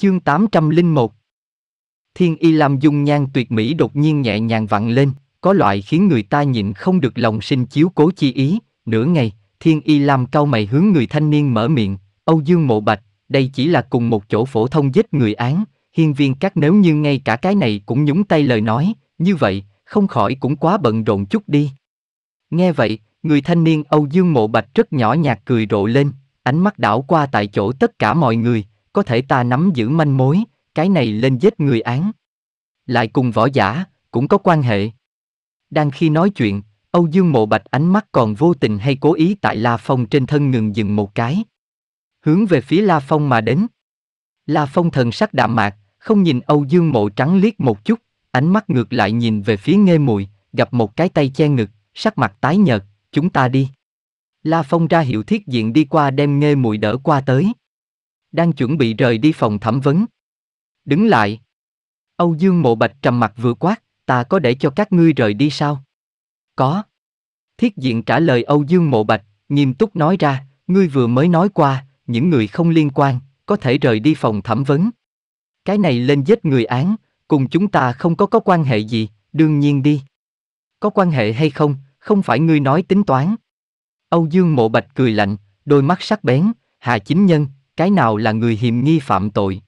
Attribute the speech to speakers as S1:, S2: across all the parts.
S1: Chương 801 Thiên y làm dung nhan tuyệt mỹ đột nhiên nhẹ nhàng vặn lên, có loại khiến người ta nhịn không được lòng sinh chiếu cố chi ý, nửa ngày, thiên y làm cao mày hướng người thanh niên mở miệng, Âu Dương Mộ Bạch, đây chỉ là cùng một chỗ phổ thông giết người án, hiên viên các nếu như ngay cả cái này cũng nhúng tay lời nói, như vậy, không khỏi cũng quá bận rộn chút đi. Nghe vậy, người thanh niên Âu Dương Mộ Bạch rất nhỏ nhạt cười rộ lên, ánh mắt đảo qua tại chỗ tất cả mọi người, có thể ta nắm giữ manh mối, cái này lên giết người án. Lại cùng võ giả, cũng có quan hệ. Đang khi nói chuyện, Âu Dương Mộ Bạch ánh mắt còn vô tình hay cố ý tại La Phong trên thân ngừng dừng một cái. Hướng về phía La Phong mà đến. La Phong thần sắc đạm mạc, không nhìn Âu Dương Mộ trắng liếc một chút, ánh mắt ngược lại nhìn về phía nghe mùi, gặp một cái tay che ngực, sắc mặt tái nhợt, chúng ta đi. La Phong ra hiệu thiết diện đi qua đem nghe mùi đỡ qua tới đang chuẩn bị rời đi phòng thẩm vấn. Đứng lại. Âu Dương Mộ Bạch trầm mặt vừa quát, ta có để cho các ngươi rời đi sao? Có. Thiết diện trả lời Âu Dương Mộ Bạch, nghiêm túc nói ra, ngươi vừa mới nói qua, những người không liên quan, có thể rời đi phòng thẩm vấn. Cái này lên giết người án, cùng chúng ta không có có quan hệ gì, đương nhiên đi. Có quan hệ hay không, không phải ngươi nói tính toán. Âu Dương Mộ Bạch cười lạnh, đôi mắt sắc bén, Hà Chính Nhân, cái nào là người hiểm nghi phạm tội.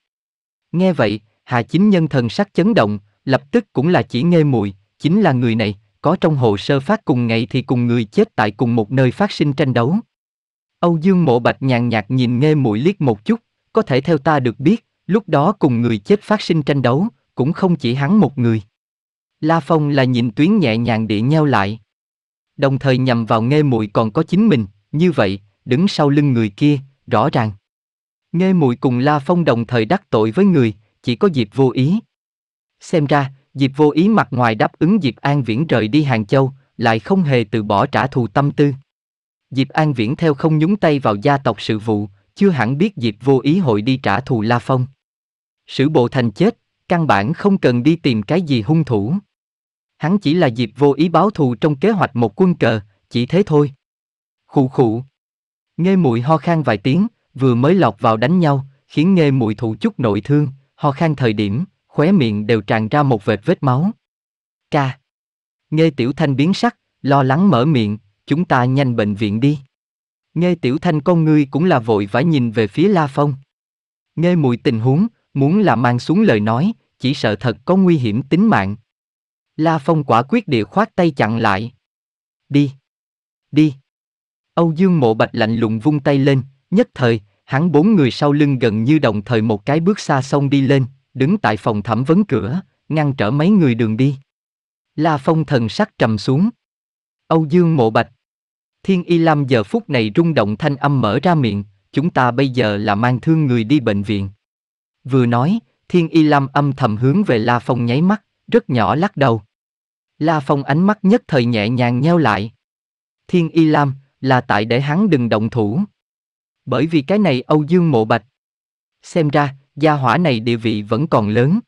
S1: Nghe vậy, Hà Chính Nhân thần sắc chấn động, lập tức cũng là chỉ nghe mùi, chính là người này, có trong hồ sơ phát cùng ngày thì cùng người chết tại cùng một nơi phát sinh tranh đấu. Âu Dương Mộ Bạch nhàn nhạt nhìn nghe mùi liếc một chút, có thể theo ta được biết, lúc đó cùng người chết phát sinh tranh đấu, cũng không chỉ hắn một người. La Phong là nhìn tuyến nhẹ nhàng địa nhau lại. Đồng thời nhằm vào nghe mùi còn có chính mình, như vậy, đứng sau lưng người kia, rõ ràng. Nghe mùi cùng La Phong đồng thời đắc tội với người, chỉ có Diệp vô ý. Xem ra, Diệp vô ý mặt ngoài đáp ứng Diệp An Viễn rời đi Hàng Châu, lại không hề từ bỏ trả thù tâm tư. Diệp An Viễn theo không nhúng tay vào gia tộc sự vụ, chưa hẳn biết Diệp vô ý hội đi trả thù La Phong. Sử bộ thành chết, căn bản không cần đi tìm cái gì hung thủ. Hắn chỉ là Diệp vô ý báo thù trong kế hoạch một quân cờ, chỉ thế thôi. Khụ khụ. Nghe mùi ho khan vài tiếng, vừa mới lọt vào đánh nhau, khiến nghe mùi thụ chút nội thương, ho khan thời điểm, khóe miệng đều tràn ra một vệt vết máu. Ca. Nghe tiểu thanh biến sắc, lo lắng mở miệng, chúng ta nhanh bệnh viện đi. Nghe tiểu thanh con ngươi cũng là vội vã nhìn về phía La Phong. Nghe mùi tình huống, muốn là mang xuống lời nói, chỉ sợ thật có nguy hiểm tính mạng. La Phong quả quyết địa khoát tay chặn lại. Đi. Đi. Âu Dương Mộ Bạch lạnh lùng vung tay lên, nhất thời, Hắn bốn người sau lưng gần như đồng thời một cái bước xa xông đi lên, đứng tại phòng thẩm vấn cửa, ngăn trở mấy người đường đi. La Phong thần sắc trầm xuống. Âu Dương Mộ Bạch. Thiên Y Lam giờ phút này rung động thanh âm mở ra miệng, chúng ta bây giờ là mang thương người đi bệnh viện. Vừa nói, Thiên Y Lam âm thầm hướng về La Phong nháy mắt, rất nhỏ lắc đầu. La Phong ánh mắt nhất thời nhẹ nhàng nheo lại. Thiên Y Lam, là tại để hắn đừng động thủ bởi vì cái này Âu Dương Mộ Bạch. Xem ra, gia hỏa này địa vị vẫn còn lớn.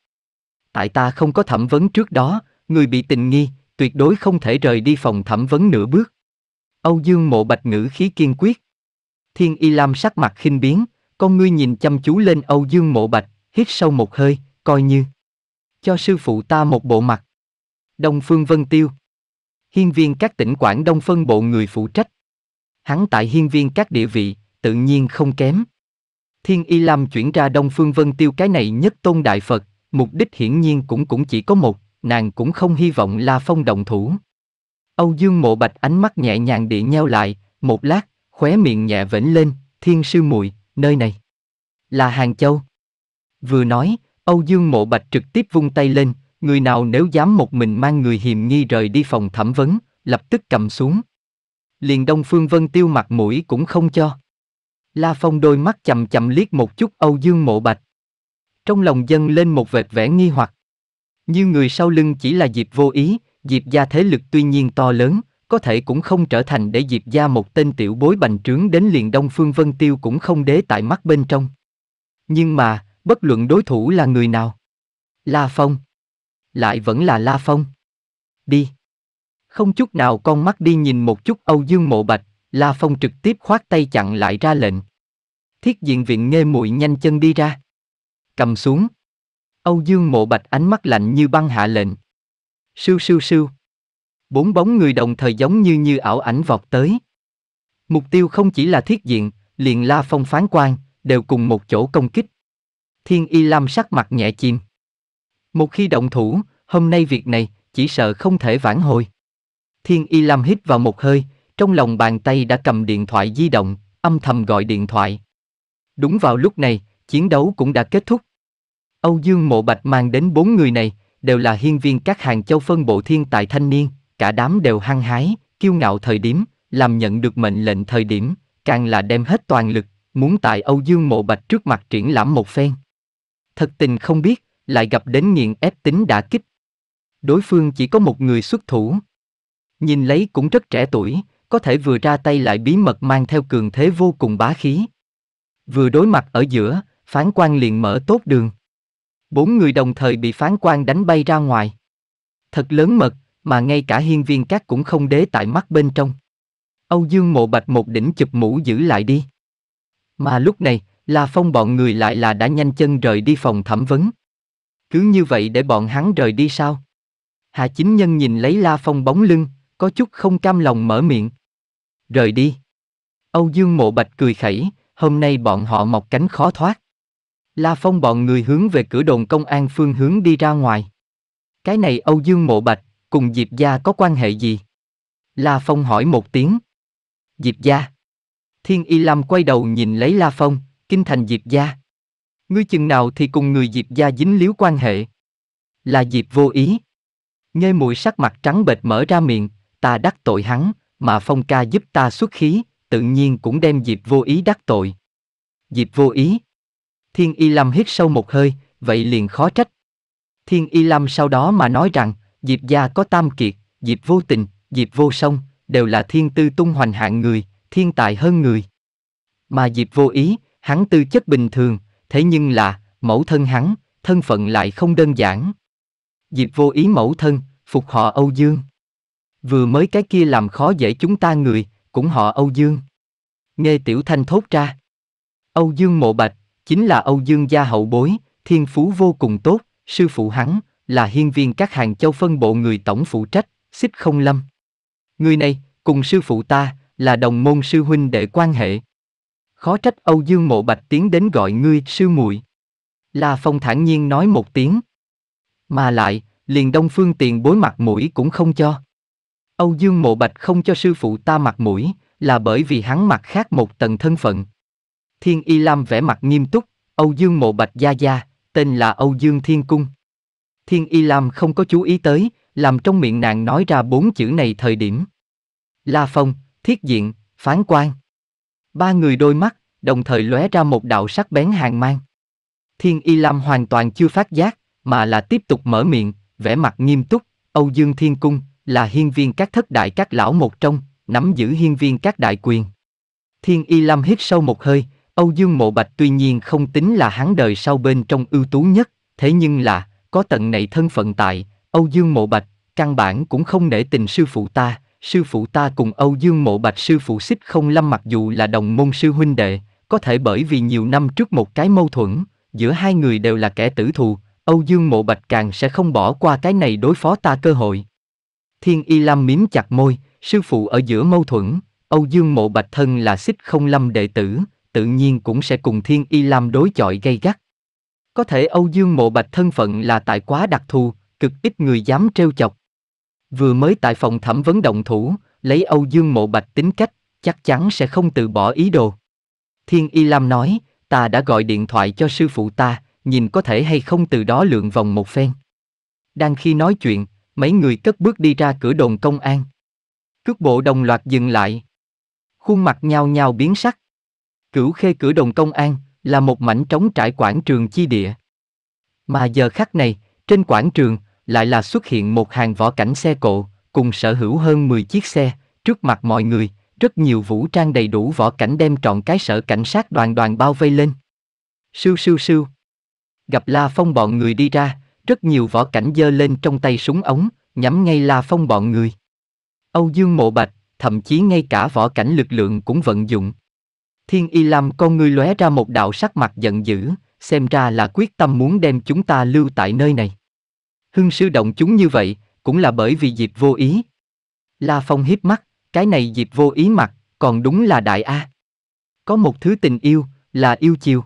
S1: Tại ta không có thẩm vấn trước đó, người bị tình nghi, tuyệt đối không thể rời đi phòng thẩm vấn nửa bước. Âu Dương Mộ Bạch ngữ khí kiên quyết. Thiên Y Lam sắc mặt khinh biến, con ngươi nhìn chăm chú lên Âu Dương Mộ Bạch, hít sâu một hơi, coi như cho sư phụ ta một bộ mặt. Đông Phương Vân Tiêu Hiên viên các tỉnh Quảng Đông phân bộ người phụ trách. Hắn tại hiên viên các địa vị, tự nhiên không kém. Thiên Y Lam chuyển ra Đông Phương Vân Tiêu cái này nhất tôn đại Phật, mục đích hiển nhiên cũng cũng chỉ có một, nàng cũng không hy vọng La Phong động thủ. Âu Dương Mộ Bạch ánh mắt nhẹ nhàng địa nheo lại, một lát, khóe miệng nhẹ vểnh lên, thiên sư muội nơi này. Là Hàng Châu. Vừa nói, Âu Dương Mộ Bạch trực tiếp vung tay lên, người nào nếu dám một mình mang người hiềm nghi rời đi phòng thẩm vấn, lập tức cầm xuống. Liền Đông Phương Vân Tiêu mặt mũi cũng không cho. La Phong đôi mắt chậm chậm liếc một chút Âu Dương Mộ Bạch. Trong lòng dâng lên một vệt vẻ nghi hoặc. Như người sau lưng chỉ là dịp vô ý, dịp gia thế lực tuy nhiên to lớn, có thể cũng không trở thành để dịp gia một tên tiểu bối bành trướng đến liền Đông Phương Vân Tiêu cũng không đế tại mắt bên trong. Nhưng mà, bất luận đối thủ là người nào. La Phong. Lại vẫn là La Phong. Đi. Không chút nào con mắt đi nhìn một chút Âu Dương Mộ Bạch, La Phong trực tiếp khoát tay chặn lại ra lệnh. Thiết diện viện nghe muội nhanh chân đi ra. Cầm xuống. Âu Dương mộ bạch ánh mắt lạnh như băng hạ lệnh. Sưu sưu sưu. Bốn bóng người đồng thời giống như như ảo ảnh vọt tới. Mục tiêu không chỉ là thiết diện, liền La Phong phán quan, đều cùng một chỗ công kích. Thiên Y Lam sắc mặt nhẹ chìm. Một khi động thủ, hôm nay việc này chỉ sợ không thể vãn hồi. Thiên Y Lam hít vào một hơi, trong lòng bàn tay đã cầm điện thoại di động, âm thầm gọi điện thoại. Đúng vào lúc này, chiến đấu cũng đã kết thúc. Âu Dương Mộ Bạch mang đến bốn người này, đều là hiên viên các hàng châu phân bộ thiên tài thanh niên, cả đám đều hăng hái, kiêu ngạo thời điểm, làm nhận được mệnh lệnh thời điểm, càng là đem hết toàn lực, muốn tại Âu Dương Mộ Bạch trước mặt triển lãm một phen. Thật tình không biết, lại gặp đến nghiện ép tính đã kích. Đối phương chỉ có một người xuất thủ. Nhìn lấy cũng rất trẻ tuổi, có thể vừa ra tay lại bí mật mang theo cường thế vô cùng bá khí. Vừa đối mặt ở giữa, phán quan liền mở tốt đường. Bốn người đồng thời bị phán quan đánh bay ra ngoài. Thật lớn mật, mà ngay cả hiên viên các cũng không đế tại mắt bên trong. Âu Dương mộ bạch một đỉnh chụp mũ giữ lại đi. Mà lúc này, La Phong bọn người lại là đã nhanh chân rời đi phòng thẩm vấn. Cứ như vậy để bọn hắn rời đi sao? Hạ chính nhân nhìn lấy La Phong bóng lưng, có chút không cam lòng mở miệng rời đi. Âu Dương Mộ Bạch cười khẩy, hôm nay bọn họ mọc cánh khó thoát. La Phong bọn người hướng về cửa đồn công an phương hướng đi ra ngoài. Cái này Âu Dương Mộ Bạch, cùng Diệp Gia có quan hệ gì? La Phong hỏi một tiếng. Diệp Gia. Thiên Y Lam quay đầu nhìn lấy La Phong, kinh thành Diệp Gia. Ngươi chừng nào thì cùng người Diệp Gia dính líu quan hệ. Là Diệp vô ý. Nghe mùi sắc mặt trắng bệch mở ra miệng, ta đắc tội hắn, mà Phong ca giúp ta xuất khí, tự nhiên cũng đem Diệp vô ý đắc tội. Diệp vô ý. Thiên Y Lâm hít sâu một hơi, vậy liền khó trách. Thiên Y Lâm sau đó mà nói rằng, Diệp gia có tam kiệt, Diệp vô tình, Diệp vô song, đều là thiên tư tung hoành hạng người, thiên tài hơn người. Mà Diệp vô ý, hắn tư chất bình thường, thế nhưng là, mẫu thân hắn, thân phận lại không đơn giản. Diệp vô ý mẫu thân, phục họ Âu Dương. Vừa mới cái kia làm khó dễ chúng ta người, cũng họ Âu Dương. Nghe Tiểu Thanh thốt ra. Âu Dương Mộ Bạch, chính là Âu Dương gia hậu bối, thiên phú vô cùng tốt, sư phụ hắn, là hiên viên các hàng châu phân bộ người tổng phụ trách, xích không lâm. Người này, cùng sư phụ ta, là đồng môn sư huynh đệ quan hệ. Khó trách Âu Dương Mộ Bạch tiến đến gọi ngươi sư muội. La Phong thản nhiên nói một tiếng. Mà lại, liền đông phương tiền bối mặt mũi cũng không cho. Âu Dương Mộ Bạch không cho sư phụ ta mặt mũi, là bởi vì hắn mặt khác một tầng thân phận. Thiên Y Lam vẻ mặt nghiêm túc, Âu Dương Mộ Bạch Gia Gia, tên là Âu Dương Thiên Cung. Thiên Y Lam không có chú ý tới, làm trong miệng nàng nói ra bốn chữ này thời điểm. La Phong, Thiết Diện, Phán quan. Ba người đôi mắt, đồng thời lóe ra một đạo sắc bén hàng mang. Thiên Y Lam hoàn toàn chưa phát giác, mà là tiếp tục mở miệng, vẻ mặt nghiêm túc, Âu Dương Thiên Cung, là hiên viên các thất đại các lão một trong, nắm giữ hiên viên các đại quyền. Thiên Y lâm hít sâu một hơi, Âu Dương Mộ Bạch tuy nhiên không tính là hắn đời sau bên trong ưu tú nhất, thế nhưng là, có tận này thân phận tại, Âu Dương Mộ Bạch, căn bản cũng không nể tình sư phụ ta, sư phụ ta cùng Âu Dương Mộ Bạch sư phụ xích không lâm mặc dù là đồng môn sư huynh đệ, có thể bởi vì nhiều năm trước một cái mâu thuẫn, giữa hai người đều là kẻ tử thù, Âu Dương Mộ Bạch càng sẽ không bỏ qua cái này đối phó ta cơ hội. Thiên Y Lam mím chặt môi, sư phụ ở giữa mâu thuẫn, Âu Dương Mộ Bạch Thân là xích không lâm đệ tử, tự nhiên cũng sẽ cùng Thiên Y Lam đối chọi gay gắt. Có thể Âu Dương Mộ Bạch thân phận là tại quá đặc thù, cực ít người dám trêu chọc. Vừa mới tại phòng thẩm vấn động thủ, lấy Âu Dương Mộ Bạch tính cách, chắc chắn sẽ không từ bỏ ý đồ. Thiên Y Lam nói, ta đã gọi điện thoại cho sư phụ ta, nhìn có thể hay không từ đó lượng vòng một phen. Đang khi nói chuyện, mấy người cất bước đi ra cửa đồn công an. Cước bộ đồng loạt dừng lại. Khuôn mặt nhao nhao biến sắc. Cửu khê cửa đồn công an là một mảnh trống trải quảng trường chi địa. Mà giờ khắc này, trên quảng trường lại là xuất hiện một hàng võ cảnh xe cộ, cùng sở hữu hơn 10 chiếc xe, trước mặt mọi người, rất nhiều vũ trang đầy đủ võ cảnh đem trọn cái sở cảnh sát đoàn đoàn bao vây lên. Sưu sưu sưu. Gặp La Phong bọn người đi ra, rất nhiều võ cảnh giơ lên trong tay súng ống, nhắm ngay La Phong bọn người. Âu Dương Mộ Bạch, thậm chí ngay cả võ cảnh lực lượng cũng vận dụng. Thiên Y Lam con ngươi lóe ra một đạo sắc mặt giận dữ, xem ra là quyết tâm muốn đem chúng ta lưu tại nơi này. Hưng sư động chúng như vậy, cũng là bởi vì dịp vô ý. La Phong hiếp mắt, cái này dịp vô ý mặt, còn đúng là đại A. Có một thứ tình yêu, là yêu chiều.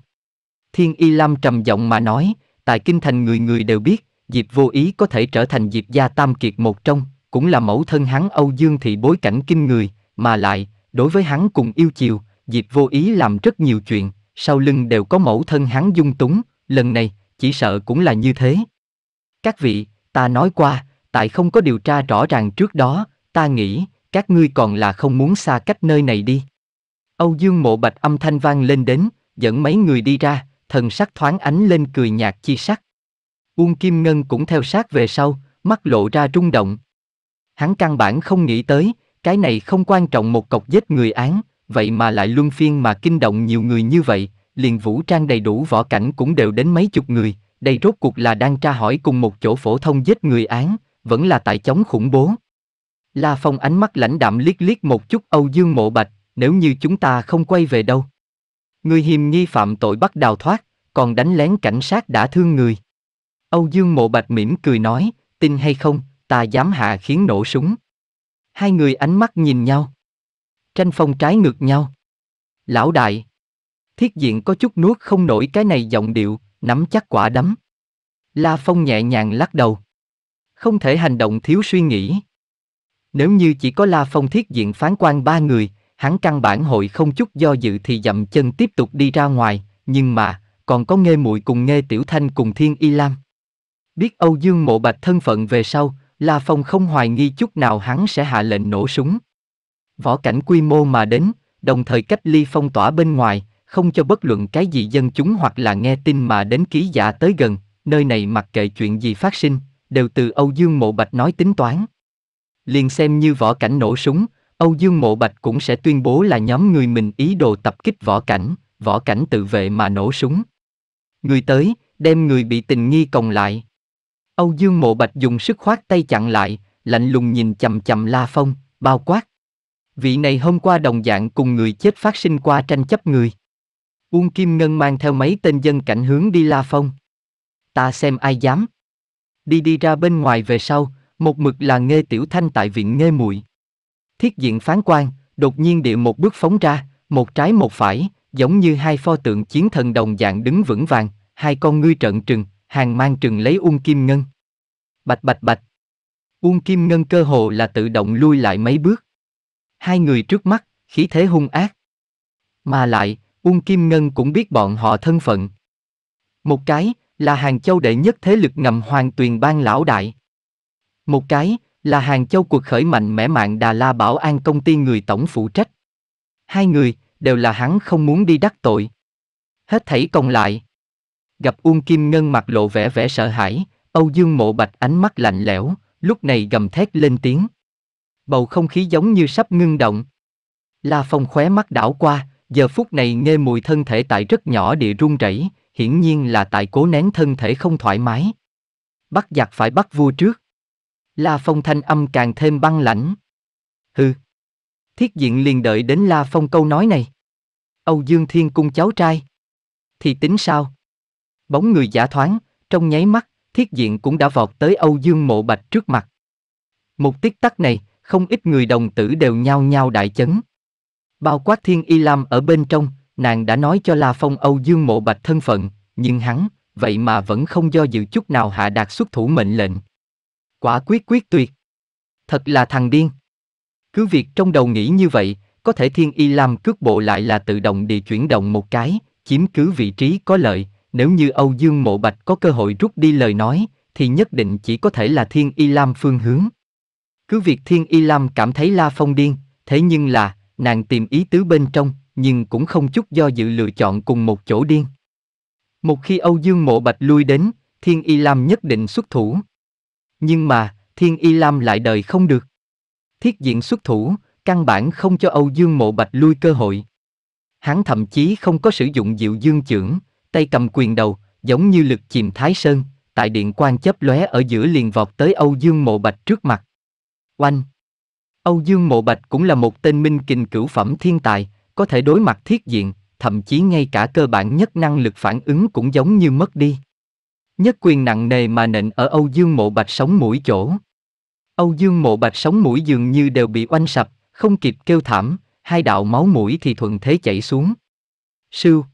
S1: Thiên Y Lam trầm giọng mà nói, tại kinh thành người người đều biết, Diệp vô ý có thể trở thành Diệp gia tam kiệt một trong, cũng là mẫu thân hắn Âu Dương thị bối cảnh kinh người, mà lại, đối với hắn cùng yêu chiều, Diệp vô ý làm rất nhiều chuyện, sau lưng đều có mẫu thân hắn dung túng, lần này, chỉ sợ cũng là như thế. Các vị, ta nói qua, tại không có điều tra rõ ràng trước đó, ta nghĩ, các ngươi còn là không muốn xa cách nơi này đi. Âu Dương mộ bạch âm thanh vang lên đến, dẫn mấy người đi ra, thần sắc thoáng ánh lên cười nhạt chi sắc. Uông Kim Ngân cũng theo sát về sau, mắt lộ ra rung động. Hắn căn bản không nghĩ tới, cái này không quan trọng một cọc giết người án, vậy mà lại luân phiên mà kinh động nhiều người như vậy, liền vũ trang đầy đủ võ cảnh cũng đều đến mấy chục người, đây rốt cuộc là đang tra hỏi cùng một chỗ phổ thông giết người án, vẫn là tại chống khủng bố. La Phong ánh mắt lãnh đạm liếc liếc một chút Âu Dương Mộ Bạch, nếu như chúng ta không quay về đâu. Người hiềm nghi phạm tội bắt đào thoát, còn đánh lén cảnh sát đã thương người. Âu Dương Mộ Bạch mỉm cười nói, tin hay không, ta dám hạ khiến nổ súng. Hai người ánh mắt nhìn nhau. Tranh phong trái ngược nhau. Lão đại. Thiết diện có chút nuốt không nổi cái này giọng điệu, nắm chắc quả đấm. La Phong nhẹ nhàng lắc đầu. Không thể hành động thiếu suy nghĩ. Nếu như chỉ có La Phong thiết diện phán quan ba người, hắn căn bản hội không chút do dự thì dậm chân tiếp tục đi ra ngoài, nhưng mà, còn có nghe muội cùng nghe tiểu thanh cùng thiên y lam. Biết Âu Dương mộ bạch thân phận về sau, La Phong không hoài nghi chút nào hắn sẽ hạ lệnh nổ súng. Võ cảnh quy mô mà đến, đồng thời cách ly phong tỏa bên ngoài, không cho bất luận cái gì dân chúng hoặc là nghe tin mà đến ký giả tới gần, nơi này mặc kệ chuyện gì phát sinh, đều từ Âu Dương Mộ Bạch nói tính toán. Liền xem như võ cảnh nổ súng, Âu Dương Mộ Bạch cũng sẽ tuyên bố là nhóm người mình ý đồ tập kích võ cảnh, võ cảnh tự vệ mà nổ súng. Người tới, đem người bị tình nghi còng lại. Âu Dương Mộ Bạch dùng sức khoát tay chặn lại, lạnh lùng nhìn chầm chầm La Phong, bao quát. Vị này hôm qua đồng dạng cùng người chết phát sinh qua tranh chấp người. Uông Kim Ngân mang theo mấy tên dân cảnh hướng đi La Phong. Ta xem ai dám. Đi đi ra bên ngoài về sau, một mực là nghe tiểu thanh tại viện nghe muội Thiết diện phán quan, đột nhiên địa một bước phóng ra, một trái một phải, giống như hai pho tượng chiến thần đồng dạng đứng vững vàng, hai con ngươi trận trừng, hàng mang trừng lấy ung kim ngân. Bạch bạch bạch. ung Kim Ngân cơ hồ là tự động lui lại mấy bước. Hai người trước mắt, khí thế hung ác. Mà lại, ung Kim Ngân cũng biết bọn họ thân phận. Một cái, là hàng châu đệ nhất thế lực ngầm hoàng tuyền ban lão đại. Một cái, là Hàng Châu cuộc khởi mạnh mẽ mạng Đà La Bảo An công ty người tổng phụ trách. Hai người, đều là hắn không muốn đi đắc tội. Hết thảy còn lại. Gặp Uông Kim Ngân mặt lộ vẻ vẻ sợ hãi, Âu Dương Mộ Bạch ánh mắt lạnh lẽo, lúc này gầm thét lên tiếng. Bầu không khí giống như sắp ngưng động. La Phong khóe mắt đảo qua, giờ phút này nghe mùi thân thể tại rất nhỏ địa run rẩy, hiển nhiên là tại cố nén thân thể không thoải mái. Bắt giặc phải bắt vua trước. La Phong thanh âm càng thêm băng lãnh. Hừ. Thiết diện liền đợi đến La Phong câu nói này. Âu Dương Thiên Cung cháu trai. Thì tính sao? Bóng người giả thoáng, trong nháy mắt, thiết diện cũng đã vọt tới Âu Dương Mộ Bạch trước mặt. Một tiết tắc này, không ít người đồng tử đều nhao nhao đại chấn. Bao quát Thiên Y Lam ở bên trong, nàng đã nói cho La Phong Âu Dương Mộ Bạch thân phận, nhưng hắn, vậy mà vẫn không do dự chút nào hạ đạt xuất thủ mệnh lệnh. Quả quyết quyết tuyệt. Thật là thằng điên. Cứ việc trong đầu nghĩ như vậy, có thể thiên y lam cước bộ lại là tự động đi chuyển động một cái, chiếm cứ vị trí có lợi, nếu như Âu Dương Mộ Bạch có cơ hội rút đi lời nói, thì nhất định chỉ có thể là thiên y lam phương hướng. Cứ việc thiên y lam cảm thấy La Phong điên, thế nhưng là, nàng tìm ý tứ bên trong, nhưng cũng không chút do dự lựa chọn cùng một chỗ điên. Một khi Âu Dương Mộ Bạch lui đến, Thiên Y Lam nhất định xuất thủ. Nhưng mà, Thiên Y Lam lại đời không được. Thiết diện xuất thủ, căn bản không cho Âu Dương Mộ Bạch lui cơ hội. Hắn thậm chí không có sử dụng diệu dương chưởng, tay cầm quyền đầu, giống như lực chìm thái sơn, tại điện quan chấp lóe ở giữa liền vọt tới Âu Dương Mộ Bạch trước mặt. Oanh! Âu Dương Mộ Bạch cũng là một tên minh kình cửu phẩm thiên tài, có thể đối mặt thiết diện, thậm chí ngay cả cơ bản nhất năng lực phản ứng cũng giống như mất đi. Nhất quyền nặng nề mà nện ở Âu Dương Mộ Bạch sống mũi chỗ. Âu Dương Mộ Bạch sống mũi dường như đều bị oanh sập, không kịp kêu thảm, hai đạo máu mũi thì thuận thế chảy xuống. Sưu.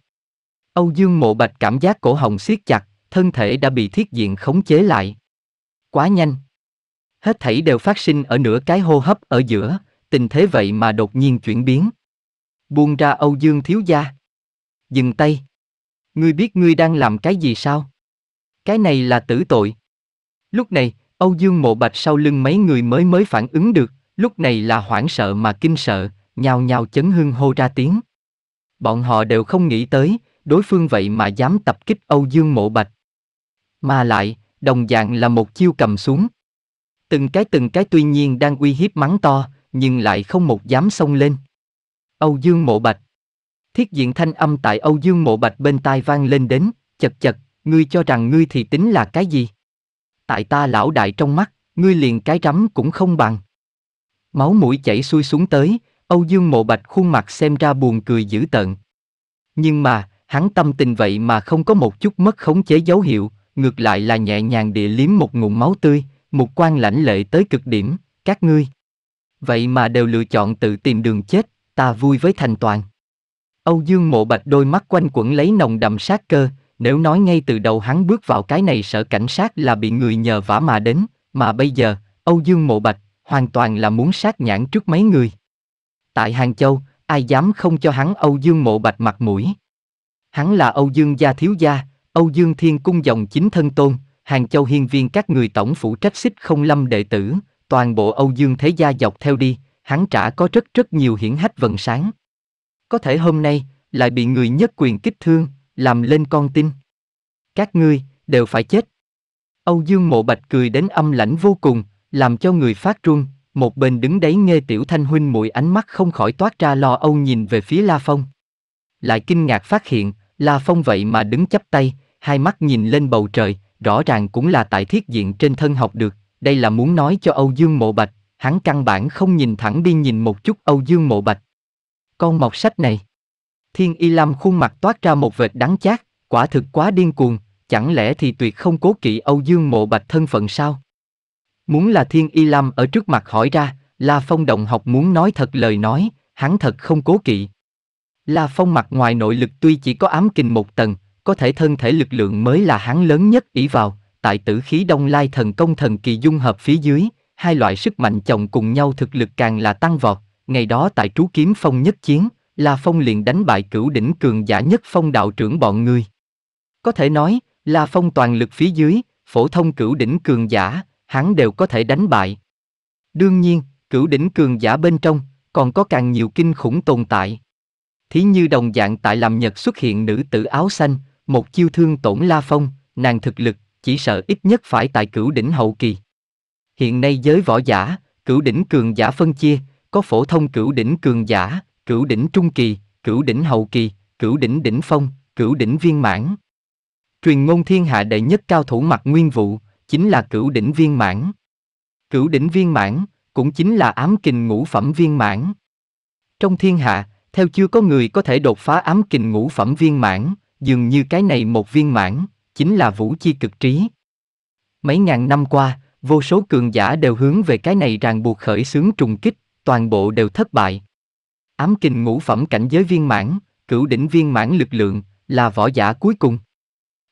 S1: Âu Dương Mộ Bạch cảm giác cổ họng siết chặt, thân thể đã bị thiết diện khống chế lại. Quá nhanh. Hết thảy đều phát sinh ở nửa cái hô hấp ở giữa, tình thế vậy mà đột nhiên chuyển biến. Buông ra Âu Dương thiếu gia. Dừng tay. Ngươi biết ngươi đang làm cái gì sao? Cái này là tử tội. Lúc này, Âu Dương Mộ Bạch sau lưng mấy người mới mới phản ứng được, lúc này là hoảng sợ mà kinh sợ, nhào nhào chấn hưng hô ra tiếng. Bọn họ đều không nghĩ tới, đối phương vậy mà dám tập kích Âu Dương Mộ Bạch. Mà lại, đồng dạng là một chiêu cầm xuống. Từng cái từng cái tuy nhiên đang uy hiếp mắng to, nhưng lại không một dám xông lên. Âu Dương Mộ Bạch Thiết diện thanh âm tại Âu Dương Mộ Bạch bên tai vang lên đến, chật chật, ngươi cho rằng ngươi thì tính là cái gì? Tại ta lão đại trong mắt, ngươi liền cái rắm cũng không bằng. Máu mũi chảy xuôi xuống tới, Âu Dương Mộ Bạch khuôn mặt xem ra buồn cười dữ tợn. Nhưng mà, hắn tâm tình vậy mà không có một chút mất khống chế dấu hiệu, ngược lại là nhẹ nhàng địa liếm một ngụm máu tươi, một quan lãnh lệ tới cực điểm, các ngươi. Vậy mà đều lựa chọn tự tìm đường chết, ta vui với thành toàn. Âu Dương Mộ Bạch đôi mắt quanh quẩn lấy nồng đậm sát cơ, nếu nói ngay từ đầu hắn bước vào cái này sở cảnh sát là bị người nhờ vả mà đến, mà bây giờ, Âu Dương Mộ Bạch, hoàn toàn là muốn sát nhãn trước mấy người. Tại Hàng Châu, ai dám không cho hắn Âu Dương Mộ Bạch mặt mũi. Hắn là Âu Dương gia thiếu gia, Âu Dương Thiên Cung dòng chính thân tôn, Hàng Châu hiên viên các người tổng phụ trách xích không lâm đệ tử, toàn bộ Âu Dương thế gia dọc theo đi, hắn trả có rất rất nhiều hiển hách vận sáng. Có thể hôm nay, lại bị người nhất quyền kích thương, làm lên con tin. Các ngươi, đều phải chết. Âu Dương Mộ Bạch cười đến âm lãnh vô cùng, làm cho người phát run, một bên đứng đấy nghe Tiểu Thanh huynh mũi ánh mắt không khỏi toát ra lo âu nhìn về phía La Phong. Lại kinh ngạc phát hiện, La Phong vậy mà đứng chắp tay, hai mắt nhìn lên bầu trời, rõ ràng cũng là tại thiết diện trên thân học được, đây là muốn nói cho Âu Dương Mộ Bạch, hắn căn bản không nhìn thẳng đi nhìn một chút Âu Dương Mộ Bạch. Con mọc sách này. Thiên Y Lam khuôn mặt toát ra một vệt đắng chát, quả thực quá điên cuồng, chẳng lẽ thì tuyệt không cố kỵ Âu Dương Mộ Bạch thân phận sao? Muốn là Thiên Y Lam ở trước mặt hỏi ra, La Phong động học muốn nói thật lời nói, hắn thật không cố kỵ. La Phong mặt ngoài nội lực tuy chỉ có ám kình một tầng, có thể thân thể lực lượng mới là hắn lớn nhất ỷ vào, tại tử khí đông lai thần công thần kỳ dung hợp phía dưới, hai loại sức mạnh chồng cùng nhau thực lực càng là tăng vọt, ngày đó tại trú kiếm phong nhất chiến, La Phong liền đánh bại cửu đỉnh cường giả nhất phong đạo trưởng bọn ngươi. Có thể nói, La Phong toàn lực phía dưới, phổ thông cửu đỉnh cường giả, hắn đều có thể đánh bại. Đương nhiên, cửu đỉnh cường giả bên trong, còn có càng nhiều kinh khủng tồn tại. Thí như đồng dạng tại làm Nhật xuất hiện nữ tử áo xanh, một chiêu thương tổn La Phong, nàng thực lực, chỉ sợ ít nhất phải tại cửu đỉnh hậu kỳ. Hiện nay giới võ giả, cửu đỉnh cường giả phân chia, có phổ thông cửu đỉnh cường giả, cửu đỉnh trung kỳ, cửu đỉnh hậu kỳ, cửu đỉnh đỉnh phong, cửu đỉnh viên mãn. Truyền ngôn thiên hạ đệ nhất cao thủ mặt nguyên vụ, chính là cửu đỉnh viên mãn. Cửu đỉnh viên mãn, cũng chính là ám kình ngũ phẩm viên mãn. Trong thiên hạ, theo chưa có người có thể đột phá ám kình ngũ phẩm viên mãn, dường như cái này một viên mãn, chính là vũ chi cực trí. Mấy ngàn năm qua, vô số cường giả đều hướng về cái này ràng buộc khởi xướng trùng kích, toàn bộ đều thất bại. Ám kình ngũ phẩm cảnh giới viên mãn, cửu đỉnh viên mãn lực lượng, là võ giả cuối cùng.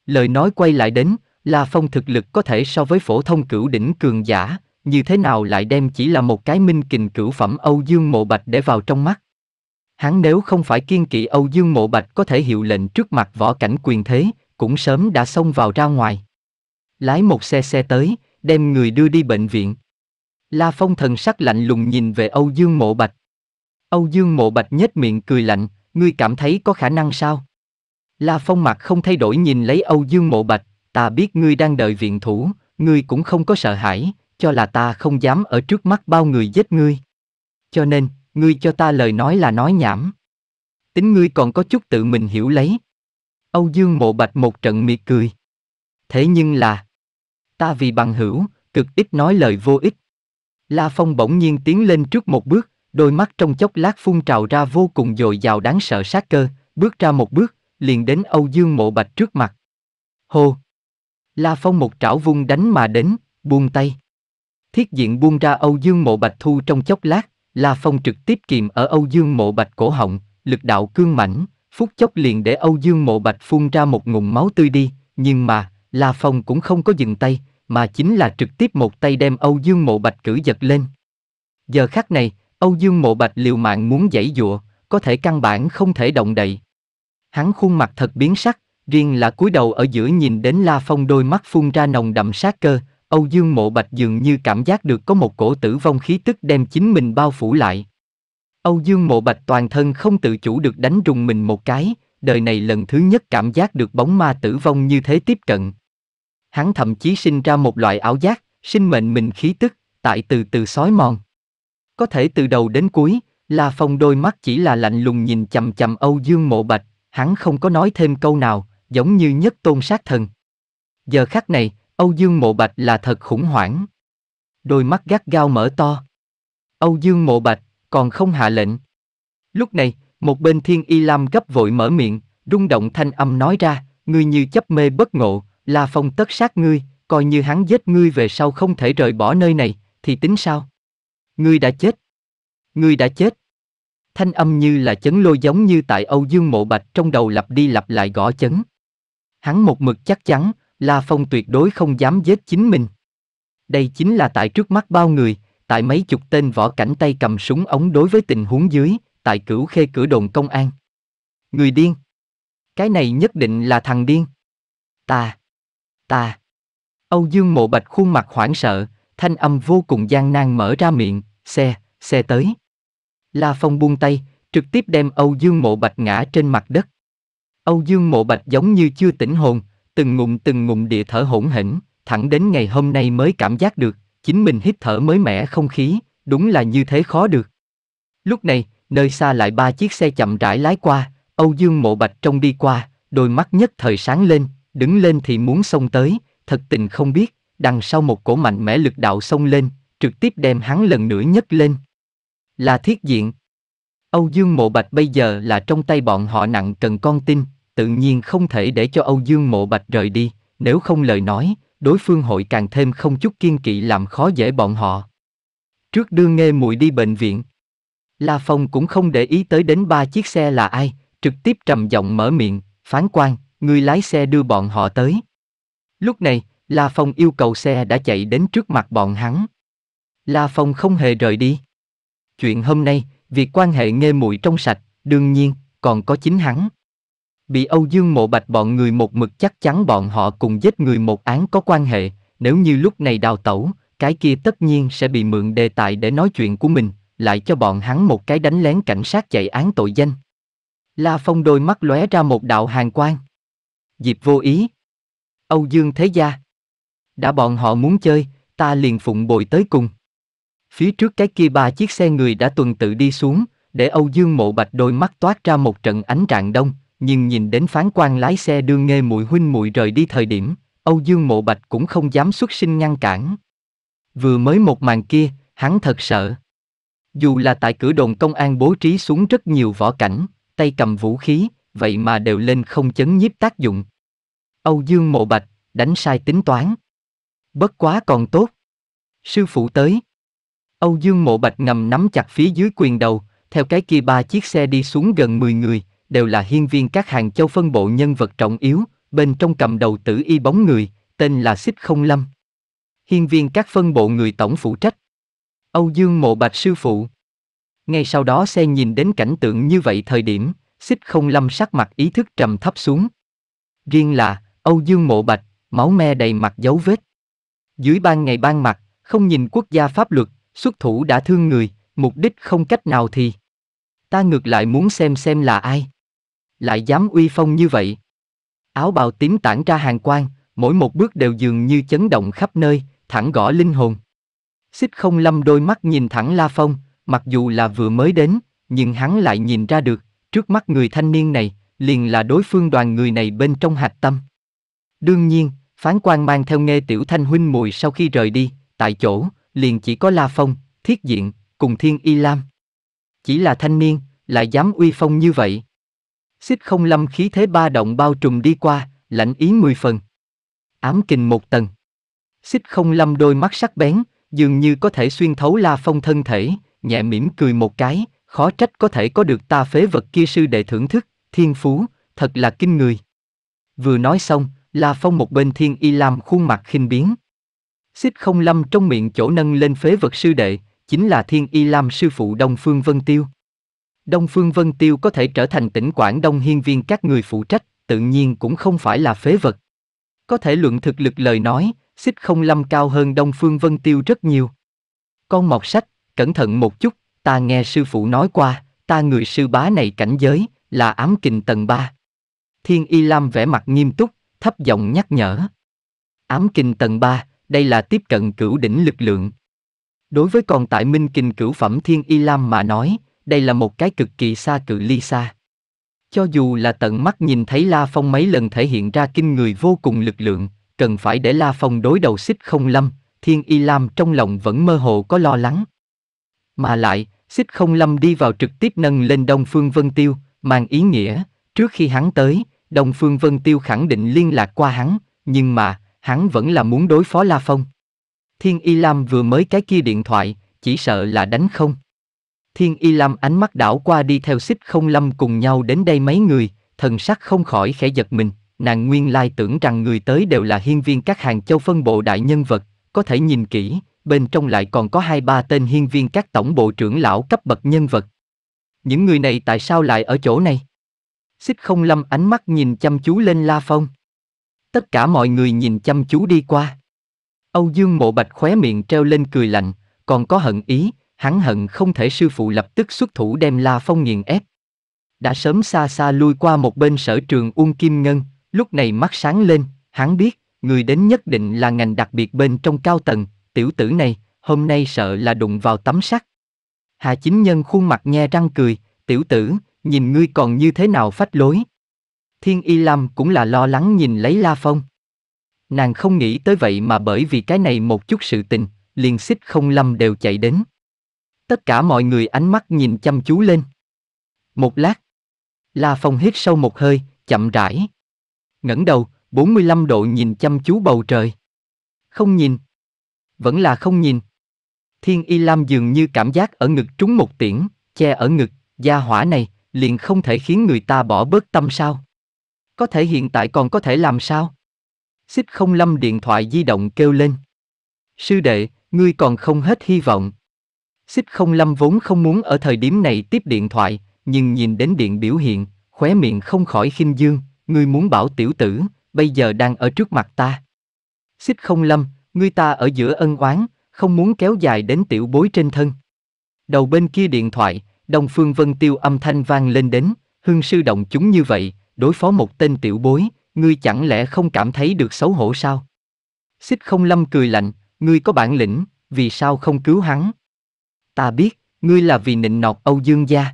S1: Lời nói quay lại đến, La Phong thực lực có thể so với phổ thông cửu đỉnh cường giả, như thế nào lại đem chỉ là một cái minh kình cửu phẩm Âu Dương Mộ Bạch để vào trong mắt. Hắn nếu không phải kiên kỵ Âu Dương Mộ Bạch có thể hiệu lệnh trước mặt võ cảnh quyền thế, cũng sớm đã xông vào ra ngoài. Lái một xe xe tới, đem người đưa đi bệnh viện. La Phong thần sắc lạnh lùng nhìn về Âu Dương Mộ Bạch. Âu Dương Mộ Bạch nhếch miệng cười lạnh, ngươi cảm thấy có khả năng sao? La Phong mặt không thay đổi nhìn lấy Âu Dương Mộ Bạch, ta biết ngươi đang đợi viện thủ, ngươi cũng không có sợ hãi, cho là ta không dám ở trước mắt bao người giết ngươi. Cho nên, ngươi cho ta lời nói là nói nhảm. Tính ngươi còn có chút tự mình hiểu lấy. Âu Dương Mộ Bạch một trận miệt cười. Thế nhưng là, ta vì bằng hữu, cực ít nói lời vô ích. La Phong bỗng nhiên tiến lên trước một bước, đôi mắt trong chốc lát phun trào ra vô cùng dồi dào đáng sợ sát cơ, bước ra một bước, liền đến Âu Dương Mộ Bạch trước mặt. Hô! La Phong một trảo vung đánh mà đến, buông tay. Thiết diện buông ra Âu Dương Mộ Bạch thu trong chốc lát, La Phong trực tiếp kìm ở Âu Dương Mộ Bạch cổ họng, lực đạo cương mãnh, phút chốc liền để Âu Dương Mộ Bạch phun ra một ngụm máu tươi đi, nhưng mà, La Phong cũng không có dừng tay, mà chính là trực tiếp một tay đem Âu Dương Mộ Bạch cử giật lên. Giờ khắc này, Âu Dương Mộ Bạch liều mạng muốn giãy dụa, có thể căn bản không thể động đậy. Hắn khuôn mặt thật biến sắc, riêng là cúi đầu ở giữa nhìn đến La Phong đôi mắt phun ra nồng đậm sát cơ, Âu Dương Mộ Bạch dường như cảm giác được có một cổ tử vong khí tức đem chính mình bao phủ lại. Âu Dương Mộ Bạch toàn thân không tự chủ được đánh rùng mình một cái, đời này lần thứ nhất cảm giác được bóng ma tử vong như thế tiếp cận. Hắn thậm chí sinh ra một loại ảo giác, sinh mệnh mình khí tức, tại từ từ sói mòn. Có thể từ đầu đến cuối, La Phong đôi mắt chỉ là lạnh lùng nhìn chầm chầm Âu Dương Mộ Bạch, hắn không có nói thêm câu nào, giống như nhất tôn sát thần. Giờ khắc này, Âu Dương Mộ Bạch là thật khủng hoảng. Đôi mắt gắt gao mở to. Âu Dương Mộ Bạch, còn không hạ lệnh. Lúc này, một bên Thiên Y Lam gấp vội mở miệng, rung động thanh âm nói ra, ngươi như chấp mê bất ngộ, La Phong tất sát ngươi, coi như hắn giết ngươi về sau không thể rời bỏ nơi này, thì tính sao? Ngươi đã chết. Ngươi đã chết. Thanh âm như là chấn lôi giống như tại Âu Dương Mộ Bạch trong đầu lặp đi lặp lại gõ chấn. Hắn một mực chắc chắn, La Phong tuyệt đối không dám giết chính mình. Đây chính là tại trước mắt bao người, tại mấy chục tên võ cảnh tay cầm súng ống đối với tình huống dưới, tại cửu khê cửa đồn công an. Người điên. Cái này nhất định là thằng điên. Ta. Ta. Âu Dương Mộ Bạch khuôn mặt hoảng sợ, thanh âm vô cùng gian nan mở ra miệng, xe, xe tới. La Phong buông tay, trực tiếp đem Âu Dương Mộ Bạch ngã trên mặt đất. Âu Dương Mộ Bạch giống như chưa tỉnh hồn, từng ngụm từng ngụm địa thở hỗn hỉnh, thẳng đến ngày hôm nay mới cảm giác được, chính mình hít thở mới mẻ không khí, đúng là như thế khó được. Lúc này, nơi xa lại ba chiếc xe chậm rãi lái qua, Âu Dương Mộ Bạch trông đi qua, đôi mắt nhất thời sáng lên, đứng lên thì muốn xông tới, thật tình không biết, đằng sau một cổ mạnh mẽ lực đạo xông lên, trực tiếp đem hắn lần nữa nhấc lên. Là thiết diện. Âu Dương Mộ Bạch bây giờ là trong tay bọn họ nặng cần con tin, tự nhiên không thể để cho Âu Dương Mộ Bạch rời đi, nếu không lời nói, đối phương hội càng thêm không chút kiên kỵ làm khó dễ bọn họ. Trước đưa nghe mùi đi bệnh viện, La Phong cũng không để ý tới đến ba chiếc xe là ai, trực tiếp trầm giọng mở miệng, phán quan, người lái xe đưa bọn họ tới. Lúc này, La Phong yêu cầu xe đã chạy đến trước mặt bọn hắn. La Phong không hề rời đi. Chuyện hôm nay, việc quan hệ nghe muội trong sạch, đương nhiên, còn có chính hắn. Bị Âu Dương Mộ Bạch bọn người một mực chắc chắn bọn họ cùng giết người một án có quan hệ, nếu như lúc này đào tẩu, cái kia tất nhiên sẽ bị mượn đề tài để nói chuyện của mình, lại cho bọn hắn một cái đánh lén cảnh sát chạy án tội danh. La Phong đôi mắt lóe ra một đạo hàng quang. Diệp vô ý. Âu Dương thế gia. Đã bọn họ muốn chơi, ta liền phụng bồi tới cùng. Phía trước cái kia ba chiếc xe người đã tuần tự đi xuống, để Âu Dương Mộ Bạch đôi mắt toát ra một trận ánh trạng đông, nhưng nhìn đến phán quan lái xe đưa nghe mùi huynh mùi rời đi thời điểm, Âu Dương Mộ Bạch cũng không dám xuất sinh ngăn cản. Vừa mới một màn kia, hắn thật sợ. Dù là tại cửa đồn công an bố trí xuống rất nhiều võ cảnh, tay cầm vũ khí, vậy mà đều lên không chấn nhiếp tác dụng. Âu Dương Mộ Bạch, đánh sai tính toán. Bất quá còn tốt. Sư phụ tới, Âu Dương Mộ Bạch nằm nắm chặt phía dưới quyền đầu, theo cái kia ba chiếc xe đi xuống gần 10 người, đều là hiên viên các hàng châu phân bộ nhân vật trọng yếu, bên trong cầm đầu tử y bóng người, tên là Xích Không Lâm. Hiên viên các phân bộ người tổng phụ trách. Âu Dương Mộ Bạch sư phụ. Ngay sau đó xe nhìn đến cảnh tượng như vậy thời điểm, Xích Không Lâm sắc mặt ý thức trầm thấp xuống. Riêng là, Âu Dương Mộ Bạch, máu me đầy mặt dấu vết. Dưới ban ngày ban mặt, không nhìn quốc gia pháp luật, xuất thủ đã thương người, mục đích không cách nào thì. Ta ngược lại muốn xem xem là ai. Lại dám uy phong như vậy. Áo bào tím tản ra hàng quang, mỗi một bước đều dường như chấn động khắp nơi, thẳng gõ linh hồn. Xích không lâm đôi mắt nhìn thẳng La Phong, mặc dù là vừa mới đến, nhưng hắn lại nhìn ra được, trước mắt người thanh niên này, liền là đối phương đoàn người này bên trong hạch tâm. Đương nhiên, phán quan mang theo nghe tiểu thanh huynh mùi sau khi rời đi, tại chỗ, liền chỉ có La Phong, Thiết Diện, cùng Thiên Y Lam. Chỉ là thanh niên, lại dám uy phong như vậy. Xích không lâm khí thế ba động bao trùm đi qua, lạnh ý mười phần. Ám kình một tầng. Xích không lâm đôi mắt sắc bén, dường như có thể xuyên thấu La Phong thân thể, nhẹ mỉm cười một cái, khó trách có thể có được ta phế vật kia sư đệ thưởng thức, thiên phú, thật là kinh người. Vừa nói xong, La Phong một bên thiên y Lam khuôn mặt khinh biến. Xích không lâm trong miệng chỗ nâng lên phế vật sư đệ, chính là Thiên Y Lam sư phụ Đông Phương Vân Tiêu. Đông Phương Vân Tiêu có thể trở thành tỉnh quản Đông hiên viên các người phụ trách, tự nhiên cũng không phải là phế vật. Có thể luận thực lực lời nói, xích không lâm cao hơn Đông Phương Vân Tiêu rất nhiều. Con mọc sách, cẩn thận một chút, ta nghe sư phụ nói qua, ta người sư bá này cảnh giới, là ám kình tầng 3. Thiên Y Lam vẻ mặt nghiêm túc, thấp giọng nhắc nhở. Ám kình tầng 3, đây là tiếp cận cửu đỉnh lực lượng. Đối với còn tại Minh kinh cửu phẩm Thiên Y Lam mà nói, đây là một cái cực kỳ xa cự ly xa. Cho dù là tận mắt nhìn thấy La Phong mấy lần thể hiện ra kinh người vô cùng lực lượng, cần phải để La Phong đối đầu xích không lâm, Thiên Y Lam trong lòng vẫn mơ hồ có lo lắng. Mà lại, xích không lâm đi vào trực tiếp nâng lên Đông Phương Vân Tiêu, mang ý nghĩa, trước khi hắn tới, Đông Phương Vân Tiêu khẳng định liên lạc qua hắn, nhưng mà, hắn vẫn là muốn đối phó La Phong. Thiên Y Lam vừa mới cái kia điện thoại, chỉ sợ là đánh không. Thiên Y Lam ánh mắt đảo qua đi theo xích không lâm cùng nhau đến đây mấy người, thần sắc không khỏi khẽ giật mình, nàng nguyên lai tưởng rằng người tới đều là hiên viên các hàng châu phân bộ đại nhân vật, có thể nhìn kỹ, bên trong lại còn có hai ba tên hiên viên các tổng bộ trưởng lão cấp bậc nhân vật. Những người này tại sao lại ở chỗ này? Xích không lâm ánh mắt nhìn chăm chú lên La Phong. Tất cả mọi người nhìn chăm chú đi qua. Âu Dương Mộ Bạch khóe miệng treo lên cười lạnh, còn có hận ý, hắn hận không thể sư phụ lập tức xuất thủ đem La Phong nghiền ép. Đã sớm xa xa lui qua một bên sở trường Uông Kim Ngân, lúc này mắt sáng lên, hắn biết, người đến nhất định là ngành đặc biệt bên trong cao tầng, tiểu tử này, hôm nay sợ là đụng vào tấm sắt. Hạ chính nhân khuôn mặt nhe răng cười, tiểu tử, nhìn ngươi còn như thế nào phách lối. Thiên Y Lam cũng là lo lắng nhìn lấy La Phong. Nàng không nghĩ tới vậy mà bởi vì cái này một chút sự tình, liền xích không lâm đều chạy đến. Tất cả mọi người ánh mắt nhìn chăm chú lên. Một lát, La Phong hít sâu một hơi, chậm rãi. ngẩng đầu, 45 độ nhìn chăm chú bầu trời. Không nhìn. Vẫn là không nhìn. Thiên Y Lam dường như cảm giác ở ngực trúng một tiễn, che ở ngực, gia hỏa này, liền không thể khiến người ta bỏ bớt tâm sao có thể hiện tại còn có thể làm sao? Xích không lâm điện thoại di động kêu lên. Sư đệ, ngươi còn không hết hy vọng. Xích không lâm vốn không muốn ở thời điểm này tiếp điện thoại, nhưng nhìn đến điện biểu hiện, khóe miệng không khỏi khinh dương, ngươi muốn bảo tiểu tử, bây giờ đang ở trước mặt ta. Xích không lâm, ngươi ta ở giữa ân oán, không muốn kéo dài đến tiểu bối trên thân. Đầu bên kia điện thoại, Đồng Phương Vân Tiêu âm thanh vang lên đến, hương sư động chúng như vậy, đối phó một tên tiểu bối, ngươi chẳng lẽ không cảm thấy được xấu hổ sao? Xích không lâm cười lạnh, ngươi có bản lĩnh, vì sao không cứu hắn? Ta biết, ngươi là vì nịnh nọt Âu Dương gia.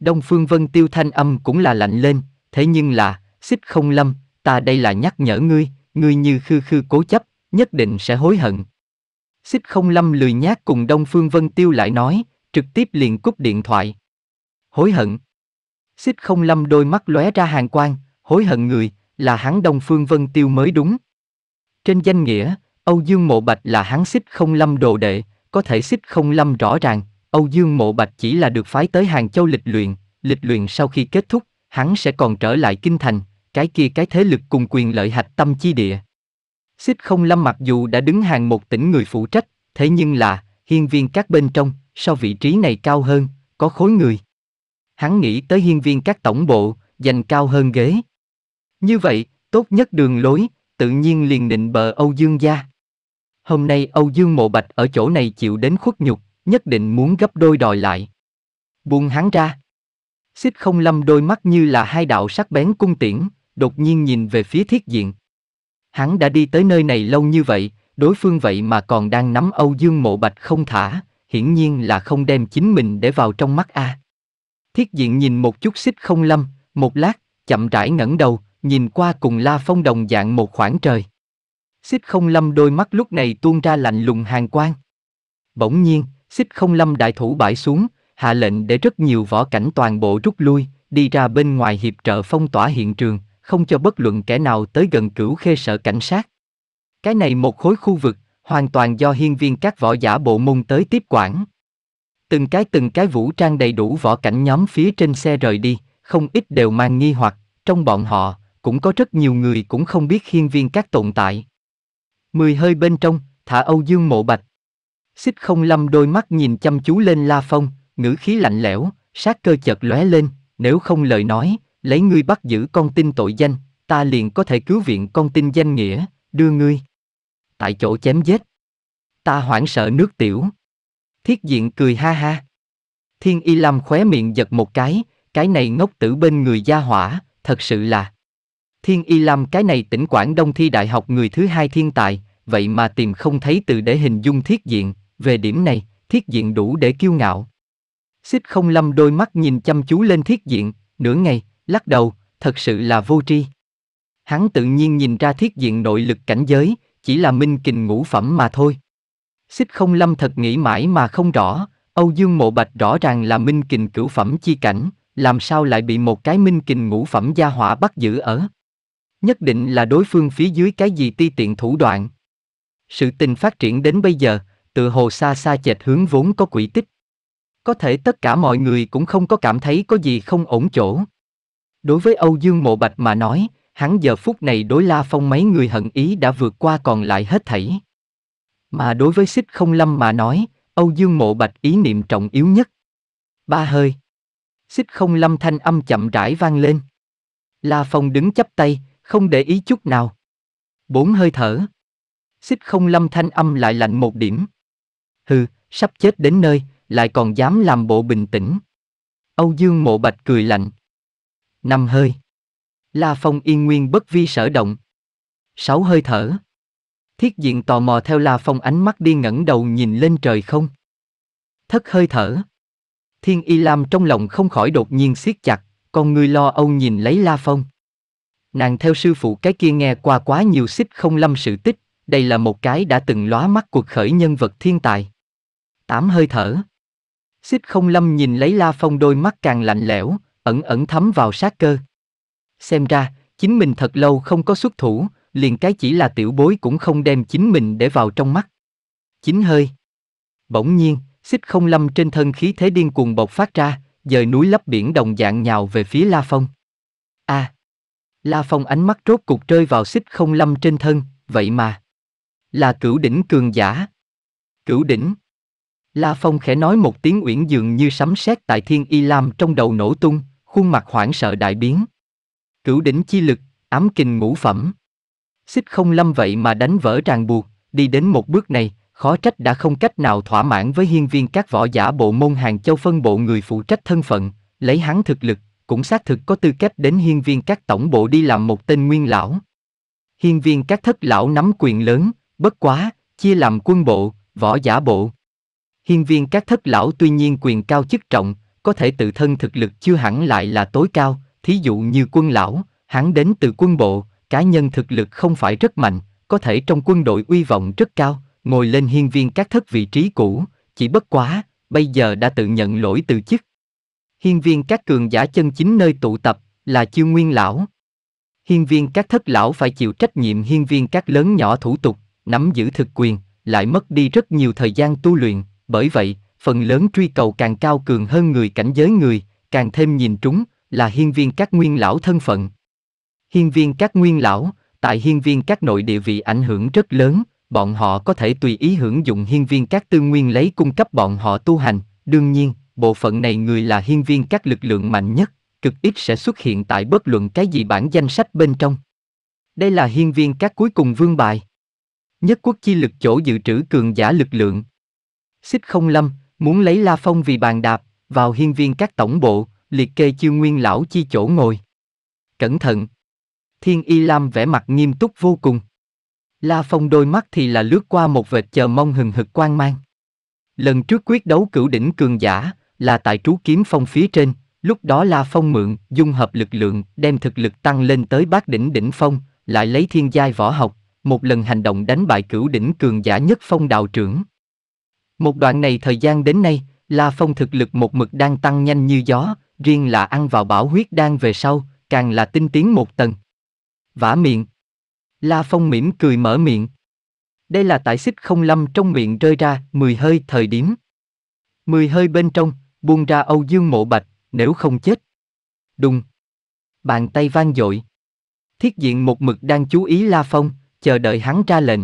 S1: Đông Phương Vân Tiêu thanh âm cũng là lạnh lên, thế nhưng là, xích không lâm, ta đây là nhắc nhở ngươi, ngươi như khư khư cố chấp, nhất định sẽ hối hận. Xích không lâm lười nhác cùng Đông Phương Vân Tiêu lại nói, trực tiếp liền cúp điện thoại. Hối hận. Xích không lâm đôi mắt lóe ra hàng quang, hối hận người, là hắn Đông Phương Vân Tiêu mới đúng. Trên danh nghĩa, Âu Dương Mộ Bạch là hắn xích không lâm đồ đệ, có thể xích không lâm rõ ràng, Âu Dương Mộ Bạch chỉ là được phái tới Hàng Châu lịch luyện, lịch luyện sau khi kết thúc, hắn sẽ còn trở lại Kinh Thành, cái kia cái thế lực cùng quyền lợi hạch tâm chi địa. Xích không lâm mặc dù đã đứng hàng một tỉnh người phụ trách, thế nhưng là, hiên viên các bên trong, sau vị trí này cao hơn, có khối người hắn nghĩ tới hiên viên các tổng bộ, dành cao hơn ghế. Như vậy, tốt nhất đường lối, tự nhiên liền định bờ Âu Dương gia. Hôm nay Âu Dương Mộ Bạch ở chỗ này chịu đến khuất nhục, nhất định muốn gấp đôi đòi lại. Buông hắn ra. Xích không lâm đôi mắt như là hai đạo sắc bén cung tiễn, đột nhiên nhìn về phía thiết diện. Hắn đã đi tới nơi này lâu như vậy, đối phương vậy mà còn đang nắm Âu Dương Mộ Bạch không thả, hiển nhiên là không đem chính mình để vào trong mắt a. À. Thiết diện nhìn một chút xích không lâm, một lát, chậm rãi ngẩng đầu, nhìn qua cùng la phong đồng dạng một khoảng trời. Xích không lâm đôi mắt lúc này tuôn ra lạnh lùng hàng quang. Bỗng nhiên, xích không lâm đại thủ bãi xuống, hạ lệnh để rất nhiều võ cảnh toàn bộ rút lui, đi ra bên ngoài hiệp trợ phong tỏa hiện trường, không cho bất luận kẻ nào tới gần cửu khê sở cảnh sát. Cái này một khối khu vực, hoàn toàn do hiên viên các võ giả bộ môn tới tiếp quản. Từng cái từng cái vũ trang đầy đủ võ cảnh nhóm phía trên xe rời đi, không ít đều mang nghi hoặc, trong bọn họ, cũng có rất nhiều người cũng không biết hiên viên các tồn tại. Mười hơi bên trong, thả Âu Dương mộ bạch. Xích không lâm đôi mắt nhìn chăm chú lên La Phong, ngữ khí lạnh lẽo, sát cơ chợt lóe lên, nếu không lời nói, lấy ngươi bắt giữ con tin tội danh, ta liền có thể cứu viện con tin danh nghĩa, đưa ngươi. Tại chỗ chém giết. Ta hoảng sợ nước tiểu. Thiết diện cười ha ha. Thiên y lam khóe miệng giật một cái, cái này ngốc tử bên người gia hỏa, thật sự là. Thiên y lam cái này tỉnh Quảng Đông thi đại học người thứ hai thiên tài, vậy mà tìm không thấy từ để hình dung thiết diện, về điểm này, thiết diện đủ để kiêu ngạo. Xích không lâm đôi mắt nhìn chăm chú lên thiết diện, nửa ngày, lắc đầu, thật sự là vô tri. Hắn tự nhiên nhìn ra thiết diện nội lực cảnh giới, chỉ là minh kình ngũ phẩm mà thôi. Xích không lâm thật nghĩ mãi mà không rõ, Âu Dương Mộ Bạch rõ ràng là minh kình cửu phẩm chi cảnh, làm sao lại bị một cái minh kình ngũ phẩm gia hỏa bắt giữ ở. Nhất định là đối phương phía dưới cái gì ti tiện thủ đoạn. Sự tình phát triển đến bây giờ, tự hồ xa xa chệch hướng vốn có quỷ tích. Có thể tất cả mọi người cũng không có cảm thấy có gì không ổn chỗ. Đối với Âu Dương Mộ Bạch mà nói, hắn giờ phút này đối La Phong mấy người hận ý đã vượt qua còn lại hết thảy. Mà đối với xích không lâm mà nói, Âu Dương Mộ Bạch ý niệm trọng yếu nhất. Ba hơi. Xích không lâm thanh âm chậm rãi vang lên. La Phong đứng chắp tay, không để ý chút nào. Bốn hơi thở. Xích không lâm thanh âm lại lạnh một điểm. Hừ, sắp chết đến nơi, lại còn dám làm bộ bình tĩnh. Âu Dương Mộ Bạch cười lạnh. Năm hơi. La Phong yên nguyên bất vi sở động. Sáu hơi thở. Thiết diện tò mò theo La Phong ánh mắt đi ngẩng đầu nhìn lên trời không. Thất hơi thở. Thiên Y Lam trong lòng không khỏi đột nhiên siết chặt, con người lo âu nhìn lấy La Phong. Nàng theo sư phụ cái kia nghe qua quá nhiều xích không lâm sự tích, đây là một cái đã từng lóa mắt cuộc khởi nhân vật thiên tài. Tám hơi thở. Xích không lâm nhìn lấy La Phong đôi mắt càng lạnh lẽo, ẩn ẩn thấm vào sát cơ. Xem ra, chính mình thật lâu không có xuất thủ, liền cái chỉ là tiểu bối cũng không đem chính mình để vào trong mắt. Chính hơi. Bỗng nhiên, xích không lâm trên thân khí thế điên cuồng bộc phát ra, dời núi lấp biển đồng dạng nhào về phía La Phong. A. À, La Phong ánh mắt rốt cục rơi vào xích không lâm trên thân, vậy mà. Là cửu đỉnh cường giả. Cửu đỉnh. La Phong khẽ nói một tiếng uyển dường như sấm sét tại thiên y lam trong đầu nổ tung, khuôn mặt hoảng sợ đại biến. Cửu đỉnh chi lực, ám kình ngũ phẩm. Xích không lâm vậy mà đánh vỡ ràng buộc, đi đến một bước này, khó trách đã không cách nào thỏa mãn với hiên viên các võ giả bộ môn hàng châu phân bộ người phụ trách thân phận, lấy hắn thực lực, cũng xác thực có tư cách đến hiên viên các tổng bộ đi làm một tên nguyên lão. Hiên viên các thất lão nắm quyền lớn, bất quá, chia làm quân bộ, võ giả bộ. Hiên viên các thất lão tuy nhiên quyền cao chức trọng, có thể tự thân thực lực chưa hẳn lại là tối cao, thí dụ như quân lão, hắn đến từ quân bộ, cá nhân thực lực không phải rất mạnh, có thể trong quân đội uy vọng rất cao, ngồi lên hiên viên các thất vị trí cũ, chỉ bất quá, bây giờ đã tự nhận lỗi từ chức. Hiên viên các cường giả chân chính nơi tụ tập, là chiêu nguyên lão. Hiên viên các thất lão phải chịu trách nhiệm hiên viên các lớn nhỏ thủ tục, nắm giữ thực quyền, lại mất đi rất nhiều thời gian tu luyện, bởi vậy, phần lớn truy cầu càng cao cường hơn người cảnh giới người, càng thêm nhìn trúng, là hiên viên các nguyên lão thân phận. Hiên viên các nguyên lão, tại hiên viên các nội địa vị ảnh hưởng rất lớn, bọn họ có thể tùy ý hưởng dụng hiên viên các tư nguyên lấy cung cấp bọn họ tu hành, đương nhiên, bộ phận này người là hiên viên các lực lượng mạnh nhất, cực ít sẽ xuất hiện tại bất luận cái gì bản danh sách bên trong. Đây là hiên viên các cuối cùng vương bài. Nhất quốc chi lực chỗ dự trữ cường giả lực lượng. Xích không lâm, muốn lấy La Phong vì bàn đạp, vào hiên viên các tổng bộ, liệt kê chiêu nguyên lão chi chỗ ngồi. Cẩn thận, Thiên Y Lam vẻ mặt nghiêm túc vô cùng. La Phong đôi mắt thì là lướt qua một vệt chờ mong hừng hực quan mang. Lần trước quyết đấu cửu đỉnh cường giả, là tại trú kiếm phong phía trên, lúc đó La Phong mượn, dung hợp lực lượng, đem thực lực tăng lên tới bát đỉnh đỉnh phong, lại lấy thiên giai võ học, một lần hành động đánh bại cửu đỉnh cường giả nhất phong đạo trưởng. Một đoạn này thời gian đến nay, La Phong thực lực một mực đang tăng nhanh như gió, riêng là ăn vào bảo huyết đang về sau, càng là tinh tiến một tầng. Vả miệng. La Phong mỉm cười mở miệng. Đây là tại xích không lâm trong miệng rơi ra, mười hơi thời điểm. Mười hơi bên trong, buông ra Âu Dương mộ bạch, nếu không chết. Đùng. Bàn tay vang dội. Thiết diện một mực đang chú ý La Phong, chờ đợi hắn ra lệnh.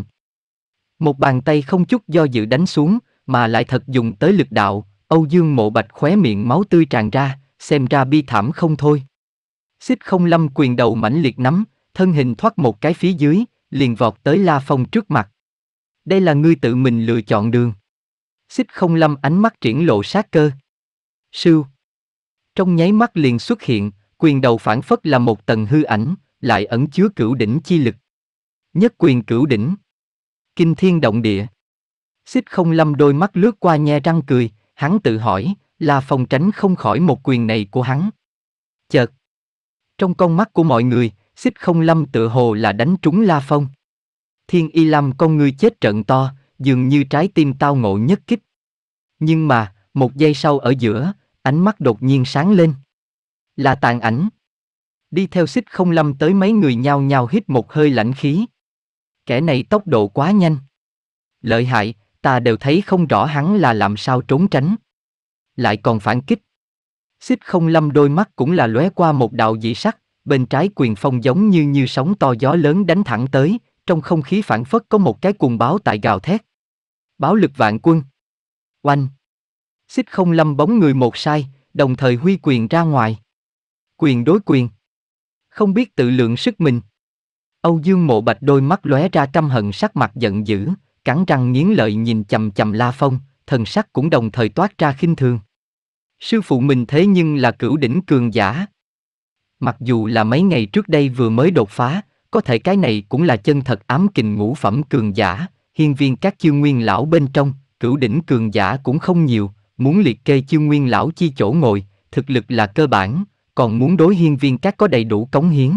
S1: Một bàn tay không chút do dự đánh xuống, mà lại thật dùng tới lực đạo, Âu Dương mộ bạch khóe miệng máu tươi tràn ra, xem ra bi thảm không thôi. Xích không lâm quyền đầu mãnh liệt nắm, thân hình thoát một cái phía dưới, liền vọt tới La Phong trước mặt. Đây là ngươi tự mình lựa chọn đường. Xích không lâm ánh mắt triển lộ sát cơ. Sưu. Trong nháy mắt liền xuất hiện, quyền đầu phản phất là một tầng hư ảnh, lại ẩn chứa cửu đỉnh chi lực. Nhất quyền cửu đỉnh. Kinh thiên động địa. Xích không lâm đôi mắt lướt qua nhe răng cười, hắn tự hỏi, La Phong tránh không khỏi một quyền này của hắn. Chợt. Trong con mắt của mọi người, xích không lâm tự hồ là đánh trúng la phong. Thiên y lâm con ngươi chết trận to, dường như trái tim tao ngộ nhất kích. Nhưng mà, một giây sau ở giữa, ánh mắt đột nhiên sáng lên. Là tàn ảnh. Đi theo xích không lâm tới mấy người nhao nhao hít một hơi lãnh khí. Kẻ này tốc độ quá nhanh. Lợi hại, ta đều thấy không rõ hắn là làm sao trốn tránh. Lại còn phản kích. Xích không lâm đôi mắt cũng là lóe qua một đạo dị sắc, bên trái quyền phong giống như như sóng to gió lớn đánh thẳng tới, trong không khí phản phất có một cái cuồng báo tại gào thét. Báo lực vạn quân. Oanh. Xích không lâm bóng người một sai, đồng thời huy quyền ra ngoài. Quyền đối quyền. Không biết tự lượng sức mình. Âu Dương Mộ Bạch đôi mắt lóe ra căm hận sắc mặt giận dữ, cắn răng nghiến lợi nhìn chầm chầm La Phong, thần sắc cũng đồng thời toát ra khinh thường. Sư phụ mình thế nhưng là cửu đỉnh cường giả. Mặc dù là mấy ngày trước đây vừa mới đột phá, có thể cái này cũng là chân thật ám kình ngũ phẩm cường giả, hiên viên các chiêu nguyên lão bên trong, cửu đỉnh cường giả cũng không nhiều, muốn liệt kê chiêu nguyên lão chi chỗ ngồi, thực lực là cơ bản, còn muốn đối hiên viên các có đầy đủ cống hiến.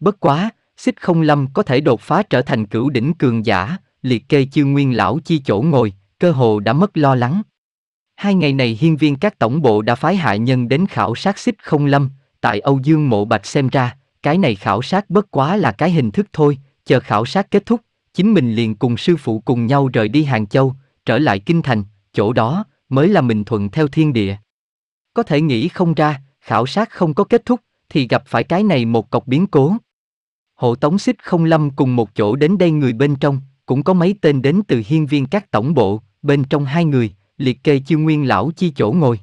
S1: Bất quá, xích không lâm có thể đột phá trở thành cửu đỉnh cường giả, liệt kê chiêu nguyên lão chi chỗ ngồi, cơ hồ đã mất lo lắng. Hai ngày này hiên viên các tổng bộ đã phái hạ nhân đến khảo sát xích không lâm, tại Âu Dương Mộ Bạch xem ra, cái này khảo sát bất quá là cái hình thức thôi, chờ khảo sát kết thúc, chính mình liền cùng sư phụ cùng nhau rời đi Hàng Châu, trở lại Kinh Thành, chỗ đó mới là mình thuận theo thiên địa. Có thể nghĩ không ra, khảo sát không có kết thúc, thì gặp phải cái này một cọc biến cố. Hộ tống xích không lâm cùng một chỗ đến đây người bên trong, cũng có mấy tên đến từ hiên viên các tổng bộ, bên trong hai người, liệt kê chiêu nguyên lão chi chỗ ngồi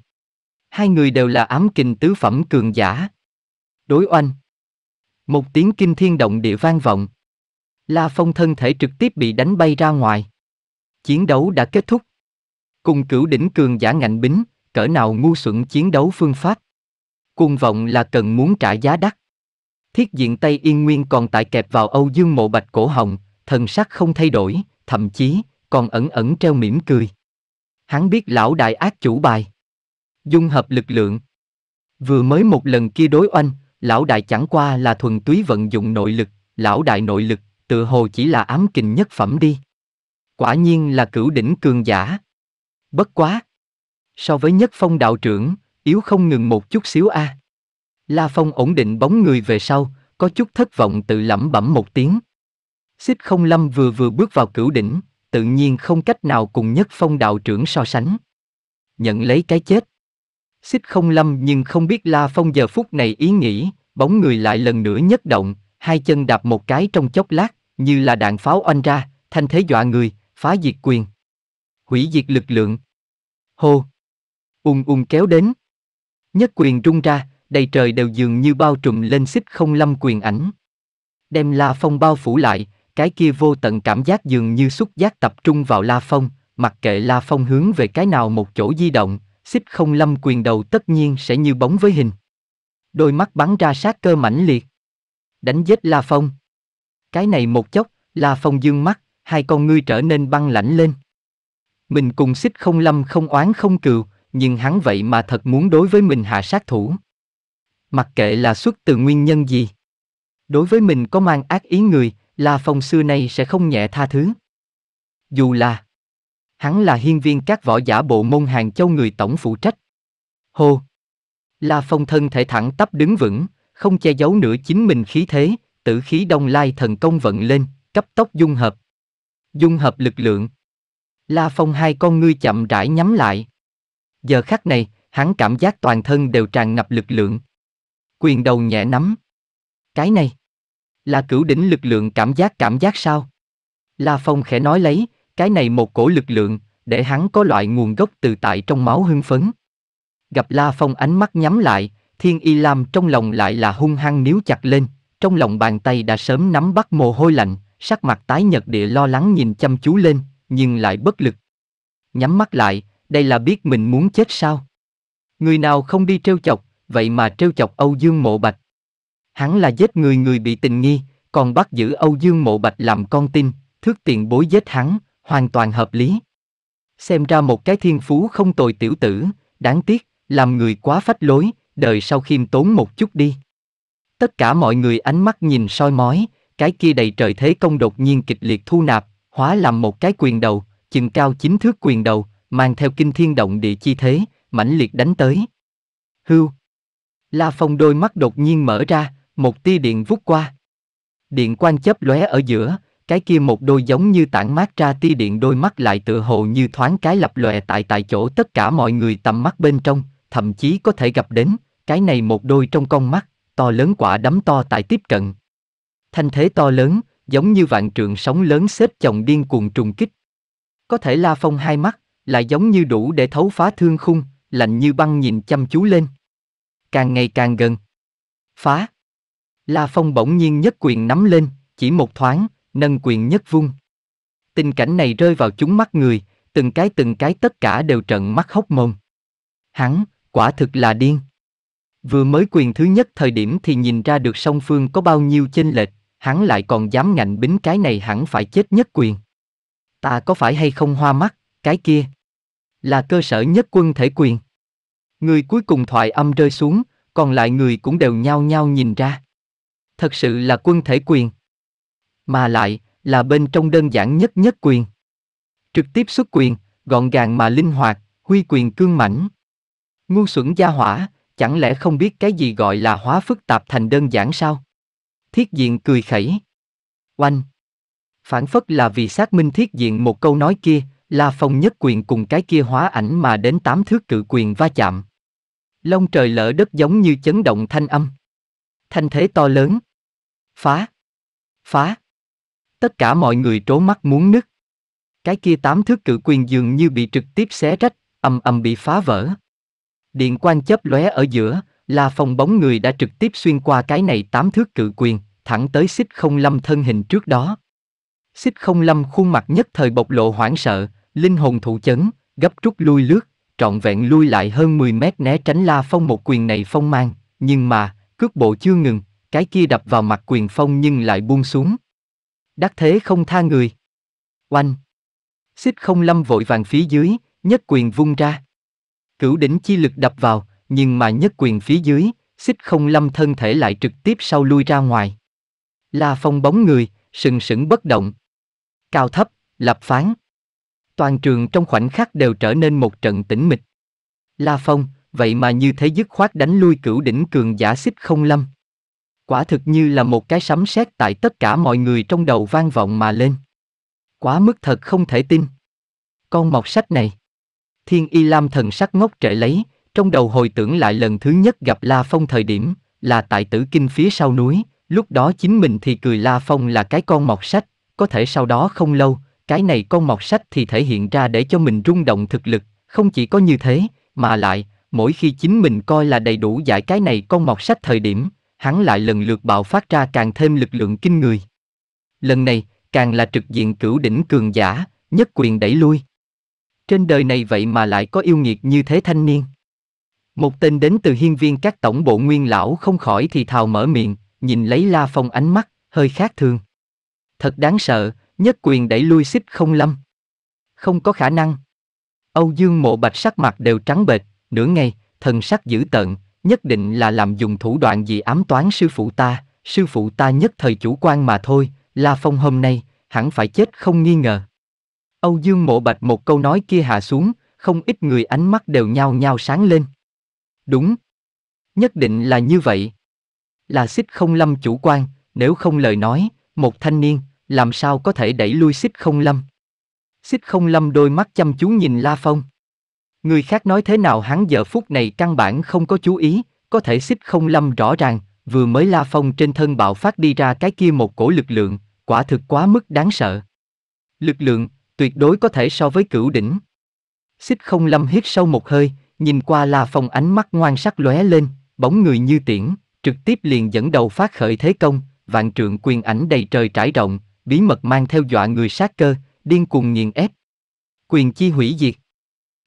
S1: hai người đều là ám kình tứ phẩm cường giả. Đối oanh. Một tiếng kinh thiên động địa vang vọng. La Phong thân thể trực tiếp bị đánh bay ra ngoài. Chiến đấu đã kết thúc. Cùng cửu đỉnh cường giả ngạnh bính, cỡ nào ngu xuẩn chiến đấu phương pháp. Cuồng vọng là cần muốn trả giá đắt. Thiết diện Tây Yên Nguyên còn tại kẹp vào Âu Dương Mộ Bạch cổ hồng thần sắc không thay đổi, thậm chí còn ẩn ẩn treo mỉm cười. Hắn biết lão đại ác chủ bài dung hợp lực lượng. Vừa mới một lần kia đối oanh, lão đại chẳng qua là thuần túy vận dụng nội lực, lão đại nội lực, tự hồ chỉ là ám kình nhất phẩm đi. Quả nhiên là cửu đỉnh cường giả. Bất quá. So với nhất phong đạo trưởng, yếu không ngừng một chút xíu a. La Phong ổn định bóng người về sau, có chút thất vọng tự lẩm bẩm một tiếng. Xích không lâm vừa vừa bước vào cửu đỉnh, tự nhiên không cách nào cùng nhất phong đạo trưởng so sánh. Nhận lấy cái chết. Xích không lâm nhưng không biết La Phong giờ phút này ý nghĩ, bóng người lại lần nữa nhất động, hai chân đạp một cái trong chốc lát, như là đạn pháo oanh ra, thanh thế dọa người, phá diệt quyền. Hủy diệt lực lượng. Hô. Ung ung kéo đến. Nhất quyền rung ra, đầy trời đều dường như bao trùm lên xích không lâm quyền ảnh. Đem La Phong bao phủ lại, cái kia vô tận cảm giác dường như xúc giác tập trung vào La Phong, mặc kệ La Phong hướng về cái nào một chỗ di động, xích không lâm quyền đầu tất nhiên sẽ như bóng với hình. Đôi mắt bắn ra sát cơ mãnh liệt. Đánh giết La Phong. Cái này một chốc, La Phong dương mắt, hai con ngươi trở nên băng lãnh lên. Mình cùng xích không lâm không oán không cừu, nhưng hắn vậy mà thật muốn đối với mình hạ sát thủ. Mặc kệ là xuất từ nguyên nhân gì. Đối với mình có mang ác ý người, La Phong xưa nay sẽ không nhẹ tha thứ. Dù là Hắn là hiên viên các võ giả bộ môn Hàng Châu người tổng phụ trách. Hô! La Phong thân thể thẳng tắp đứng vững, không che giấu nữa chính mình khí thế, tử khí đông lai thần công vận lên, cấp tốc dung hợp. Dung hợp lực lượng. La Phong hai con ngươi chậm rãi nhắm lại. Giờ khắc này, hắn cảm giác toàn thân đều tràn ngập lực lượng. Quyền đầu nhẹ nắm. Cái này, là cửu đỉnh lực lượng cảm giác cảm giác sao? La Phong khẽ nói lấy, cái này một cổ lực lượng, để hắn có loại nguồn gốc từ tại trong máu hưng phấn. Gặp La Phong ánh mắt nhắm lại, Thiên Y Lam trong lòng lại là hung hăng níu chặt lên, trong lòng bàn tay đã sớm nắm bắt mồ hôi lạnh, sắc mặt tái nhật địa lo lắng nhìn chăm chú lên, nhưng lại bất lực. Nhắm mắt lại, đây là biết mình muốn chết sao? Người nào không đi trêu chọc, vậy mà trêu chọc Âu Dương Mộ Bạch. Hắn là giết người người bị tình nghi, còn bắt giữ Âu Dương Mộ Bạch làm con tin, thước tiền bối giết hắn, hoàn toàn hợp lý. Xem ra một cái thiên phú không tồi tiểu tử, đáng tiếc, làm người quá phách lối, đời sau khiêm tốn một chút đi. Tất cả mọi người ánh mắt nhìn soi mói, cái kia đầy trời thế công đột nhiên kịch liệt thu nạp, hóa làm một cái quyền đầu, chừng cao chính thước quyền đầu, mang theo kinh thiên động địa chi thế, mãnh liệt đánh tới. Hưu. La Phong đôi mắt đột nhiên mở ra, một tia điện vút qua. Điện quang chớp lóe ở giữa, cái kia một đôi giống như tản mát ra tia điện đôi mắt lại tựa hồ như thoáng cái lập lòe tại tại chỗ tất cả mọi người tầm mắt bên trong, thậm chí có thể gặp đến, cái này một đôi trong con mắt, to lớn quả đấm to tại tiếp cận. Thanh thế to lớn, giống như vạn trường sóng lớn xếp chồng điên cuồng trùng kích. Có thể La Phong hai mắt, lại giống như đủ để thấu phá thương khung, lạnh như băng nhìn chăm chú lên. Càng ngày càng gần. Phá. La Phong bỗng nhiên nhất quyền nắm lên, chỉ một thoáng, nâng quyền nhất vung. Tình cảnh này rơi vào chúng mắt người, từng cái từng cái tất cả đều trận mắt hốc mồm. Hắn, quả thực là điên. Vừa mới quyền thứ nhất thời điểm thì nhìn ra được song phương có bao nhiêu chênh lệch, hắn lại còn dám ngạnh bính cái này hẳn phải chết nhất quyền. Ta có phải hay không hoa mắt, cái kia là cơ sở nhất quân thể quyền. Người cuối cùng thoại âm rơi xuống, còn lại người cũng đều nhao nhao nhìn ra. Thật sự là quân thể quyền. Mà lại, là bên trong đơn giản nhất nhất quyền. Trực tiếp xuất quyền, gọn gàng mà linh hoạt, huy quyền cương mãnh. Ngu xuẩn gia hỏa, chẳng lẽ không biết cái gì gọi là hóa phức tạp thành đơn giản sao? Thiết diện cười khẩy. Oanh! Phản phất là vì xác minh thiết diện một câu nói kia, là phong nhất quyền cùng cái kia hóa ảnh mà đến tám thước cự quyền va chạm. long trời lỡ đất giống như chấn động thanh âm. Thanh thế to lớn. Phá! Phá! tất cả mọi người trố mắt muốn nứt. Cái kia tám thước cự quyền dường như bị trực tiếp xé rách, ầm ầm bị phá vỡ. Điện quang chớp lóe ở giữa, là phòng bóng người đã trực tiếp xuyên qua cái này tám thước cự quyền, thẳng tới xích không lâm thân hình trước đó. Xích không lâm khuôn mặt nhất thời bộc lộ hoảng sợ, linh hồn thụ chấn, gấp rút lui lướt, trọn vẹn lui lại hơn 10 mét né tránh la phong một quyền này phong mang, nhưng mà, cước bộ chưa ngừng, cái kia đập vào mặt quyền phong nhưng lại buông xuống đắc thế không tha người. Oanh! Xích không lâm vội vàng phía dưới, nhất quyền vung ra. Cửu đỉnh chi lực đập vào, nhưng mà nhất quyền phía dưới, xích không lâm thân thể lại trực tiếp sau lui ra ngoài. La phong bóng người, sừng sững bất động. Cao thấp, lập phán. Toàn trường trong khoảnh khắc đều trở nên một trận tĩnh mịch. La phong, vậy mà như thế dứt khoát đánh lui cửu đỉnh cường giả xích không lâm. Quả thực như là một cái sấm sét tại tất cả mọi người trong đầu vang vọng mà lên. Quá mức thật không thể tin. Con mọc sách này. Thiên y lam thần sắc ngốc trệ lấy, trong đầu hồi tưởng lại lần thứ nhất gặp La Phong thời điểm, là tại tử kinh phía sau núi, lúc đó chính mình thì cười La Phong là cái con mọc sách, có thể sau đó không lâu, cái này con mọc sách thì thể hiện ra để cho mình rung động thực lực, không chỉ có như thế, mà lại, mỗi khi chính mình coi là đầy đủ giải cái này con mọc sách thời điểm, hắn lại lần lượt bạo phát ra càng thêm lực lượng kinh người. Lần này, càng là trực diện cửu đỉnh cường giả, nhất quyền đẩy lui. Trên đời này vậy mà lại có yêu nghiệt như thế thanh niên. Một tên đến từ hiên viên các tổng bộ nguyên lão không khỏi thì thào mở miệng, nhìn lấy La Phong ánh mắt, hơi khác thường. Thật đáng sợ, nhất quyền đẩy lui xích không lâm. Không có khả năng. Âu Dương mộ bạch sắc mặt đều trắng bệch, nửa ngày, thần sắc dữ tợn, nhất định là làm dùng thủ đoạn gì ám toán sư phụ ta, sư phụ ta nhất thời chủ quan mà thôi, La Phong hôm nay, hẳn phải chết không nghi ngờ. Âu Dương mộ bạch một câu nói kia hạ xuống, không ít người ánh mắt đều nhao nhao sáng lên. Đúng. Nhất định là như vậy. Là xích không lâm chủ quan, nếu không lời nói, một thanh niên, làm sao có thể đẩy lui xích không lâm. Xích không lâm đôi mắt chăm chú nhìn La Phong. Người khác nói thế nào hắn giờ phút này căn bản không có chú ý, có thể xích không lâm rõ ràng, vừa mới la phong trên thân bạo phát đi ra cái kia một cổ lực lượng, quả thực quá mức đáng sợ. Lực lượng, tuyệt đối có thể so với cửu đỉnh. Xích không lâm hít sâu một hơi, nhìn qua la phong ánh mắt ngoan sắc lóe lên, bóng người như tiễn, trực tiếp liền dẫn đầu phát khởi thế công, vạn trượng quyền ảnh đầy trời trải rộng, bí mật mang theo dọa người sát cơ, điên cuồng nghiền ép. Quyền chi hủy diệt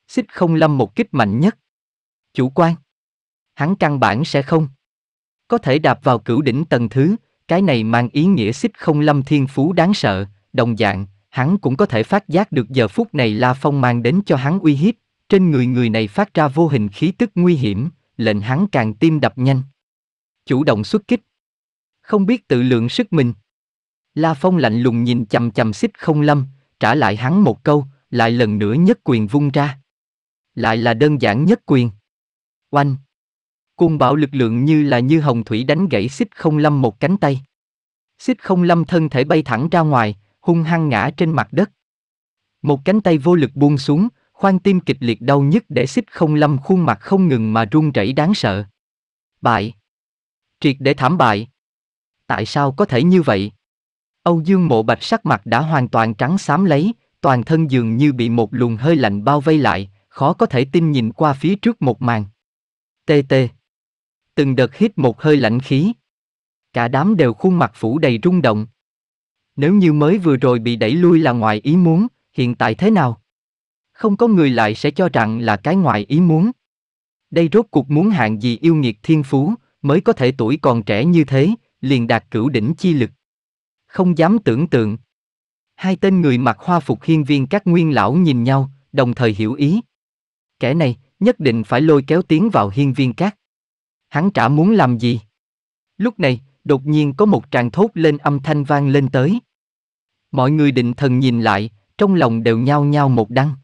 S1: xích không lâm một kích mạnh nhất. Chủ quan. Hắn căn bản sẽ không. Có thể đạp vào cửu đỉnh tầng thứ, cái này mang ý nghĩa xích không lâm thiên phú đáng sợ, đồng dạng, hắn cũng có thể phát giác được giờ phút này La Phong mang đến cho hắn uy hiếp, trên người người này phát ra vô hình khí tức nguy hiểm, lệnh hắn càng tim đập nhanh. Chủ động xuất kích. Không biết tự lượng sức mình. La Phong lạnh lùng nhìn chầm chầm xích không lâm, trả lại hắn một câu, lại lần nữa nhất quyền vung ra lại là đơn giản nhất quyền. Oanh! cung bạo lực lượng như là như hồng thủy đánh gãy xích không lâm một cánh tay. Xích không lâm thân thể bay thẳng ra ngoài, hung hăng ngã trên mặt đất. Một cánh tay vô lực buông xuống, khoan tim kịch liệt đau nhức để xích không lâm khuôn mặt không ngừng mà run rẩy đáng sợ. Bại! Triệt để thảm bại! Tại sao có thể như vậy? Âu Dương Mộ Bạch sắc mặt đã hoàn toàn trắng xám lấy, toàn thân dường như bị một luồng hơi lạnh bao vây lại, khó có thể tin nhìn qua phía trước một màn. Tê tê, Từng đợt hít một hơi lạnh khí. Cả đám đều khuôn mặt phủ đầy rung động. Nếu như mới vừa rồi bị đẩy lui là ngoài ý muốn, hiện tại thế nào? Không có người lại sẽ cho rằng là cái ngoài ý muốn. Đây rốt cuộc muốn hạng gì yêu nghiệt thiên phú, mới có thể tuổi còn trẻ như thế, liền đạt cửu đỉnh chi lực. Không dám tưởng tượng. Hai tên người mặc hoa phục hiên viên các nguyên lão nhìn nhau, đồng thời hiểu ý, Kẻ này, nhất định phải lôi kéo tiến vào hiên viên cát. Hắn trả muốn làm gì. Lúc này, đột nhiên có một tràng thốt lên âm thanh vang lên tới. Mọi người định thần nhìn lại, trong lòng đều nhao nhao một đăng.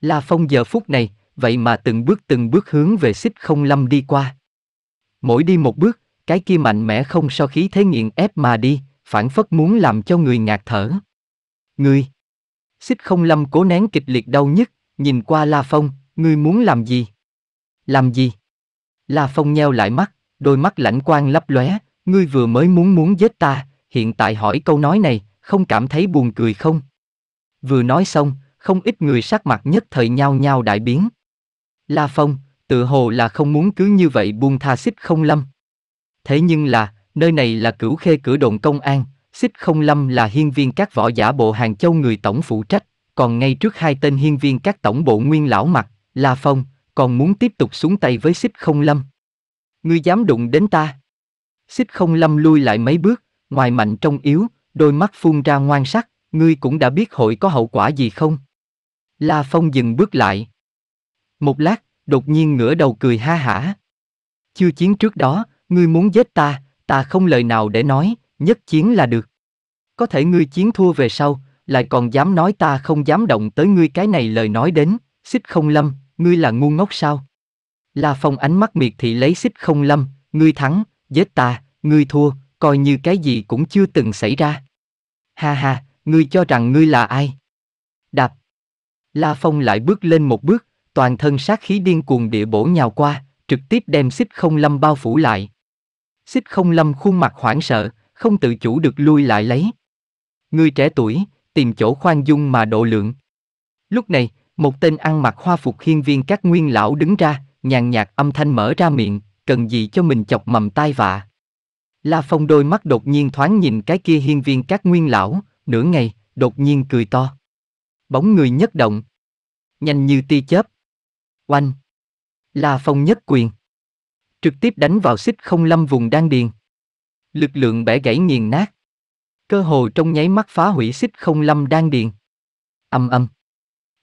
S1: La Phong giờ phút này, vậy mà từng bước từng bước hướng về xích không lâm đi qua. Mỗi đi một bước, cái kia mạnh mẽ không so khí thế nghiện ép mà đi, phản phất muốn làm cho người ngạt thở. Người! Xích không lâm cố nén kịch liệt đau nhức nhìn qua La Phong, Ngươi muốn làm gì? Làm gì? La Phong nheo lại mắt, đôi mắt lạnh quang lấp lóe, ngươi vừa mới muốn muốn giết ta, hiện tại hỏi câu nói này, không cảm thấy buồn cười không? Vừa nói xong, không ít người sắc mặt nhất thời nhao nhao đại biến. La Phong, tự hồ là không muốn cứ như vậy buông tha xích không lâm. Thế nhưng là, nơi này là cửu khê cửa đồn công an, xích không lâm là hiên viên các võ giả bộ Hàng Châu người tổng phụ trách, còn ngay trước hai tên hiên viên các tổng bộ nguyên lão mặt, La Phong, còn muốn tiếp tục xuống tay với xích không lâm. Ngươi dám đụng đến ta. Xích không lâm lui lại mấy bước, ngoài mạnh trong yếu, đôi mắt phun ra ngoan sắc, ngươi cũng đã biết hội có hậu quả gì không? La Phong dừng bước lại. Một lát, đột nhiên ngửa đầu cười ha hả. Chưa chiến trước đó, ngươi muốn giết ta, ta không lời nào để nói, nhất chiến là được. Có thể ngươi chiến thua về sau, lại còn dám nói ta không dám động tới ngươi cái này lời nói đến, xích không lâm, ngươi là ngu ngốc sao? La Phong ánh mắt miệt thị lấy xích không lâm, ngươi thắng, giết ta, ngươi thua, coi như cái gì cũng chưa từng xảy ra. Ha ha, ngươi cho rằng ngươi là ai? Đạp. La Phong lại bước lên một bước, toàn thân sát khí điên cuồng địa bổ nhào qua, trực tiếp đem xích không lâm bao phủ lại. Xích không lâm khuôn mặt hoảng sợ, không tự chủ được lui lại lấy. Ngươi trẻ tuổi, tìm chỗ khoan dung mà độ lượng. Lúc này, một tên ăn mặc hoa phục hiên viên các nguyên lão đứng ra, nhàn nhạt âm thanh mở ra miệng, cần gì cho mình chọc mầm tai vạ. La Phong đôi mắt đột nhiên thoáng nhìn cái kia hiên viên các nguyên lão, nửa ngày, đột nhiên cười to. Bóng người nhất động. Nhanh như tia chớp. Oanh. La Phong nhất quyền. Trực tiếp đánh vào xích không lâm vùng đan điền. Lực lượng bẻ gãy nghiền nát. Cơ hồ trong nháy mắt phá hủy xích không lâm đan điền. Âm âm.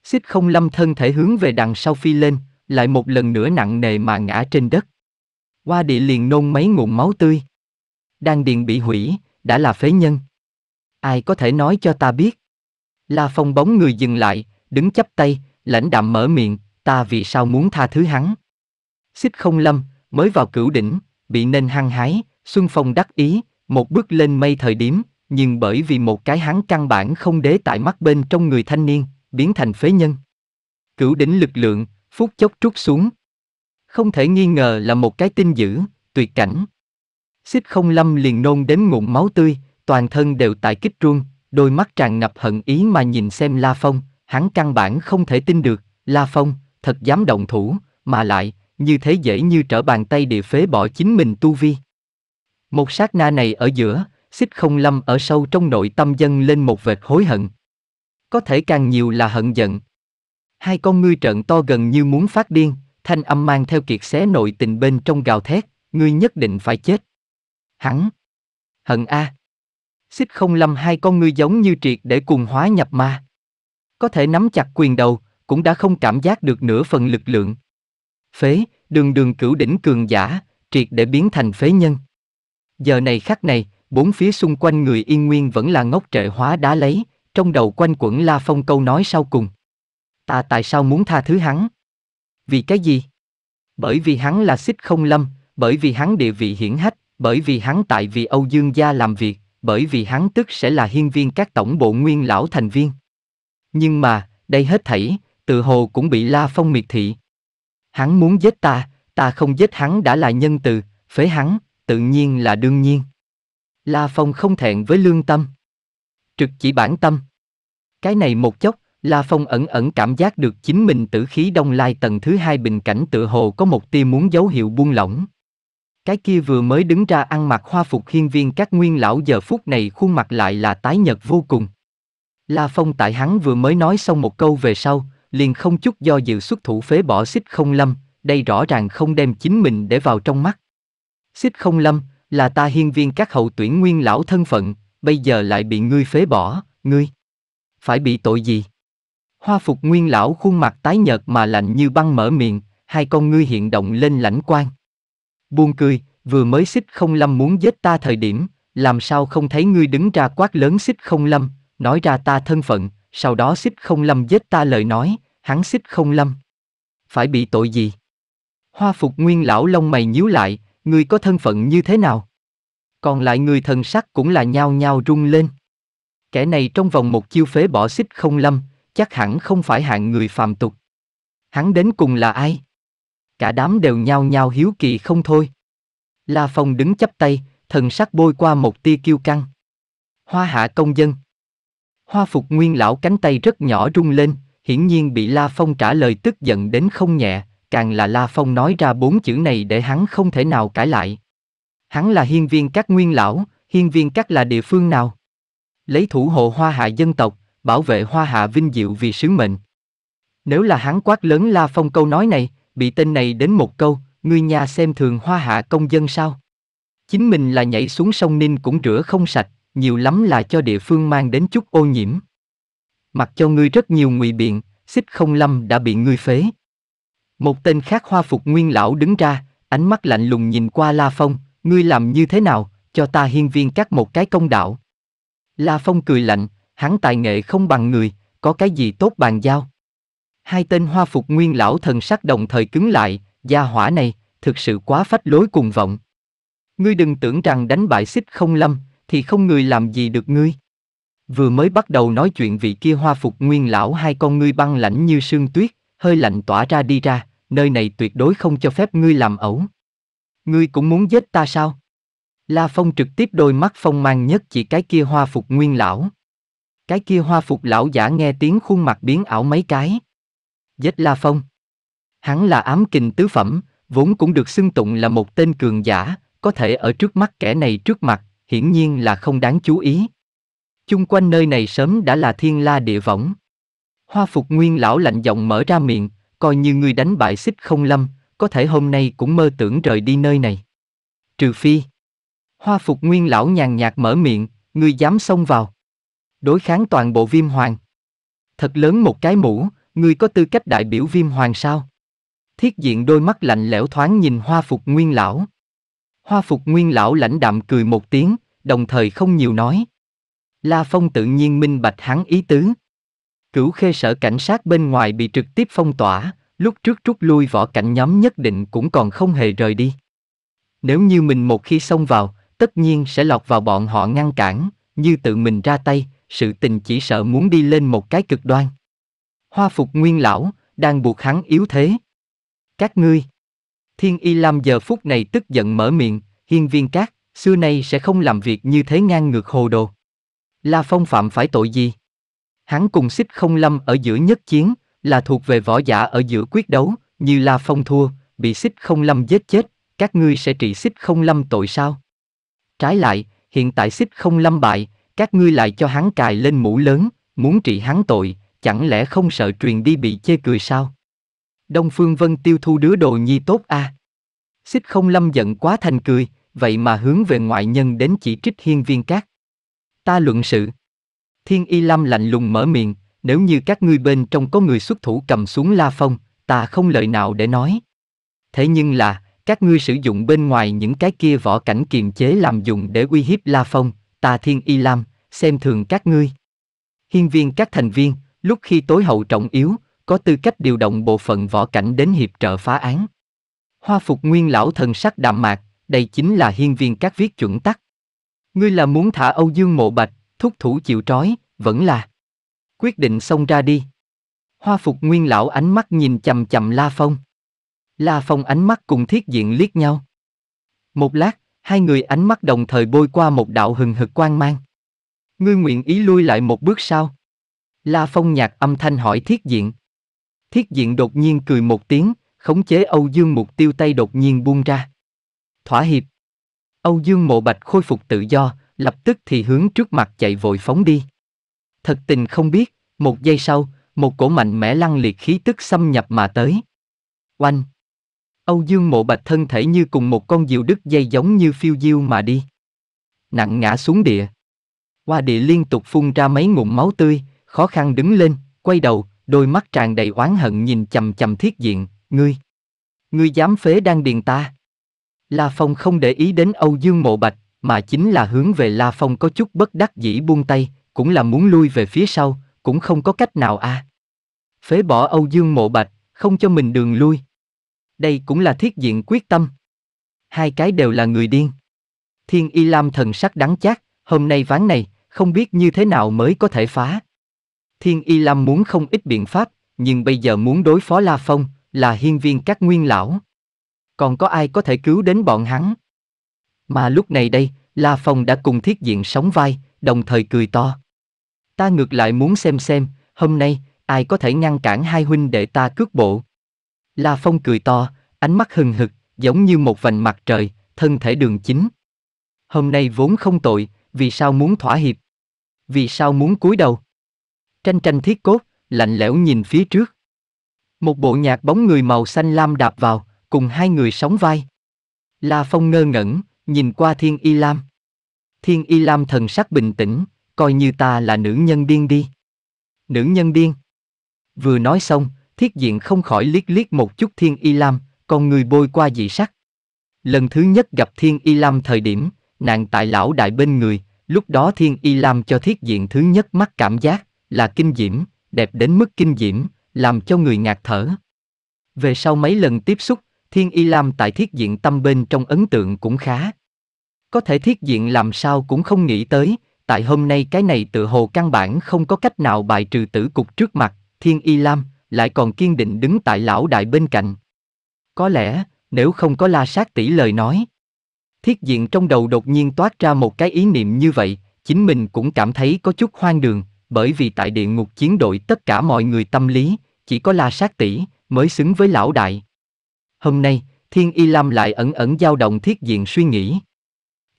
S1: Xích không lâm thân thể hướng về đằng sau phi lên, lại một lần nữa nặng nề mà ngã trên đất. Hoa địa liền nôn mấy ngụm máu tươi. Đan Điền bị hủy, đã là phế nhân. Ai có thể nói cho ta biết? La Phong bóng người dừng lại, đứng chắp tay, lãnh đạm mở miệng, ta vì sao muốn tha thứ hắn? Xích không lâm, mới vào cửu đỉnh, bị nên hăng hái, Xuân Phong đắc ý, một bước lên mây thời điểm, nhưng bởi vì một cái hắn căn bản không đế tại mắt bên trong người thanh niên, biến thành phế nhân. Cửu đỉnh lực lượng, phút chốc trút xuống. Không thể nghi ngờ là một cái tin dữ, tuyệt cảnh. Xích không lâm liền nôn đến ngụm máu tươi, toàn thân đều tại kích run, đôi mắt tràn ngập hận ý mà nhìn xem La Phong, hắn căn bản không thể tin được, La Phong, thật dám động thủ, mà lại, như thế dễ như trở bàn tay địa phế bỏ chính mình tu vi. Một sát na này ở giữa, xích không lâm ở sâu trong nội tâm dân lên một vệt hối hận có thể càng nhiều là hận giận. Hai con ngươi trợn to gần như muốn phát điên, thanh âm mang theo kiệt xé nội tình bên trong gào thét, ngươi nhất định phải chết. Hắn. Hận A. Xích không lâm hai con ngươi giống như triệt để cùng hóa nhập ma. Có thể nắm chặt quyền đầu, cũng đã không cảm giác được nửa phần lực lượng. Phế, đường đường cửu đỉnh cường giả, triệt để biến thành phế nhân. Giờ này khắc này, bốn phía xung quanh người yên nguyên vẫn là ngốc trệ hóa đá lấy, trong đầu quanh quẩn La Phong câu nói sau cùng. Ta tại sao muốn tha thứ hắn? Vì cái gì? Bởi vì hắn là xích không lâm, bởi vì hắn địa vị hiển hách, bởi vì hắn tại vì Âu Dương gia làm việc, bởi vì hắn tức sẽ là hiên viên các tổng bộ nguyên lão thành viên. Nhưng mà, đây hết thảy, tự hồ cũng bị La Phong miệt thị. Hắn muốn giết ta, ta không giết hắn đã là nhân từ, phế hắn, tự nhiên là đương nhiên. La Phong không thẹn với lương tâm trực chỉ bản tâm. Cái này một chốc, La Phong ẩn ẩn cảm giác được chính mình tử khí đông lai tầng thứ hai bình cảnh tựa hồ có một tia muốn dấu hiệu buông lỏng. Cái kia vừa mới đứng ra ăn mặc hoa phục hiên viên các nguyên lão giờ phút này khuôn mặt lại là tái nhật vô cùng. La Phong tại hắn vừa mới nói xong một câu về sau, liền không chút do dự xuất thủ phế bỏ xích không lâm, đây rõ ràng không đem chính mình để vào trong mắt. Xích không lâm, là ta hiên viên các hậu tuyển nguyên lão thân phận, bây giờ lại bị ngươi phế bỏ, ngươi phải bị tội gì? Hoa phục nguyên lão khuôn mặt tái nhợt mà lạnh như băng mở miệng, hai con ngươi hiện động lên lãnh quan. Buông cười, vừa mới xích không lâm muốn giết ta thời điểm, làm sao không thấy ngươi đứng ra quát lớn xích không lâm, nói ra ta thân phận, sau đó xích không lâm giết ta lời nói, hắn xích không lâm. Phải bị tội gì? Hoa phục nguyên lão lông mày nhíu lại, ngươi có thân phận như thế nào? Còn lại người thần sắc cũng là nhao nhao rung lên. Kẻ này trong vòng một chiêu phế bỏ xích không lâm, chắc hẳn không phải hạng người phàm tục. Hắn đến cùng là ai? Cả đám đều nhao nhao hiếu kỳ không thôi. La Phong đứng chắp tay, thần sắc bôi qua một tia kiêu căng. Hoa hạ công dân. Hoa phục nguyên lão cánh tay rất nhỏ rung lên, hiển nhiên bị La Phong trả lời tức giận đến không nhẹ, càng là La Phong nói ra bốn chữ này để hắn không thể nào cãi lại. Hắn là hiên viên các nguyên lão, hiên viên các là địa phương nào? Lấy thủ hộ hoa hạ dân tộc, bảo vệ hoa hạ vinh diệu vì sứ mệnh. Nếu là hắn quát lớn la phong câu nói này, bị tên này đến một câu, người nhà xem thường hoa hạ công dân sao? Chính mình là nhảy xuống sông Ninh cũng rửa không sạch, nhiều lắm là cho địa phương mang đến chút ô nhiễm. Mặc cho ngươi rất nhiều ngụy biện, xích không lâm đã bị ngươi phế. Một tên khác hoa phục nguyên lão đứng ra, ánh mắt lạnh lùng nhìn qua La Phong, Ngươi làm như thế nào, cho ta hiên viên các một cái công đạo. La Phong cười lạnh, hắn tài nghệ không bằng người, có cái gì tốt bàn giao. Hai tên hoa phục nguyên lão thần sắc đồng thời cứng lại, gia hỏa này, thực sự quá phách lối cùng vọng. Ngươi đừng tưởng rằng đánh bại xích không lâm, thì không người làm gì được ngươi. Vừa mới bắt đầu nói chuyện vị kia hoa phục nguyên lão hai con ngươi băng lãnh như sương tuyết, hơi lạnh tỏa ra đi ra, nơi này tuyệt đối không cho phép ngươi làm ẩu. Ngươi cũng muốn giết ta sao? La Phong trực tiếp đôi mắt phong mang nhất chỉ cái kia hoa phục nguyên lão. Cái kia hoa phục lão giả nghe tiếng khuôn mặt biến ảo mấy cái. Giết La Phong. Hắn là ám kình tứ phẩm, vốn cũng được xưng tụng là một tên cường giả, có thể ở trước mắt kẻ này trước mặt, hiển nhiên là không đáng chú ý. Chung quanh nơi này sớm đã là thiên la địa võng. Hoa phục nguyên lão lạnh giọng mở ra miệng, coi như ngươi đánh bại xích không lâm, có thể hôm nay cũng mơ tưởng rời đi nơi này. Trừ phi. Hoa phục nguyên lão nhàn nhạt mở miệng, ngươi dám xông vào. Đối kháng toàn bộ viêm hoàng. Thật lớn một cái mũ, ngươi có tư cách đại biểu viêm hoàng sao? Thiết diện đôi mắt lạnh lẽo thoáng nhìn hoa phục nguyên lão. Hoa phục nguyên lão lãnh đạm cười một tiếng, đồng thời không nhiều nói. La Phong tự nhiên minh bạch hắn ý tứ. Cửu khê sở cảnh sát bên ngoài bị trực tiếp phong tỏa, Lúc trước rút lui võ cảnh nhóm nhất định cũng còn không hề rời đi. Nếu như mình một khi xông vào, tất nhiên sẽ lọt vào bọn họ ngăn cản, như tự mình ra tay, sự tình chỉ sợ muốn đi lên một cái cực đoan. Hoa phục nguyên lão, đang buộc hắn yếu thế. Các ngươi. Thiên y Lam giờ phút này tức giận mở miệng, hiên viên các xưa nay sẽ không làm việc như thế ngang ngược hồ đồ. La Phong phạm phải tội gì? Hắn cùng xích không lâm ở giữa nhất chiến, là thuộc về võ giả ở giữa quyết đấu, như La Phong thua, bị xích không lâm giết chết, các ngươi sẽ trị xích không lâm tội sao? Trái lại, hiện tại xích không lâm bại, các ngươi lại cho hắn cài lên mũ lớn, muốn trị hắn tội, chẳng lẽ không sợ truyền đi bị chê cười sao? Đông Phương Vân tiêu thu đứa đồ nhi tốt a. À? Xích không lâm giận quá thành cười, vậy mà hướng về ngoại nhân đến chỉ trích hiên viên cát. Ta luận sự. Thiên y lâm lạnh lùng mở miệng, nếu như các ngươi bên trong có người xuất thủ cầm xuống La Phong, ta không lời nào để nói. Thế nhưng là, các ngươi sử dụng bên ngoài những cái kia võ cảnh kiềm chế làm dùng để uy hiếp La Phong, ta Thiên Y Lam, xem thường các ngươi. Hiên viên các thành viên, lúc khi tối hậu trọng yếu, có tư cách điều động bộ phận võ cảnh đến hiệp trợ phá án. Hoa phục nguyên lão thần sắc đạm mạc, đây chính là hiên viên các viết chuẩn tắc. Ngươi là muốn thả Âu Dương Mộ Bạch, thúc thủ chịu trói, vẫn là quyết định xông ra đi. Hoa phục nguyên lão ánh mắt nhìn chầm chầm La Phong. La Phong ánh mắt cùng thiết diện liếc nhau. Một lát, hai người ánh mắt đồng thời bôi qua một đạo hừng hực quang mang. Ngươi nguyện ý lui lại một bước sau, La Phong nhạc âm thanh hỏi thiết diện. Thiết diện đột nhiên cười một tiếng, khống chế Âu Dương mục tiêu tay đột nhiên buông ra. Thỏa hiệp. Âu Dương mộ bạch khôi phục tự do, lập tức thì hướng trước mặt chạy vội phóng đi thật tình không biết, một giây sau, một cổ mạnh mẽ lăng liệt khí tức xâm nhập mà tới. Oanh! Âu Dương mộ bạch thân thể như cùng một con diều đứt dây giống như phiêu diêu mà đi. Nặng ngã xuống địa. Hoa địa liên tục phun ra mấy ngụm máu tươi, khó khăn đứng lên, quay đầu, đôi mắt tràn đầy oán hận nhìn chầm chầm thiết diện, ngươi. Ngươi dám phế đang điền ta. La Phong không để ý đến Âu Dương mộ bạch, mà chính là hướng về La Phong có chút bất đắc dĩ buông tay, cũng là muốn lui về phía sau, cũng không có cách nào a. À. Phế bỏ Âu Dương Mộ Bạch, không cho mình đường lui. Đây cũng là thiết diện quyết tâm. Hai cái đều là người điên. Thiên Y Lam thần sắc đắng chát, hôm nay ván này, không biết như thế nào mới có thể phá. Thiên Y Lam muốn không ít biện pháp, nhưng bây giờ muốn đối phó La Phong, là hiên viên các nguyên lão. Còn có ai có thể cứu đến bọn hắn? Mà lúc này đây, La Phong đã cùng thiết diện sống vai, đồng thời cười to. Ta ngược lại muốn xem xem, hôm nay, ai có thể ngăn cản hai huynh để ta cướp bộ. La Phong cười to, ánh mắt hừng hực, giống như một vành mặt trời, thân thể đường chính. Hôm nay vốn không tội, vì sao muốn thỏa hiệp? Vì sao muốn cúi đầu? Tranh tranh thiết cốt, lạnh lẽo nhìn phía trước. Một bộ nhạc bóng người màu xanh lam đạp vào, cùng hai người sóng vai. La Phong ngơ ngẩn, nhìn qua Thiên Y Lam. Thiên Y Lam thần sắc bình tĩnh, coi như ta là nữ nhân điên đi. Nữ nhân điên. Vừa nói xong, thiết diện không khỏi liếc liếc một chút Thiên Y Lam, con người bôi qua dị sắc. Lần thứ nhất gặp Thiên Y Lam thời điểm, nàng tại lão đại bên người, lúc đó Thiên Y Lam cho thiết diện thứ nhất mắt cảm giác, là kinh diễm, đẹp đến mức kinh diễm, làm cho người ngạc thở. Về sau mấy lần tiếp xúc, Thiên Y Lam tại thiết diện tâm bên trong ấn tượng cũng khá, có thể thiết diện làm sao cũng không nghĩ tới, tại hôm nay cái này tự hồ căn bản không có cách nào bài trừ tử cục trước mặt, Thiên Y Lam lại còn kiên định đứng tại lão đại bên cạnh. Có lẽ, nếu không có la sát tỷ lời nói, thiết diện trong đầu đột nhiên toát ra một cái ý niệm như vậy, chính mình cũng cảm thấy có chút hoang đường, bởi vì tại địa ngục chiến đội tất cả mọi người tâm lý, chỉ có la sát tỷ mới xứng với lão đại. Hôm nay, Thiên Y Lam lại ẩn ẩn dao động thiết diện suy nghĩ.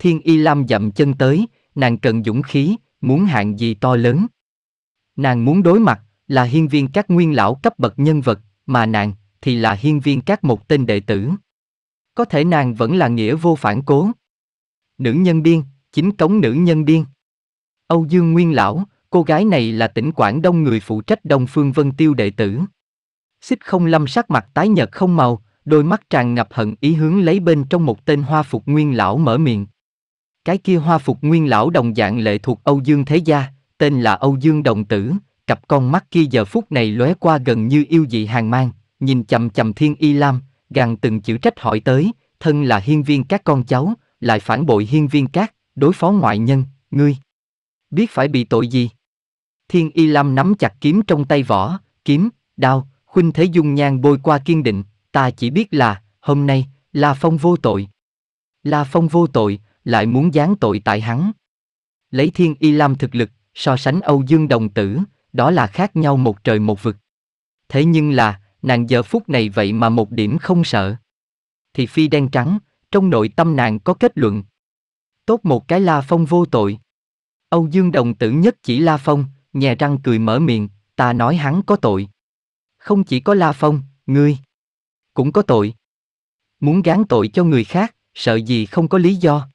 S1: Thiên Y Lam dậm chân tới, nàng cần dũng khí, muốn hạng gì to lớn. Nàng muốn đối mặt, là hiên viên các nguyên lão cấp bậc nhân vật, mà nàng, thì là hiên viên các một tên đệ tử. Có thể nàng vẫn là nghĩa vô phản cố. Nữ nhân điên, chính cống nữ nhân điên. Âu Dương Nguyên Lão, cô gái này là tỉnh Quảng Đông người phụ trách Đông Phương Vân Tiêu đệ tử. Xích không lâm sắc mặt tái nhợt không màu, đôi mắt tràn ngập hận ý hướng lấy bên trong một tên hoa phục nguyên lão mở miệng. Cái kia hoa phục nguyên lão đồng dạng lệ thuộc Âu Dương Thế Gia, tên là Âu Dương Đồng Tử, cặp con mắt kia giờ phút này lóe qua gần như yêu dị hàng mang, nhìn chầm chầm Thiên Y Lam, gằn từng chữ trách hỏi tới, thân là hiên viên các con cháu, lại phản bội hiên viên các, đối phó ngoại nhân, ngươi. Biết phải bị tội gì? Thiên Y Lam nắm chặt kiếm trong tay vỏ, kiếm, đao, khuynh thế dung nhan bôi qua kiên định, ta chỉ biết là, hôm nay, La Phong vô tội. La Phong vô tội, lại muốn giáng tội tại hắn. Lấy thiên y lam thực lực, so sánh Âu Dương đồng tử, đó là khác nhau một trời một vực. Thế nhưng là, nàng giờ phút này vậy mà một điểm không sợ. Thì phi đen trắng, trong nội tâm nàng có kết luận. Tốt một cái la phong vô tội. Âu Dương đồng tử nhất chỉ la phong, nhè răng cười mở miệng, ta nói hắn có tội. Không chỉ có la phong, ngươi cũng có tội. Muốn gán tội cho người khác, sợ gì không có lý do.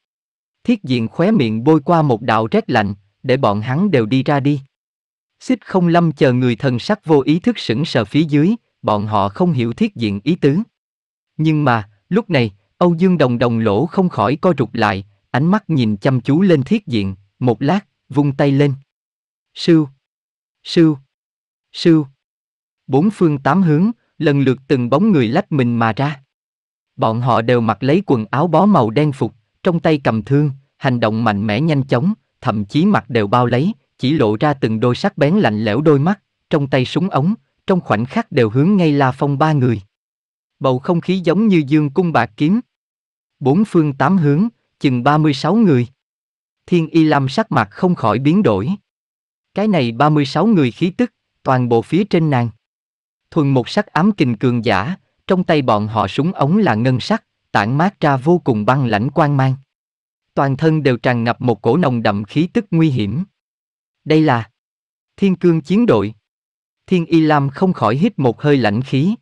S1: Thiết diện khóe miệng bôi qua một đạo rét lạnh, để bọn hắn đều đi ra đi. Xích không lâm chờ người thần sắc vô ý thức sững sờ phía dưới, bọn họ không hiểu thiết diện ý tứ. Nhưng mà, lúc này, Âu Dương Đồng đồng lỗ không khỏi co rụt lại, ánh mắt nhìn chăm chú lên thiết diện, một lát, vung tay lên. Sư, sư, sư. Bốn phương tám hướng, lần lượt từng bóng người lách mình mà ra. Bọn họ đều mặc lấy quần áo bó màu đen phục, trong tay cầm thương, hành động mạnh mẽ nhanh chóng, thậm chí mặt đều bao lấy, chỉ lộ ra từng đôi sắc bén lạnh lẽo đôi mắt, trong tay súng ống, trong khoảnh khắc đều hướng ngay La Phong ba người. Bầu không khí giống như dương cung bạc kiếm. Bốn phương tám hướng, chừng 36 người. Thiên Y Lam sắc mặt không khỏi biến đổi. Cái này 36 người khí tức, toàn bộ phía trên nàng. Thuần một sắc ám kình cường giả, trong tay bọn họ súng ống là ngân sắc, tản mát ra vô cùng băng lãnh quan mang. Toàn thân đều tràn ngập một cổ nồng đậm khí tức nguy hiểm. Đây là Thiên Cương chiến đội. Thiên Y Lam không khỏi hít một hơi lạnh khí.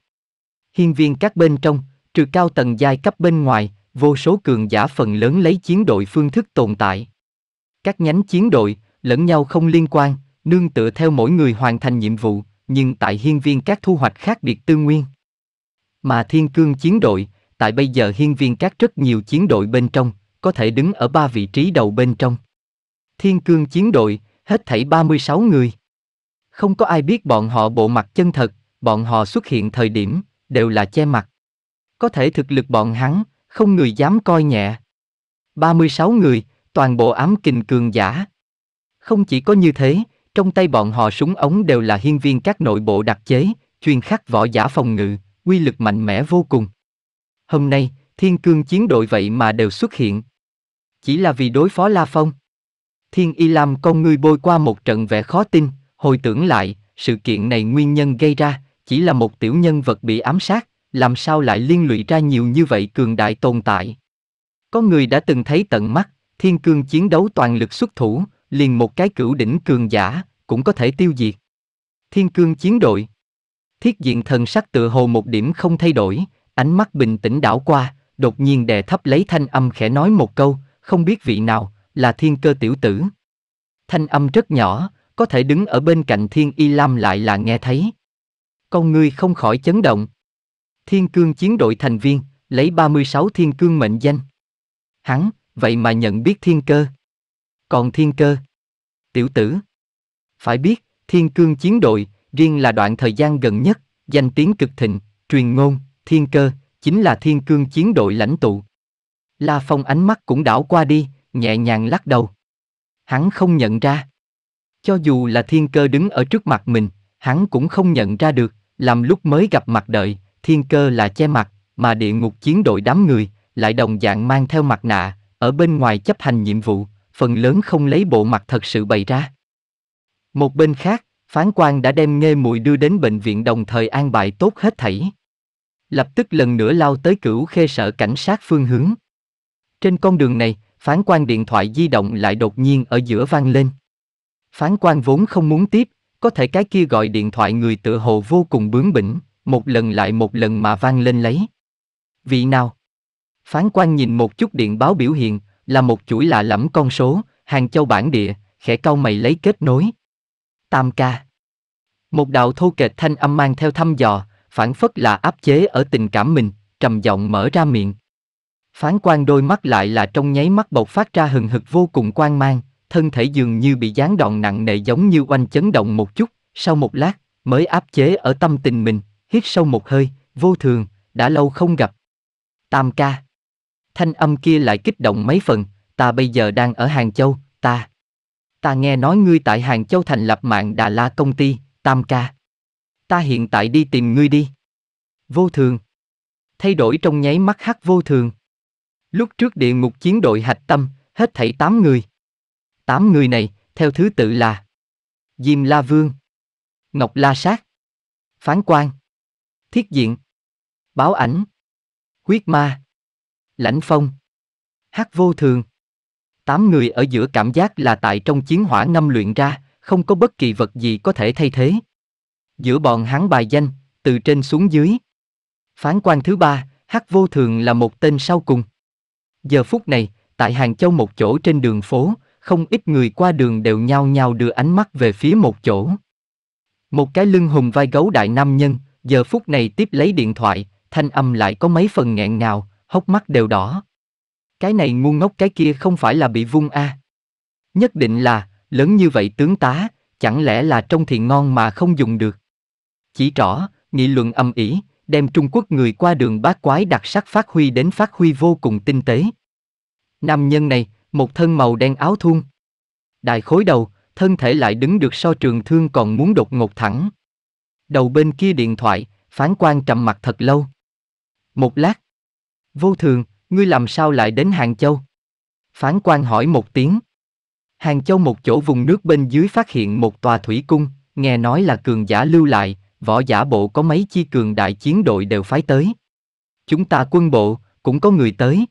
S1: Hiên viên các bên trong, trừ cao tầng giai cấp bên ngoài, vô số cường giả phần lớn lấy chiến đội phương thức tồn tại. Các nhánh chiến đội, lẫn nhau không liên quan, nương tựa theo mỗi người hoàn thành nhiệm vụ, nhưng tại hiên viên các thu hoạch khác biệt tư nguyên. Mà thiên cương chiến đội, tại bây giờ hiên viên các rất nhiều chiến đội bên trong, có thể đứng ở ba vị trí đầu bên trong. Thiên cương chiến đội, hết thảy 36 người. Không có ai biết bọn họ bộ mặt chân thật, bọn họ xuất hiện thời điểm, đều là che mặt. Có thể thực lực bọn hắn, không người dám coi nhẹ. 36 người, toàn bộ ám kình cường giả. Không chỉ có như thế, trong tay bọn họ súng ống đều là hiên viên các nội bộ đặc chế, chuyên khắc võ giả phòng ngự, quy lực mạnh mẽ vô cùng. Hôm nay, thiên cương chiến đội vậy mà đều xuất hiện. Chỉ là vì đối phó La Phong. Thiên Y Lam con ngươi bôi qua một trận vẻ khó tin, hồi tưởng lại, sự kiện này nguyên nhân gây ra, chỉ là một tiểu nhân vật bị ám sát, làm sao lại liên lụy ra nhiều như vậy cường đại tồn tại. Có người đã từng thấy tận mắt, thiên cương chiến đấu toàn lực xuất thủ, liền một cái cửu đỉnh cường giả, cũng có thể tiêu diệt. Thiên cương chiến đội Thiết diện thần sắc tựa hồ một điểm không thay đổi, ánh mắt bình tĩnh đảo qua, đột nhiên đè thấp lấy thanh âm khẽ nói một câu, không biết vị nào, là thiên cơ tiểu tử. Thanh âm rất nhỏ, có thể đứng ở bên cạnh thiên y lam lại là nghe thấy. Con người không khỏi chấn động. Thiên cương chiến đội thành viên, lấy 36 thiên cương mệnh danh. Hắn, vậy mà nhận biết thiên cơ. Còn thiên cơ? Tiểu tử. Phải biết, thiên cương chiến đội, riêng là đoạn thời gian gần nhất, danh tiếng cực thịnh, truyền ngôn, thiên cơ, chính là thiên cương chiến đội lãnh tụ. La Phong ánh mắt cũng đảo qua đi, nhẹ nhàng lắc đầu. Hắn không nhận ra. Cho dù là thiên cơ đứng ở trước mặt mình, hắn cũng không nhận ra được, làm lúc mới gặp mặt đợi, thiên cơ là che mặt, mà địa ngục chiến đội đám người, lại đồng dạng mang theo mặt nạ, ở bên ngoài chấp hành nhiệm vụ, phần lớn không lấy bộ mặt thật sự bày ra. Một bên khác, phán quan đã đem nghe mùi đưa đến bệnh viện đồng thời an bài tốt hết thảy lập tức lần nữa lao tới cửu khê sở cảnh sát phương hướng. Trên con đường này, phán quan điện thoại di động lại đột nhiên ở giữa vang lên. Phán quan vốn không muốn tiếp, có thể cái kia gọi điện thoại người tự hồ vô cùng bướng bỉnh, một lần lại một lần mà vang lên lấy. Vị nào? Phán quan nhìn một chút điện báo biểu hiện, là một chuỗi lạ lẫm con số, hàng châu bản địa, khẽ cau mày lấy kết nối. Tam ca. Một đạo thô kệch thanh âm mang theo thăm dò, phản phất là áp chế ở tình cảm mình, trầm giọng mở ra miệng. Phán quan đôi mắt lại là trong nháy mắt bộc phát ra hừng hực vô cùng quan mang, thân thể dường như bị gián đoạn nặng nề giống như oanh chấn động một chút, sau một lát, mới áp chế ở tâm tình mình, hít sâu một hơi, vô thường, đã lâu không gặp. Tam ca. Thanh âm kia lại kích động mấy phần, ta bây giờ đang ở Hàng Châu, ta. Ta nghe nói ngươi tại Hàng Châu thành lập mạng Đà La công ty, Tam ca ta hiện tại đi tìm ngươi đi. Vô thường. Thay đổi trong nháy mắt hắc vô thường. Lúc trước địa ngục chiến đội hạch tâm, hết thảy tám người. tám người này, theo thứ tự là Diêm La Vương, Ngọc La Sát, Phán Quan, Thiết Diện, Báo Ảnh, Huyết Ma, Lãnh Phong, Hắc Vô Thường. tám người ở giữa cảm giác là tại trong chiến hỏa ngâm luyện ra, không có bất kỳ vật gì có thể thay thế giữa bọn hắn bài danh, từ trên xuống dưới. Phán quan thứ ba, Hắc Vô Thường là một tên sau cùng. Giờ phút này, tại Hàng Châu một chỗ trên đường phố, không ít người qua đường đều nhao nhao đưa ánh mắt về phía một chỗ. Một cái lưng hùng vai gấu đại nam nhân, giờ phút này tiếp lấy điện thoại, thanh âm lại có mấy phần nghẹn ngào, hốc mắt đều đỏ. Cái này ngu ngốc cái kia không phải là bị vung a. Nhất định là, lớn như vậy tướng tá, chẳng lẽ là trong thì ngon mà không dùng được chỉ rõ, nghị luận âm ỉ, đem Trung Quốc người qua đường bát quái đặc sắc phát huy đến phát huy vô cùng tinh tế. Nam nhân này, một thân màu đen áo thun. Đại khối đầu, thân thể lại đứng được so trường thương còn muốn đột ngột thẳng. Đầu bên kia điện thoại, phán quan trầm mặt thật lâu. Một lát. Vô thường, ngươi làm sao lại đến Hàng Châu? Phán quan hỏi một tiếng. Hàng Châu một chỗ vùng nước bên dưới phát hiện một tòa thủy cung, nghe nói là cường giả lưu lại, võ giả bộ có mấy chi cường đại chiến đội đều phái tới. Chúng ta quân bộ, cũng có người tới.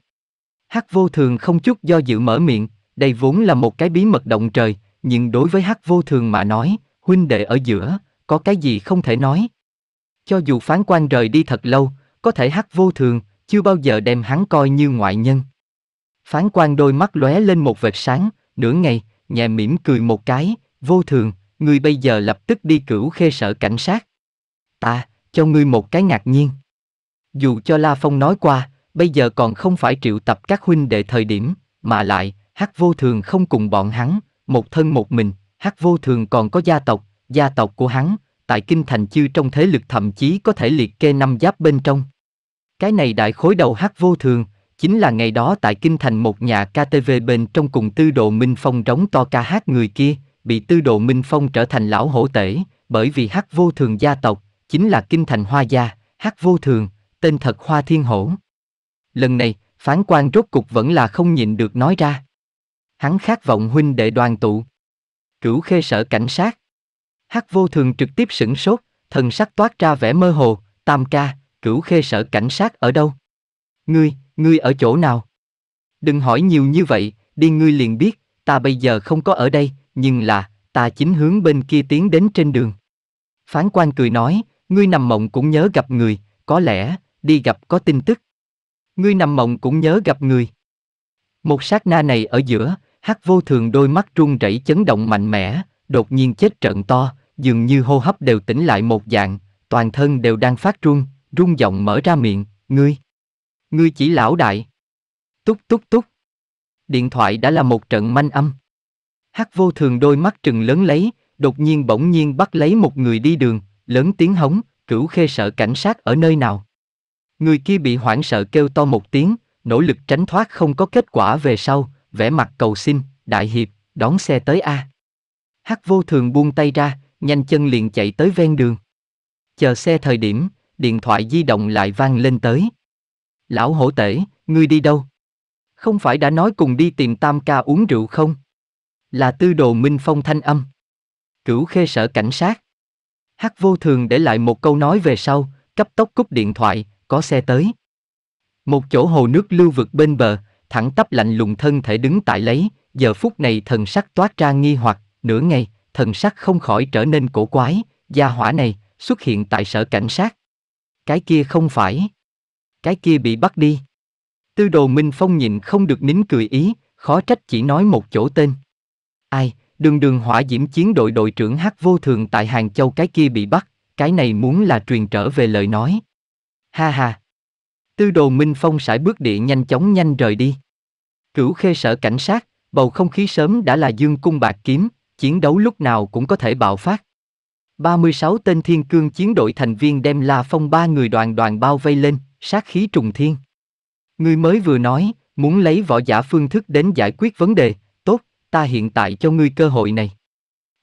S1: Hắc vô thường không chút do dự mở miệng, đây vốn là một cái bí mật động trời, nhưng đối với hắc vô thường mà nói, huynh đệ ở giữa, có cái gì không thể nói. Cho dù phán quan rời đi thật lâu, có thể hắc vô thường, chưa bao giờ đem hắn coi như ngoại nhân. Phán quan đôi mắt lóe lên một vệt sáng, nửa ngày, nhẹ mỉm cười một cái, vô thường, người bây giờ lập tức đi cửu khê sở cảnh sát ta, cho ngươi một cái ngạc nhiên. Dù cho La Phong nói qua, bây giờ còn không phải triệu tập các huynh đệ thời điểm, mà lại, hắc vô thường không cùng bọn hắn, một thân một mình, hắc vô thường còn có gia tộc, gia tộc của hắn, tại Kinh Thành Chư trong thế lực thậm chí có thể liệt kê năm giáp bên trong. Cái này đại khối đầu hắc vô thường, chính là ngày đó tại Kinh Thành một nhà KTV bên trong cùng tư độ Minh Phong rống to ca hát người kia, bị tư độ Minh Phong trở thành lão hổ tể, bởi vì hắc vô thường gia tộc, chính là kinh thành hoa gia, hát vô thường, tên thật hoa thiên hổ. Lần này, phán quan rốt cục vẫn là không nhịn được nói ra. Hắn khát vọng huynh đệ đoàn tụ. Cửu khê sở cảnh sát. Hát vô thường trực tiếp sửng sốt, thần sắc toát ra vẻ mơ hồ, tam ca, cửu khê sở cảnh sát ở đâu? Ngươi, ngươi ở chỗ nào? Đừng hỏi nhiều như vậy, đi ngươi liền biết, ta bây giờ không có ở đây, nhưng là, ta chính hướng bên kia tiến đến trên đường. Phán quan cười nói, Ngươi nằm mộng cũng nhớ gặp người, có lẽ, đi gặp có tin tức. Ngươi nằm mộng cũng nhớ gặp người. Một sát na này ở giữa, hắc vô thường đôi mắt run rẩy chấn động mạnh mẽ, đột nhiên chết trận to, dường như hô hấp đều tỉnh lại một dạng, toàn thân đều đang phát run, run giọng mở ra miệng, ngươi. Ngươi chỉ lão đại. Túc túc túc. Điện thoại đã là một trận manh âm. Hắc vô thường đôi mắt trừng lớn lấy, đột nhiên bỗng nhiên bắt lấy một người đi đường, lớn tiếng hống, cửu khê sợ cảnh sát ở nơi nào. Người kia bị hoảng sợ kêu to một tiếng, nỗ lực tránh thoát không có kết quả về sau, vẻ mặt cầu xin, đại hiệp, đón xe tới A. Hắc vô thường buông tay ra, nhanh chân liền chạy tới ven đường. Chờ xe thời điểm, điện thoại di động lại vang lên tới. Lão hổ tể, ngươi đi đâu? Không phải đã nói cùng đi tìm tam ca uống rượu không? Là tư đồ minh phong thanh âm. Cửu khê sở cảnh sát. Hắc vô thường để lại một câu nói về sau, cấp tốc cúp điện thoại, có xe tới. Một chỗ hồ nước lưu vực bên bờ, thẳng tắp lạnh lùng thân thể đứng tại lấy, giờ phút này thần sắc toát ra nghi hoặc, nửa ngày, thần sắc không khỏi trở nên cổ quái, gia hỏa này, xuất hiện tại sở cảnh sát. Cái kia không phải. Cái kia bị bắt đi. Tư đồ Minh Phong nhìn không được nín cười ý, khó trách chỉ nói một chỗ tên. Ai, đường đường hỏa diễm chiến đội đội trưởng hát vô thường tại Hàng Châu cái kia bị bắt, cái này muốn là truyền trở về lời nói. Ha ha. Tư đồ Minh Phong sải bước địa nhanh chóng nhanh rời đi. Cửu khê sở cảnh sát, bầu không khí sớm đã là dương cung bạc kiếm, chiến đấu lúc nào cũng có thể bạo phát. 36 tên thiên cương chiến đội thành viên đem La Phong ba người đoàn đoàn bao vây lên, sát khí trùng thiên. Người mới vừa nói, muốn lấy võ giả phương thức đến giải quyết vấn đề, ta hiện tại cho ngươi cơ hội này.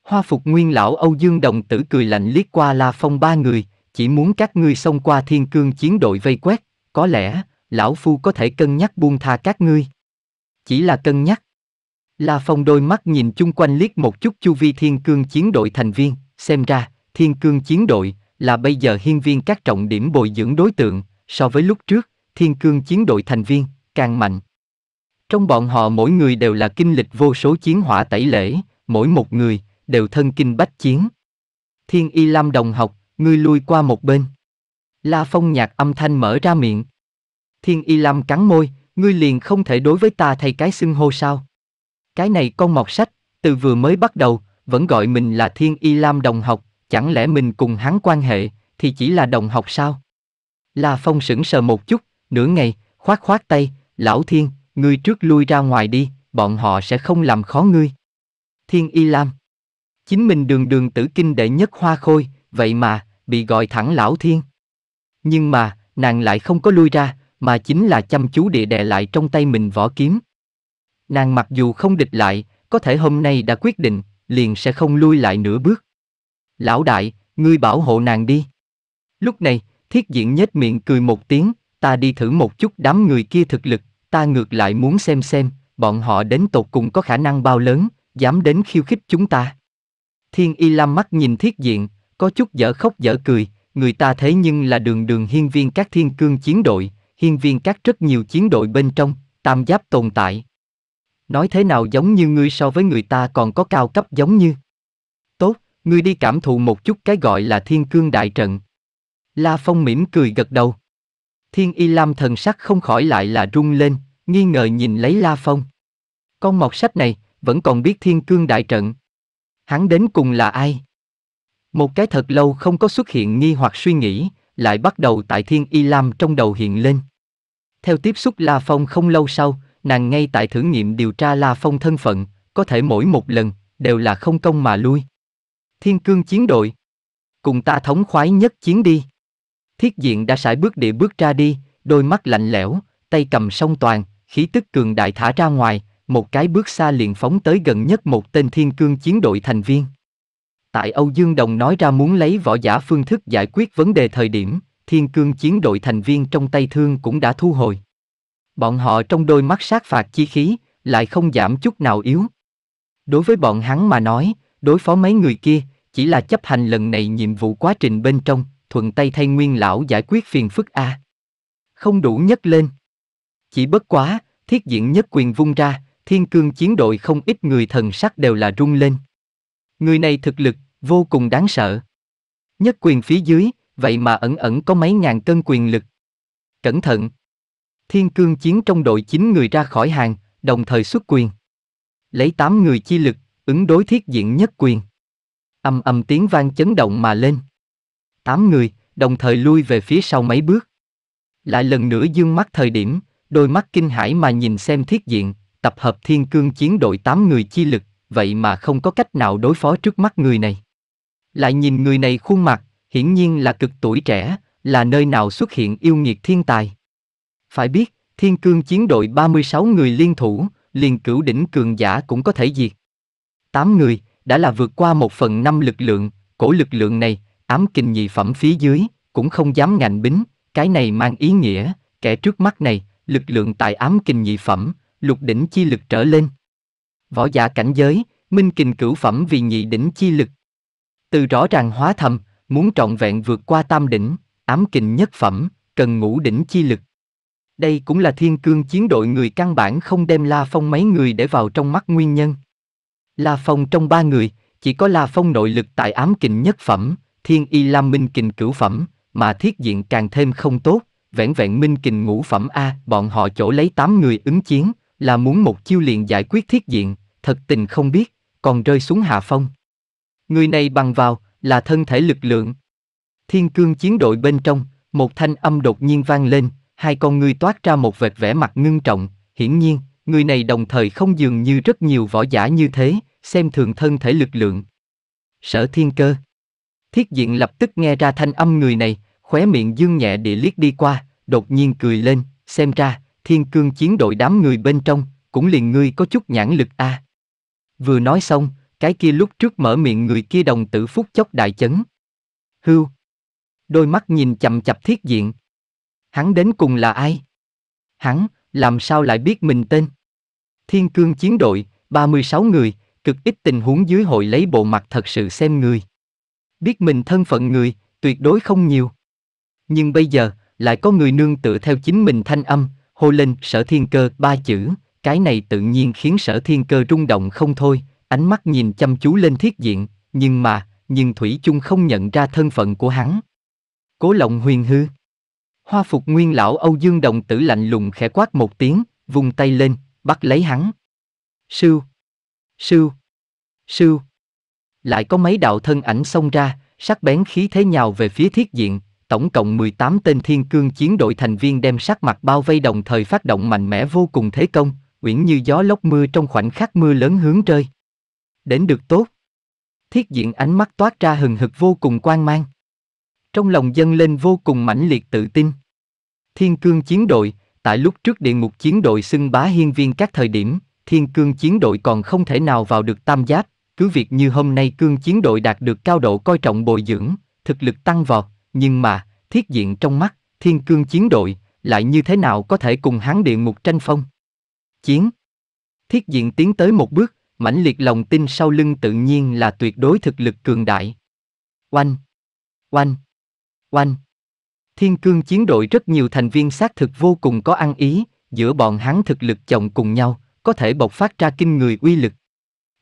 S1: Hoa phục nguyên lão Âu Dương Đồng Tử cười lạnh liếc qua La Phong ba người, chỉ muốn các ngươi xông qua thiên cương chiến đội vây quét, có lẽ, lão phu có thể cân nhắc buông tha các ngươi. Chỉ là cân nhắc. La Phong đôi mắt nhìn chung quanh liếc một chút chu vi thiên cương chiến đội thành viên, xem ra, thiên cương chiến đội là bây giờ hiên viên các trọng điểm bồi dưỡng đối tượng, so với lúc trước, thiên cương chiến đội thành viên, càng mạnh. Trong bọn họ mỗi người đều là kinh lịch vô số chiến hỏa tẩy lễ, mỗi một người, đều thân kinh bách chiến. Thiên y lam đồng học, ngươi lui qua một bên. La phong nhạc âm thanh mở ra miệng. Thiên y lam cắn môi, ngươi liền không thể đối với ta thay cái xưng hô sao. Cái này con mọt sách, từ vừa mới bắt đầu, vẫn gọi mình là thiên y lam đồng học, chẳng lẽ mình cùng hắn quan hệ, thì chỉ là đồng học sao? La phong sững sờ một chút, nửa ngày, khoát khoát tay, lão thiên, ngươi trước lui ra ngoài đi, bọn họ sẽ không làm khó ngươi. Thiên Y Lam Chính mình đường đường tử kinh đệ nhất hoa khôi, vậy mà, bị gọi thẳng lão thiên. Nhưng mà, nàng lại không có lui ra, mà chính là chăm chú địa đè lại trong tay mình võ kiếm. Nàng mặc dù không địch lại, có thể hôm nay đã quyết định, liền sẽ không lui lại nửa bước. Lão đại, ngươi bảo hộ nàng đi. Lúc này, thiết diện nhếch miệng cười một tiếng, ta đi thử một chút đám người kia thực lực ta ngược lại muốn xem xem, bọn họ đến tột cùng có khả năng bao lớn, dám đến khiêu khích chúng ta. Thiên y lam mắt nhìn thiết diện, có chút dở khóc dở cười, người ta thế nhưng là đường đường hiên viên các thiên cương chiến đội, hiên viên các rất nhiều chiến đội bên trong, tam giáp tồn tại. Nói thế nào giống như ngươi so với người ta còn có cao cấp giống như. Tốt, ngươi đi cảm thụ một chút cái gọi là thiên cương đại trận. La Phong mỉm cười gật đầu. Thiên y lam thần sắc không khỏi lại là rung lên, nghi ngờ nhìn lấy La Phong. Con mọt sách này, vẫn còn biết thiên cương đại trận. Hắn đến cùng là ai? Một cái thật lâu không có xuất hiện nghi hoặc suy nghĩ, lại bắt đầu tại thiên y lam trong đầu hiện lên. Theo tiếp xúc La Phong không lâu sau, nàng ngay tại thử nghiệm điều tra La Phong thân phận, có thể mỗi một lần, đều là không công mà lui. Thiên cương chiến đội. Cùng ta thống khoái nhất chiến đi. Thiết diện đã sải bước địa bước ra đi, đôi mắt lạnh lẽo, tay cầm song toàn, khí tức cường đại thả ra ngoài, một cái bước xa liền phóng tới gần nhất một tên thiên cương chiến đội thành viên. Tại Âu Dương Đồng nói ra muốn lấy võ giả phương thức giải quyết vấn đề thời điểm, thiên cương chiến đội thành viên trong tay thương cũng đã thu hồi. Bọn họ trong đôi mắt sát phạt chi khí, lại không giảm chút nào yếu. Đối với bọn hắn mà nói, đối phó mấy người kia, chỉ là chấp hành lần này nhiệm vụ quá trình bên trong, thuận tay thay nguyên lão giải quyết phiền phức a. À. Không đủ nhấc lên. Chỉ bất quá, thiết diện nhất quyền vung ra, thiên cương chiến đội không ít người thần sắc đều là rung lên. Người này thực lực, vô cùng đáng sợ. Nhất quyền phía dưới, vậy mà ẩn ẩn có mấy ngàn cân quyền lực. Cẩn thận! Thiên cương chiến trong đội chín người ra khỏi hàng, đồng thời xuất quyền. Lấy tám người chi lực, ứng đối thiết diện nhất quyền. Âm âm tiếng vang chấn động mà lên tám người, đồng thời lui về phía sau mấy bước. Lại lần nữa dương mắt thời điểm, đôi mắt kinh hãi mà nhìn xem thiết diện, tập hợp thiên cương chiến đội tám người chi lực, vậy mà không có cách nào đối phó trước mắt người này. Lại nhìn người này khuôn mặt, hiển nhiên là cực tuổi trẻ, là nơi nào xuất hiện yêu nghiệt thiên tài. Phải biết, thiên cương chiến đội 36 người liên thủ, liền cửu đỉnh cường giả cũng có thể diệt. tám người, đã là vượt qua một phần năm lực lượng, cổ lực lượng này, ám kình nhị phẩm phía dưới, cũng không dám ngạnh bính, cái này mang ý nghĩa, kẻ trước mắt này, lực lượng tại ám kình nhị phẩm, lục đỉnh chi lực trở lên. Võ giả cảnh giới, minh kình cửu phẩm vì nhị đỉnh chi lực. Từ rõ ràng hóa thầm, muốn trọn vẹn vượt qua tam đỉnh, ám kình nhất phẩm, cần ngũ đỉnh chi lực. Đây cũng là thiên cương chiến đội người căn bản không đem La Phong mấy người để vào trong mắt nguyên nhân. La Phong trong ba người, chỉ có La Phong nội lực tại ám kình nhất phẩm, thiên y lam minh kình cửu phẩm, mà thiết diện càng thêm không tốt, vẻn vẹn minh kình ngũ phẩm A, bọn họ chỗ lấy tám người ứng chiến, là muốn một chiêu liền giải quyết thiết diện, thật tình không biết, còn rơi xuống hạ phong. Người này bằng vào, là thân thể lực lượng. Thiên cương chiến đội bên trong, một thanh âm đột nhiên vang lên, hai con người toát ra một vệt vẻ mặt ngưng trọng, hiển nhiên, người này đồng thời không dường như rất nhiều võ giả như thế, xem thường thân thể lực lượng. Sở thiên cơ Thiết diện lập tức nghe ra thanh âm người này, khóe miệng dương nhẹ địa liếc đi qua, đột nhiên cười lên, xem ra, thiên cương chiến đội đám người bên trong, cũng liền ngươi có chút nhãn lực a. Vừa nói xong, cái kia lúc trước mở miệng người kia đồng tử phúc chốc đại chấn. Hưu. Đôi mắt nhìn chậm chập thiết diện. Hắn đến cùng là ai? Hắn, làm sao lại biết mình tên? Thiên cương chiến đội, 36 người, cực ít tình huống dưới hội lấy bộ mặt thật sự xem người biết mình thân phận người, tuyệt đối không nhiều. Nhưng bây giờ, lại có người nương tựa theo chính mình thanh âm, hô lên sở thiên cơ ba chữ, cái này tự nhiên khiến sở thiên cơ rung động không thôi, ánh mắt nhìn chăm chú lên thiết diện, nhưng mà, nhưng Thủy chung không nhận ra thân phận của hắn. Cố lộng huyền hư. Hoa phục nguyên lão Âu Dương Đồng tử lạnh lùng khẽ quát một tiếng, vung tay lên, bắt lấy hắn. Sưu. Sưu. Sưu. Lại có mấy đạo thân ảnh xông ra, sắc bén khí thế nhào về phía thiết diện, tổng cộng 18 tên thiên cương chiến đội thành viên đem sắc mặt bao vây đồng thời phát động mạnh mẽ vô cùng thế công, uyển như gió lốc mưa trong khoảnh khắc mưa lớn hướng rơi. Đến được tốt. Thiết diện ánh mắt toát ra hừng hực vô cùng quan mang. Trong lòng dâng lên vô cùng mãnh liệt tự tin. Thiên cương chiến đội, tại lúc trước địa ngục chiến đội xưng bá hiên viên các thời điểm, thiên cương chiến đội còn không thể nào vào được tam giáp, cứ việc như hôm nay cương chiến đội đạt được cao độ coi trọng bồi dưỡng, thực lực tăng vọt, nhưng mà, thiết diện trong mắt, thiên cương chiến đội, lại như thế nào có thể cùng hán địa ngục tranh phong? Chiến Thiết diện tiến tới một bước, mãnh liệt lòng tin sau lưng tự nhiên là tuyệt đối thực lực cường đại. Oanh! Oanh! Oanh! Thiên cương chiến đội rất nhiều thành viên xác thực vô cùng có ăn ý, giữa bọn hắn thực lực chồng cùng nhau, có thể bộc phát ra kinh người uy lực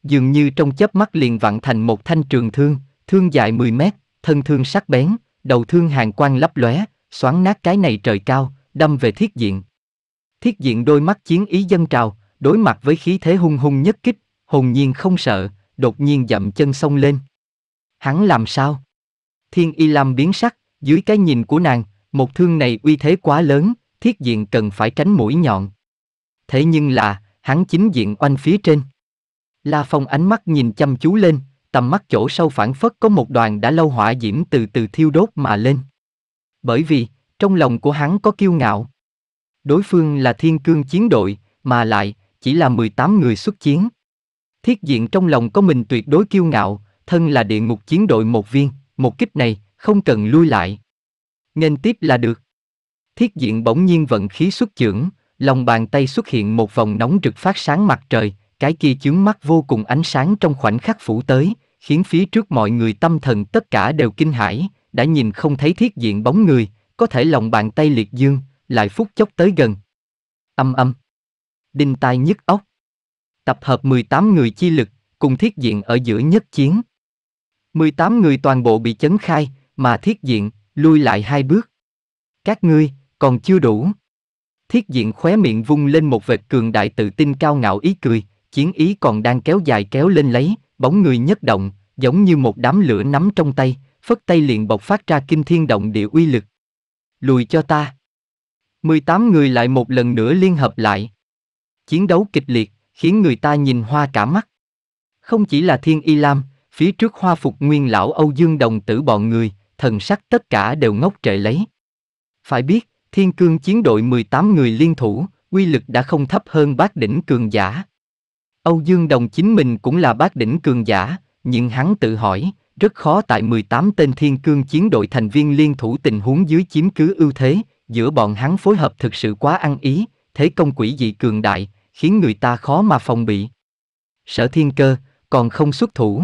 S1: dường như trong chớp mắt liền vặn thành một thanh trường thương, thương dài 10 mét, thân thương sắc bén, đầu thương hàng quang lấp lóe, xoắn nát cái này trời cao, đâm về thiết diện. Thiết diện đôi mắt chiến ý dân trào, đối mặt với khí thế hung hung nhất kích, hồn nhiên không sợ, đột nhiên dậm chân xông lên. Hắn làm sao? Thiên Y Lam biến sắc, dưới cái nhìn của nàng, một thương này uy thế quá lớn, thiết diện cần phải tránh mũi nhọn. Thế nhưng là, hắn chính diện oanh phía trên. La Phong ánh mắt nhìn chăm chú lên, tầm mắt chỗ sâu phản phất có một đoàn đã lâu hỏa diễm từ từ thiêu đốt mà lên. Bởi vì, trong lòng của hắn có kiêu ngạo. Đối phương là thiên cương chiến đội, mà lại, chỉ là 18 người xuất chiến. Thiết diện trong lòng có mình tuyệt đối kiêu ngạo, thân là địa ngục chiến đội một viên, một kích này, không cần lui lại. Nghênh tiếp là được. Thiết diện bỗng nhiên vận khí xuất trưởng, lòng bàn tay xuất hiện một vòng nóng rực phát sáng mặt trời, cái kia chướng mắt vô cùng ánh sáng trong khoảnh khắc phủ tới, khiến phía trước mọi người tâm thần tất cả đều kinh hãi, đã nhìn không thấy thiết diện bóng người, có thể lòng bàn tay liệt dương, lại phút chốc tới gần. Âm âm. Đinh tai nhức óc. Tập hợp 18 người chi lực, cùng thiết diện ở giữa nhất chiến. 18 người toàn bộ bị chấn khai, mà thiết diện, lui lại hai bước. Các ngươi, còn chưa đủ. Thiết diện khóe miệng vung lên một vệt cường đại tự tin cao ngạo ý cười, chiến ý còn đang kéo dài kéo lên lấy, bóng người nhất động, giống như một đám lửa nắm trong tay, phất tay liền bộc phát ra kinh thiên động địa uy lực. Lùi cho ta. 18 người lại một lần nữa liên hợp lại. Chiến đấu kịch liệt, khiến người ta nhìn hoa cả mắt. Không chỉ là Thiên Y Lam, phía trước hoa phục nguyên lão Âu Dương Đồng tử bọn người, thần sắc tất cả đều ngốc trệ lấy. Phải biết, Thiên Cương chiến đội 18 người liên thủ, quy lực đã không thấp hơn bát đỉnh cường giả. Âu Dương Đồng chính mình cũng là bác đỉnh cường giả, nhưng hắn tự hỏi, rất khó tại 18 tên thiên cương chiến đội thành viên liên thủ tình huống dưới chiếm cứ ưu thế, giữa bọn hắn phối hợp thực sự quá ăn ý, thế công quỷ dị cường đại, khiến người ta khó mà phòng bị. Sở thiên cơ, còn không xuất thủ.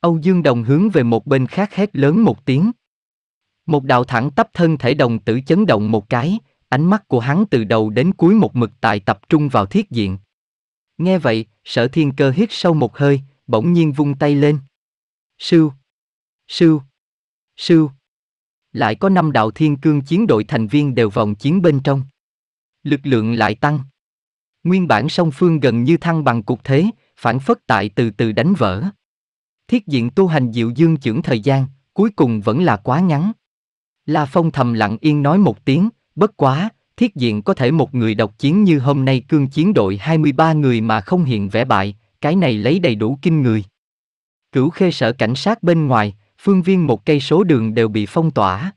S1: Âu Dương Đồng hướng về một bên khác hét lớn một tiếng. Một đạo thẳng tắp thân thể đồng tử chấn động một cái, ánh mắt của hắn từ đầu đến cuối một mực tại tập trung vào thiết diện, Nghe vậy, sở thiên cơ hít sâu một hơi, bỗng nhiên vung tay lên. Sưu! Sưu! Sưu! Lại có năm đạo thiên cương chiến đội thành viên đều vòng chiến bên trong. Lực lượng lại tăng. Nguyên bản song phương gần như thăng bằng cục thế, phản phất tại từ từ đánh vỡ. Thiết diện tu hành diệu dương trưởng thời gian, cuối cùng vẫn là quá ngắn. La Phong thầm lặng yên nói một tiếng, bất quá, thiết diện có thể một người độc chiến như hôm nay cương chiến đội 23 người mà không hiện vẻ bại, cái này lấy đầy đủ kinh người. Cửu khê sở cảnh sát bên ngoài, phương viên một cây số đường đều bị phong tỏa.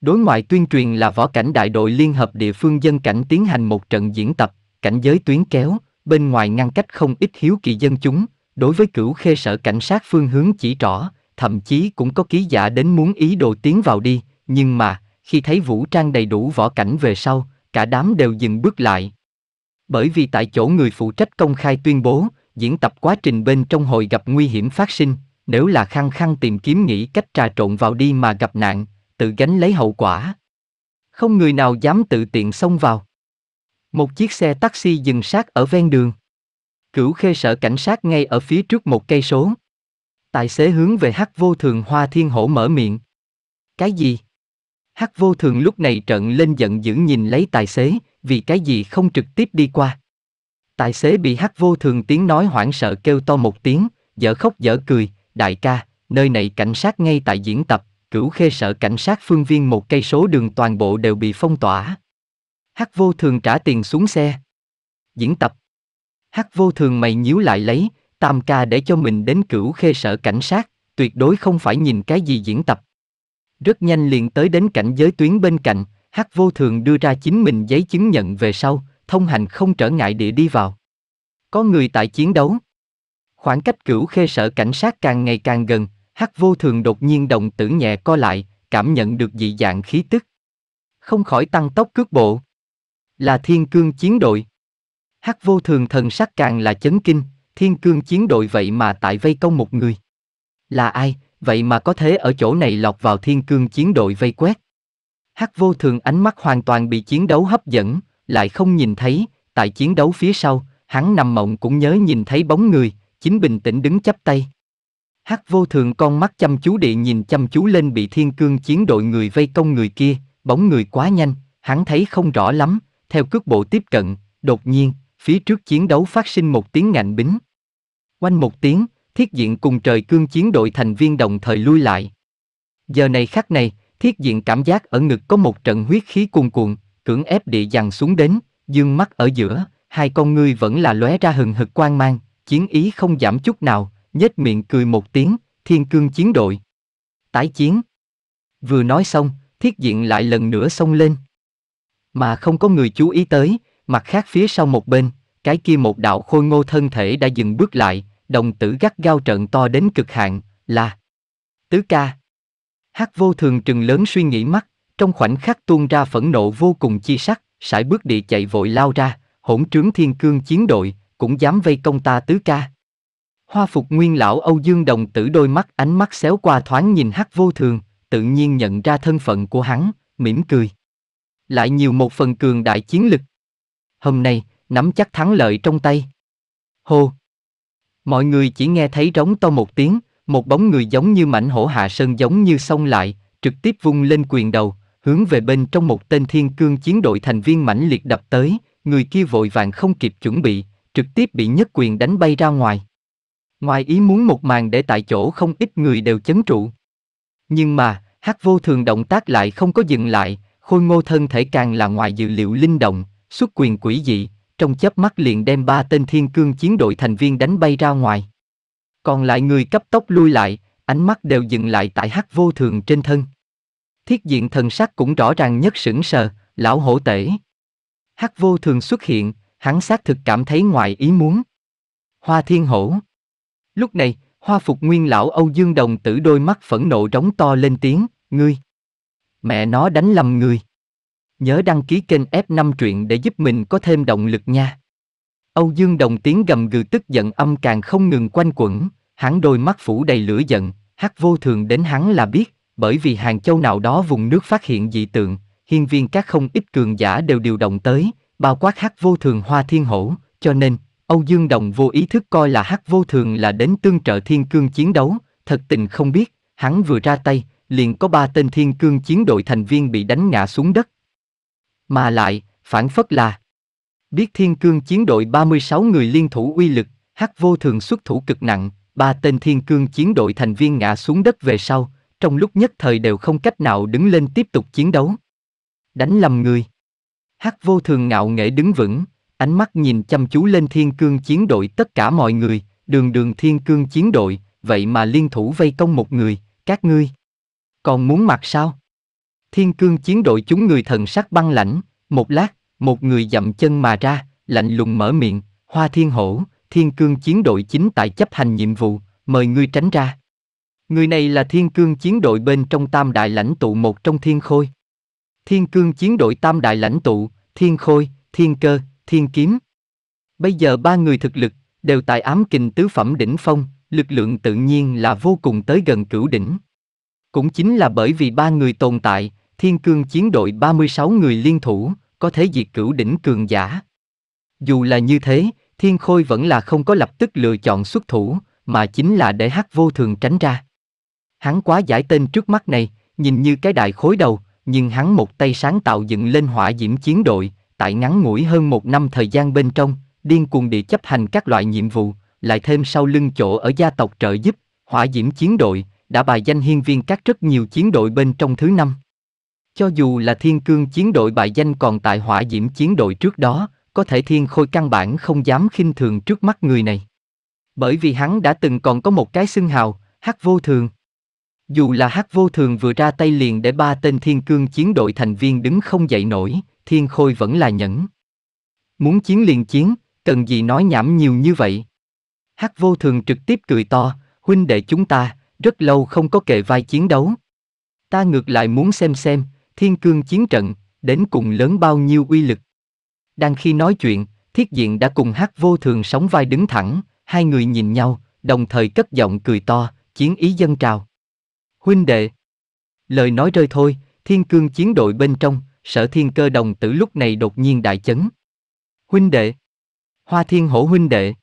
S1: Đối ngoại tuyên truyền là võ cảnh đại đội liên hợp địa phương dân cảnh tiến hành một trận diễn tập, cảnh giới tuyến kéo, bên ngoài ngăn cách không ít hiếu kỳ dân chúng, đối với cửu khê sở cảnh sát phương hướng chỉ rõ thậm chí cũng có ký giả đến muốn ý đồ tiến vào đi, nhưng mà, khi thấy vũ trang đầy đủ võ cảnh về sau, cả đám đều dừng bước lại. Bởi vì tại chỗ người phụ trách công khai tuyên bố, diễn tập quá trình bên trong hội gặp nguy hiểm phát sinh, nếu là khăng khăng tìm kiếm nghĩ cách trà trộn vào đi mà gặp nạn, tự gánh lấy hậu quả. Không người nào dám tự tiện xông vào. Một chiếc xe taxi dừng sát ở ven đường. Cửu Khê sở cảnh sát ngay ở phía trước một cây số. Tài xế hướng về Hắc Vô Thường Hoa Thiên Hổ mở miệng. Cái gì? Hắc vô thường lúc này trợn lên giận dữ nhìn lấy tài xế, vì cái gì không trực tiếp đi qua. Tài xế bị hắc vô thường tiếng nói hoảng sợ kêu to một tiếng, dở khóc dở cười, đại ca, nơi này cảnh sát ngay tại diễn tập, cửu khê sợ cảnh sát phương viên một cây số đường toàn bộ đều bị phong tỏa. Hắc vô thường trả tiền xuống xe. Diễn tập. Hắc vô thường mày nhíu lại lấy, tam ca để cho mình đến cửu khê sở cảnh sát, tuyệt đối không phải nhìn cái gì diễn tập. Rất nhanh liền tới đến cảnh giới tuyến bên cạnh, Hắc vô thường đưa ra chính mình giấy chứng nhận về sau, thông hành không trở ngại địa đi vào. Có người tại chiến đấu. Khoảng cách cửu khê sở cảnh sát càng ngày càng gần, Hắc vô thường đột nhiên động tử nhẹ co lại, cảm nhận được dị dạng khí tức. Không khỏi tăng tốc cước bộ. Là thiên cương chiến đội. Hắc vô thường thần sắc càng là chấn kinh, thiên cương chiến đội vậy mà tại vây công một người. Là ai, vậy mà có thế ở chỗ này lọt vào thiên cương chiến đội vây quét. Hắc vô thường ánh mắt hoàn toàn bị chiến đấu hấp dẫn, lại không nhìn thấy, tại chiến đấu phía sau, hắn nằm mộng cũng nhớ nhìn thấy bóng người, chính bình tĩnh đứng chắp tay. Hắc vô thường con mắt chăm chú địa nhìn chăm chú lên bị thiên cương chiến đội người vây công người kia, bóng người quá nhanh, hắn thấy không rõ lắm, theo cước bộ tiếp cận, đột nhiên, phía trước chiến đấu phát sinh một tiếng ngạnh bính. Quanh một tiếng, thiết diện cùng trời cương chiến đội thành viên đồng thời lui lại. Giờ này khắc này, thiết diện cảm giác ở ngực có một trận huyết khí cuồn cuộn, cưỡng ép địa dằn xuống đến, dương mắt ở giữa, hai con ngươi vẫn là lóe ra hừng hực quang mang, chiến ý không giảm chút nào, nhếch miệng cười một tiếng, thiên cương chiến đội. Tái chiến. Vừa nói xong, thiết diện lại lần nữa xông lên. Mà không có người chú ý tới, mặt khác phía sau một bên, cái kia một đạo khôi ngô thân thể đã dừng bước lại, đồng tử gắt gao trợn to đến cực hạn, là Tứ ca. Hát vô thường trừng lớn suy nghĩ mắt, trong khoảnh khắc tuôn ra phẫn nộ vô cùng chi sắc, sải bước địa chạy vội lao ra, hỗn trướng thiên cương chiến đội, cũng dám vây công ta tứ ca. Hoa phục nguyên lão Âu Dương đồng tử đôi mắt ánh mắt xéo qua thoáng nhìn hát vô thường, tự nhiên nhận ra thân phận của hắn, mỉm cười. Lại nhiều một phần cường đại chiến lực. Hôm nay, nắm chắc thắng lợi trong tay. Hô! Mọi người chỉ nghe thấy rống to một tiếng, một bóng người giống như mảnh hổ hạ sơn giống như xông lại, trực tiếp vung lên quyền đầu, hướng về bên trong một tên thiên cương chiến đội thành viên mãnh liệt đập tới, người kia vội vàng không kịp chuẩn bị, trực tiếp bị nhất quyền đánh bay ra ngoài. Ngoài ý muốn một màn để tại chỗ không ít người đều chấn trụ. Nhưng mà, hát vô thường động tác lại không có dừng lại, khôi ngô thân thể càng là ngoài dự liệu linh động, xuất quyền quỷ dị, trong chớp mắt liền đem ba tên thiên cương chiến đội thành viên đánh bay ra ngoài. Còn lại người cấp tốc lui lại, ánh mắt đều dừng lại tại hắc vô thường trên thân. Thiết diện thần sắc cũng rõ ràng nhất sững sờ, lão hổ tể. Hắc vô thường xuất hiện, hắn xác thực cảm thấy ngoài ý muốn. Hoa thiên hổ. Lúc này, hoa phục nguyên lão Âu Dương Đồng tử đôi mắt phẫn nộ rống to lên tiếng, ngươi. Mẹ nó đánh lầm người. Nhớ đăng ký kênh F5 truyện để giúp mình có thêm động lực nha. Âu Dương Đồng tiếng gầm gừ tức giận âm càng không ngừng quanh quẩn, hắn đôi mắt phủ đầy lửa giận, hắc vô thường đến hắn là biết, bởi vì Hàng Châu nào đó vùng nước phát hiện dị tượng, hiên viên các không ít cường giả đều điều động tới, bao quát hắc vô thường hoa thiên hổ, cho nên, Âu Dương Đồng vô ý thức coi là hắc vô thường là đến tương trợ thiên cương chiến đấu, thật tình không biết, hắn vừa ra tay, liền có ba tên thiên cương chiến đội thành viên bị đánh ngã xuống đất, mà lại, phản phất là Biết thiên cương chiến đội 36 người liên thủ uy lực, hắc vô thường xuất thủ cực nặng, ba tên thiên cương chiến đội thành viên ngã xuống đất về sau, trong lúc nhất thời đều không cách nào đứng lên tiếp tục chiến đấu. Đánh lầm người. Hắc vô thường ngạo nghễ đứng vững, ánh mắt nhìn chăm chú lên thiên cương chiến đội tất cả mọi người, đường đường thiên cương chiến đội, vậy mà liên thủ vây công một người, các ngươi. Còn muốn mặt sao? Thiên cương chiến đội chúng người thần sắc băng lãnh, một lát, một người dậm chân mà ra, lạnh lùng mở miệng, hoa thiên hổ, thiên cương chiến đội chính tại chấp hành nhiệm vụ, mời ngươi tránh ra. Người này là thiên cương chiến đội bên trong tam đại lãnh tụ một trong thiên khôi. Thiên cương chiến đội tam đại lãnh tụ, thiên khôi, thiên cơ, thiên kiếm. Bây giờ ba người thực lực, đều tại ám kình tứ phẩm đỉnh phong, lực lượng tự nhiên là vô cùng tới gần cửu đỉnh. Cũng chính là bởi vì ba người tồn tại, thiên cương chiến đội 36 người liên thủ, có thể diệt cửu đỉnh cường giả. Dù là như thế, thiên khôi vẫn là không có lập tức lựa chọn xuất thủ, mà chính là để hắc vô thường tránh ra. Hắn quá giải tên trước mắt này, nhìn như cái đại khối đầu, nhưng hắn một tay sáng tạo dựng lên hỏa diễm chiến đội, tại ngắn ngủi hơn một năm thời gian bên trong, điên cuồng địa chấp hành các loại nhiệm vụ, lại thêm sau lưng chỗ ở gia tộc trợ giúp, hỏa diễm chiến đội, đã bài danh hiên viên các rất nhiều chiến đội bên trong thứ năm. Cho dù là thiên cương chiến đội bại danh còn tại hỏa diễm chiến đội trước đó, có thể thiên khôi căn bản không dám khinh thường trước mắt người này. Bởi vì hắn đã từng còn có một cái xưng hào, hát vô thường. Dù là hát vô thường vừa ra tay liền để ba tên thiên cương chiến đội thành viên đứng không dậy nổi, thiên khôi vẫn là nhẫn. Muốn chiến liền chiến, cần gì nói nhảm nhiều như vậy. Hát vô thường trực tiếp cười to, huynh đệ chúng ta, rất lâu không có kề vai chiến đấu. Ta ngược lại muốn xem xem, thiên cương chiến trận, đến cùng lớn bao nhiêu uy lực. Đang khi nói chuyện, thiết diện đã cùng hát vô thường sóng vai đứng thẳng, hai người nhìn nhau, đồng thời cất giọng cười to, chiến ý dân trào. Huynh đệ! Lời nói rơi thôi, thiên cương chiến đội bên trong, sở thiên cơ đồng tử lúc này đột nhiên đại chấn. Huynh đệ! Hoa thiên hổ huynh đệ!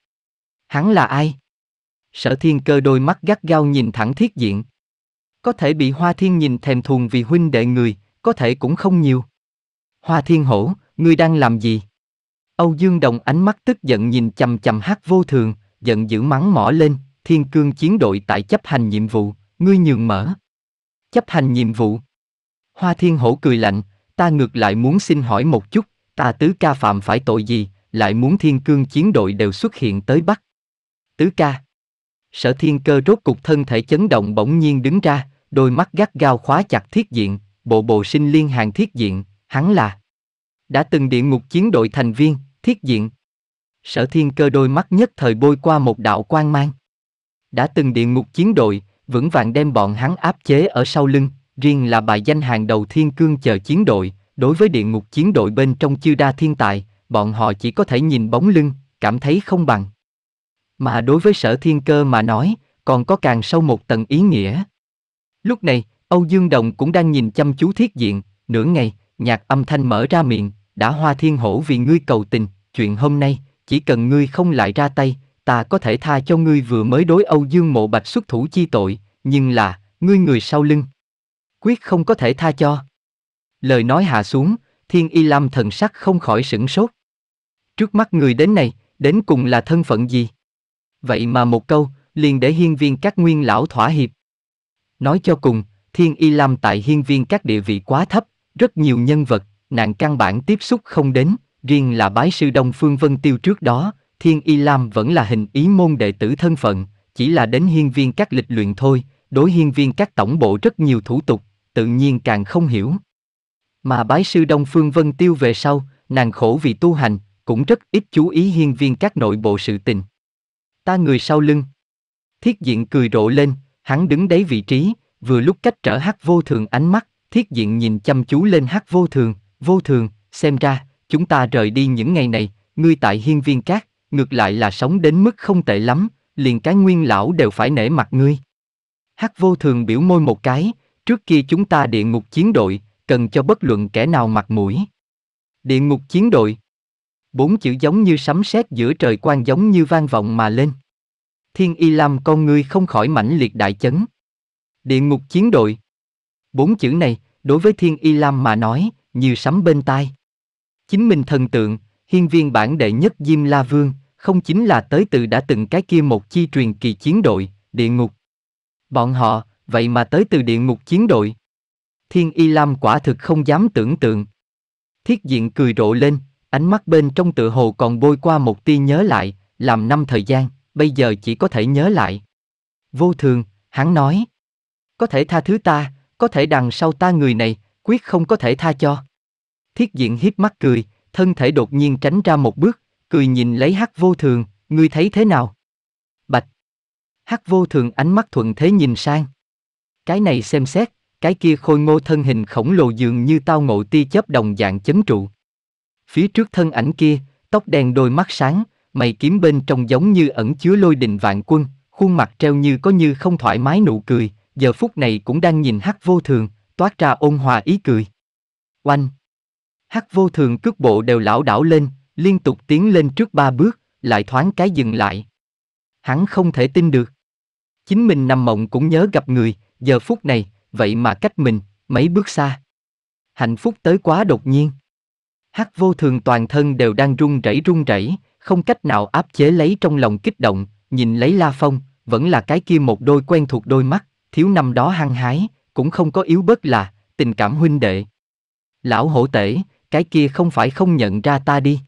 S1: Hắn là ai? Sở thiên cơ đôi mắt gắt gao nhìn thẳng thiết diện. Có thể bị hoa thiên nhìn thèm thuồng vì huynh đệ người, có thể cũng không nhiều. Hoa Thiên Hổ, ngươi đang làm gì? Âu Dương Đồng ánh mắt tức giận nhìn chầm chầm hát vô thường, giận dữ mắng mỏ lên, thiên cương chiến đội tại chấp hành nhiệm vụ, ngươi nhường mở. Chấp hành nhiệm vụ. Hoa Thiên Hổ cười lạnh, ta ngược lại muốn xin hỏi một chút, ta tứ ca phạm phải tội gì, lại muốn thiên cương chiến đội đều xuất hiện tới Bắc. Tứ ca. Sở thiên cơ rốt cục thân thể chấn động bỗng nhiên đứng ra, đôi mắt gắt gao khóa chặt thiết diện, bộ bộ sinh liên hàng thiết diện, hắn là đã từng địa ngục chiến đội thành viên, thiết diện. Sở thiên cơ đôi mắt nhất thời bôi qua một đạo quang mang. Đã từng địa ngục chiến đội, vững vàng đem bọn hắn áp chế ở sau lưng, riêng là bài danh hàng đầu thiên cương chờ chiến đội, đối với địa ngục chiến đội bên trong chư đa thiên tài, bọn họ chỉ có thể nhìn bóng lưng, cảm thấy không bằng. Mà đối với sở thiên cơ mà nói, còn có càng sâu một tầng ý nghĩa. Lúc này, Âu Dương Đồng cũng đang nhìn chăm chú thiết diện, nửa ngày, nhạc âm thanh mở ra miệng, đã hoa thiên hổ vì ngươi cầu tình, chuyện hôm nay, chỉ cần ngươi không lại ra tay, ta có thể tha cho ngươi vừa mới đối Âu Dương Mộ Bạch xuất thủ chi tội, nhưng là, ngươi người sau lưng. Quyết không có thể tha cho. Lời nói hạ xuống, Thiên Y Lam thần sắc không khỏi sửng sốt. Trước mắt người đến này, đến cùng là thân phận gì? Vậy mà một câu, liền để hiên viên các nguyên lão thỏa hiệp. Nói cho cùng, Thiên Y Lam tại hiên viên các địa vị quá thấp, rất nhiều nhân vật, nàng căn bản tiếp xúc không đến, riêng là bái sư Đông Phương Vân Tiêu trước đó, Thiên Y Lam vẫn là hình ý môn đệ tử thân phận, chỉ là đến hiên viên các lịch luyện thôi, đối hiên viên các tổng bộ rất nhiều thủ tục, tự nhiên càng không hiểu. Mà bái sư Đông Phương Vân Tiêu về sau, nàng khổ vì tu hành, cũng rất ít chú ý hiên viên các nội bộ sự tình. Ta người sau lưng. Thiết diện cười rộ lên, hắn đứng đấy vị trí, vừa lúc cách trở hắc vô thường ánh mắt, thiết diện nhìn chăm chú lên hắc vô thường, vô thường, xem ra, chúng ta rời đi những ngày này, ngươi tại hiên viên cát, ngược lại là sống đến mức không tệ lắm, liền cái nguyên lão đều phải nể mặt ngươi. Hắc vô thường biểu môi một cái, trước kia chúng ta địa ngục chiến đội, cần cho bất luận kẻ nào mặt mũi. Địa ngục chiến đội Bốn chữ giống như sấm sét giữa trời quan giống như vang vọng mà lên. Thiên y lam con ngươi không khỏi mãnh liệt đại chấn. Địa ngục chiến đội. Bốn chữ này, đối với Thiên Y Lam mà nói, như sấm bên tai. Chính mình thần tượng, hiên viên bản đệ nhất Diêm La Vương, không chính là tới từ đã từng cái kia một chi truyền kỳ chiến đội, địa ngục. Bọn họ, vậy mà tới từ địa ngục chiến đội. Thiên Y Lam quả thực không dám tưởng tượng. Thiết diện cười rộ lên, ánh mắt bên trong tựa hồ còn bôi qua một tia nhớ lại, làm năm thời gian, bây giờ chỉ có thể nhớ lại. Vô thường, hắn nói có thể tha thứ ta, có thể đằng sau ta người này, quyết không có thể tha cho. Thiết diện hiếp mắt cười, thân thể đột nhiên tránh ra một bước, cười nhìn lấy hắc vô thường, ngươi thấy thế nào? Bạch. Hắc vô thường ánh mắt thuận thế nhìn sang. Cái này xem xét, cái kia khôi ngô thân hình khổng lồ dường như tao ngộ ti chớp đồng dạng chấn trụ. Phía trước thân ảnh kia, tóc đen đôi mắt sáng, mày kiếm bên trong giống như ẩn chứa lôi đình vạn quân, khuôn mặt treo như có như không thoải mái nụ cười, giờ phút này cũng đang nhìn hắc vô thường, toát ra ôn hòa ý cười. Oanh! Hắc vô thường cước bộ đều lảo đảo lên, liên tục tiến lên trước ba bước, lại thoáng cái dừng lại. Hắn không thể tin được. Chính mình nằm mộng cũng nhớ gặp người, giờ phút này, vậy mà cách mình, mấy bước xa. Hạnh phúc tới quá đột nhiên. Hắc vô thường toàn thân đều đang run rẩy run rẩy, không cách nào áp chế lấy trong lòng kích động, nhìn lấy La Phong, vẫn là cái kia một đôi quen thuộc đôi mắt thiếu năm đó hăng hái, cũng không có yếu bớt là, tình cảm huynh đệ. Lão hổ tể, cái kia không phải không nhận ra ta đi.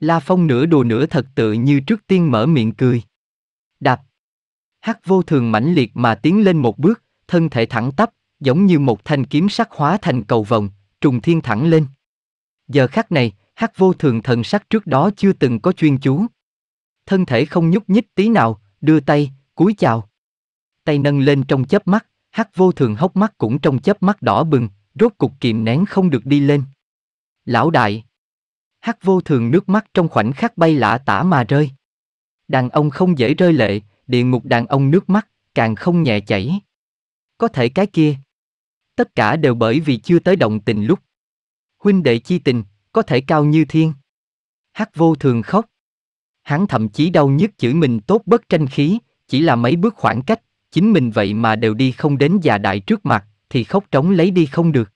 S1: La Phong nửa đùa nửa thật tự như trước tiên mở miệng cười. Đạp. Hắc vô thường mãnh liệt mà tiến lên một bước, thân thể thẳng tắp, giống như một thanh kiếm sắc hóa thành cầu vòng, trùng thiên thẳng lên. Giờ khắc này, Hắc vô thường thần sắc trước đó chưa từng có chuyên chú. Thân thể không nhúc nhích tí nào, đưa tay, cúi chào tay nâng lên trong chớp mắt, hắc vô thường hốc mắt cũng trong chớp mắt đỏ bừng, rốt cục kiềm nén không được đi lên. Lão đại! Hắc vô thường nước mắt trong khoảnh khắc bay lạ tả mà rơi. Đàn ông không dễ rơi lệ, địa ngục đàn ông nước mắt, càng không nhẹ chảy. Có thể cái kia. Tất cả đều bởi vì chưa tới động tình lúc. Huynh đệ chi tình, có thể cao như thiên. Hắc vô thường khóc. Hắn thậm chí đau nhức chửi mình tốt bất tranh khí, chỉ là mấy bước khoảng cách, chính mình vậy mà đều đi không đến già đại trước mặt, thì khóc trống lấy đi không được.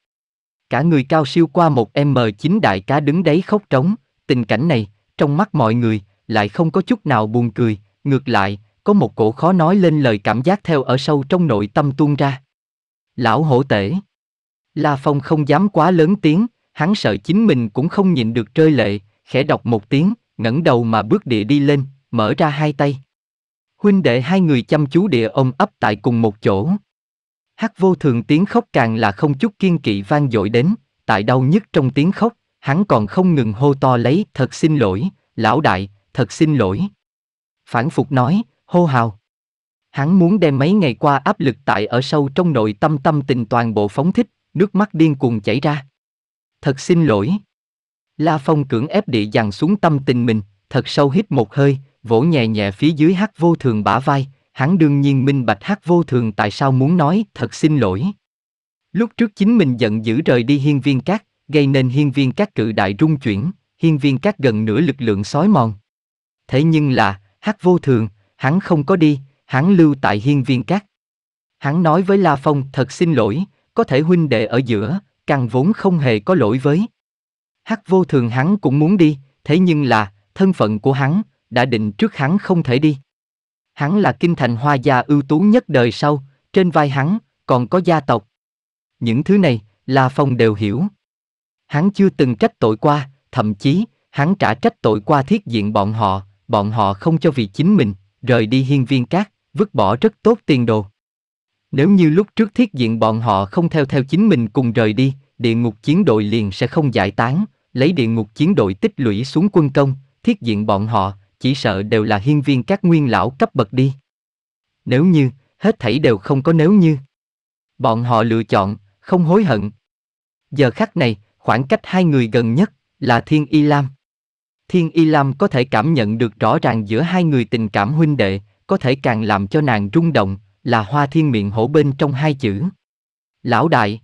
S1: Cả người cao siêu qua một M9 đại cá đứng đấy khóc trống, tình cảnh này, trong mắt mọi người, lại không có chút nào buồn cười, ngược lại, có một cổ khó nói lên lời cảm giác theo ở sâu trong nội tâm tuôn ra. Lão hổ tể. La Phong không dám quá lớn tiếng, hắn sợ chính mình cũng không nhịn được rơi lệ, khẽ đọc một tiếng, ngẩng đầu mà bước địa đi lên, mở ra hai tay. Huynh đệ hai người chăm chú địa ôm ấp tại cùng một chỗ. Hát vô thường tiếng khóc càng là không chút kiên kỵ vang dội đến, tại đau nhất trong tiếng khóc, hắn còn không ngừng hô to lấy, thật xin lỗi, lão đại, thật xin lỗi. Phản phục nói, hô hào. Hắn muốn đem mấy ngày qua áp lực tại ở sâu trong nội tâm tâm tình toàn bộ phóng thích, nước mắt điên cuồng chảy ra. Thật xin lỗi. La Phong cưỡng ép địa dằn xuống tâm tình mình, thật sâu hít một hơi, vỗ nhẹ nhẹ phía dưới hắc vô thường bả vai, hắn đương nhiên minh bạch hắc vô thường tại sao muốn nói thật xin lỗi. Lúc trước chính mình giận dữ rời đi hiên viên cát, gây nên hiên viên cát cự đại rung chuyển, hiên viên cát gần nửa lực lượng sói mòn. Thế nhưng là, hắc vô thường, hắn không có đi, hắn lưu tại hiên viên cát. Hắn nói với La Phong thật xin lỗi, có thể huynh đệ ở giữa, căn vốn không hề có lỗi với. Hắc vô thường hắn cũng muốn đi, thế nhưng là, thân phận của hắn, đã định trước hắn không thể đi. Hắn là kinh thành hoa gia ưu tú nhất đời sau, trên vai hắn còn có gia tộc. Những thứ này, La Phong đều hiểu. Hắn chưa từng trách tội qua, thậm chí, hắn trả trách tội qua thiết diện bọn họ, bọn họ không cho vì chính mình, rời đi hiên viên cát, vứt bỏ rất tốt tiền đồ. Nếu như lúc trước thiết diện bọn họ không theo theo chính mình cùng rời đi, địa ngục chiến đội liền sẽ không giải tán, lấy địa ngục chiến đội tích lũy xuống quân công, thiết diện bọn họ, chỉ sợ đều là hiên viên các nguyên lão cấp bậc đi. Nếu như, hết thảy đều không có nếu như. Bọn họ lựa chọn, không hối hận. Giờ khắc này, khoảng cách hai người gần nhất là Thiên Y Lam. Thiên Y Lam có thể cảm nhận được rõ ràng giữa hai người tình cảm huynh đệ, có thể càng làm cho nàng rung động, là hoa thiên miệng hổ bên trong hai chữ. Lão đại.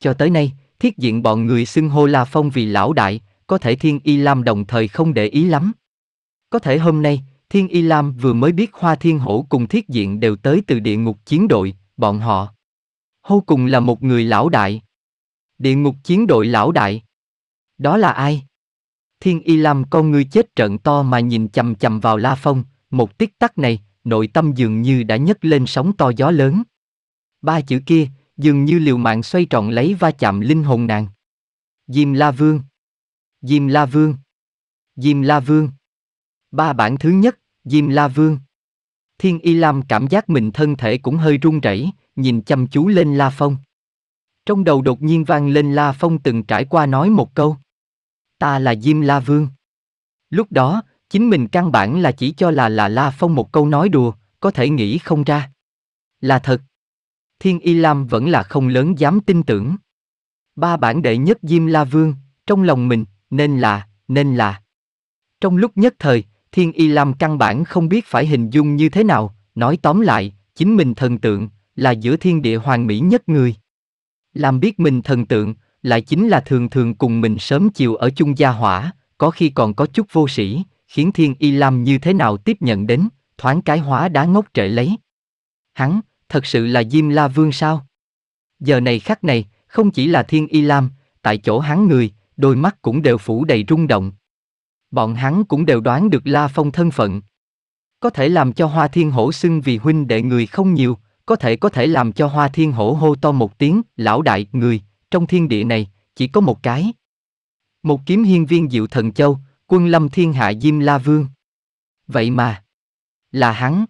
S1: Cho tới nay, thiết diện bọn người xưng hô La Phong vì lão đại, có thể Thiên Y Lam đồng thời không để ý lắm. Có thể hôm nay, Thiên Y Lam vừa mới biết Hoa Thiên Hổ cùng Thiết Diện đều tới từ địa ngục chiến đội, bọn họ. Hô cùng là một người lão đại. Địa ngục chiến đội lão đại. Đó là ai? Thiên Y Lam con ngươi chết trận to mà nhìn chầm chầm vào La Phong, một tích tắc này, nội tâm dường như đã nhấc lên sóng to gió lớn. Ba chữ kia, dường như liều mạng xoay tròn lấy va chạm linh hồn nàng. Diêm La Vương Diêm La Vương Diêm La Vương Ba bản thứ nhất, Diêm La Vương. Thiên Y Lam cảm giác mình thân thể cũng hơi run rẩy, nhìn chăm chú lên La Phong. Trong đầu đột nhiên vang lên La Phong từng trải qua nói một câu. Ta là Diêm La Vương. Lúc đó, chính mình căn bản là chỉ cho là là La Phong một câu nói đùa, có thể nghĩ không ra. Là thật. Thiên Y Lam vẫn là không lớn dám tin tưởng. Ba bản đệ nhất Diêm La Vương, trong lòng mình, nên là, nên là. Trong lúc nhất thời, Thiên Y Lam căn bản không biết phải hình dung như thế nào, nói tóm lại, chính mình thần tượng, là giữa thiên địa hoàn mỹ nhất người. Làm biết mình thần tượng, lại chính là thường thường cùng mình sớm chiều ở chung gia hỏa, có khi còn có chút vô sĩ, khiến Thiên Y Lam như thế nào tiếp nhận đến, thoáng cái hóa đá ngốc trệ lấy. Hắn, thật sự là Diêm La Vương sao? Giờ này khắc này, không chỉ là Thiên Y Lam, tại chỗ hắn người, đôi mắt cũng đều phủ đầy rung động, bọn hắn cũng đều đoán được La Phong thân phận. Có thể làm cho Hoa Thiên Hổ xưng vì huynh đệ người không nhiều, có thể có thể làm cho Hoa Thiên Hổ hô to một tiếng, lão đại, người, trong thiên địa này, chỉ có một cái. Một kiếm hiên viên diệu thần châu, quân lâm thiên hạ Diêm La Vương. Vậy mà, là hắn.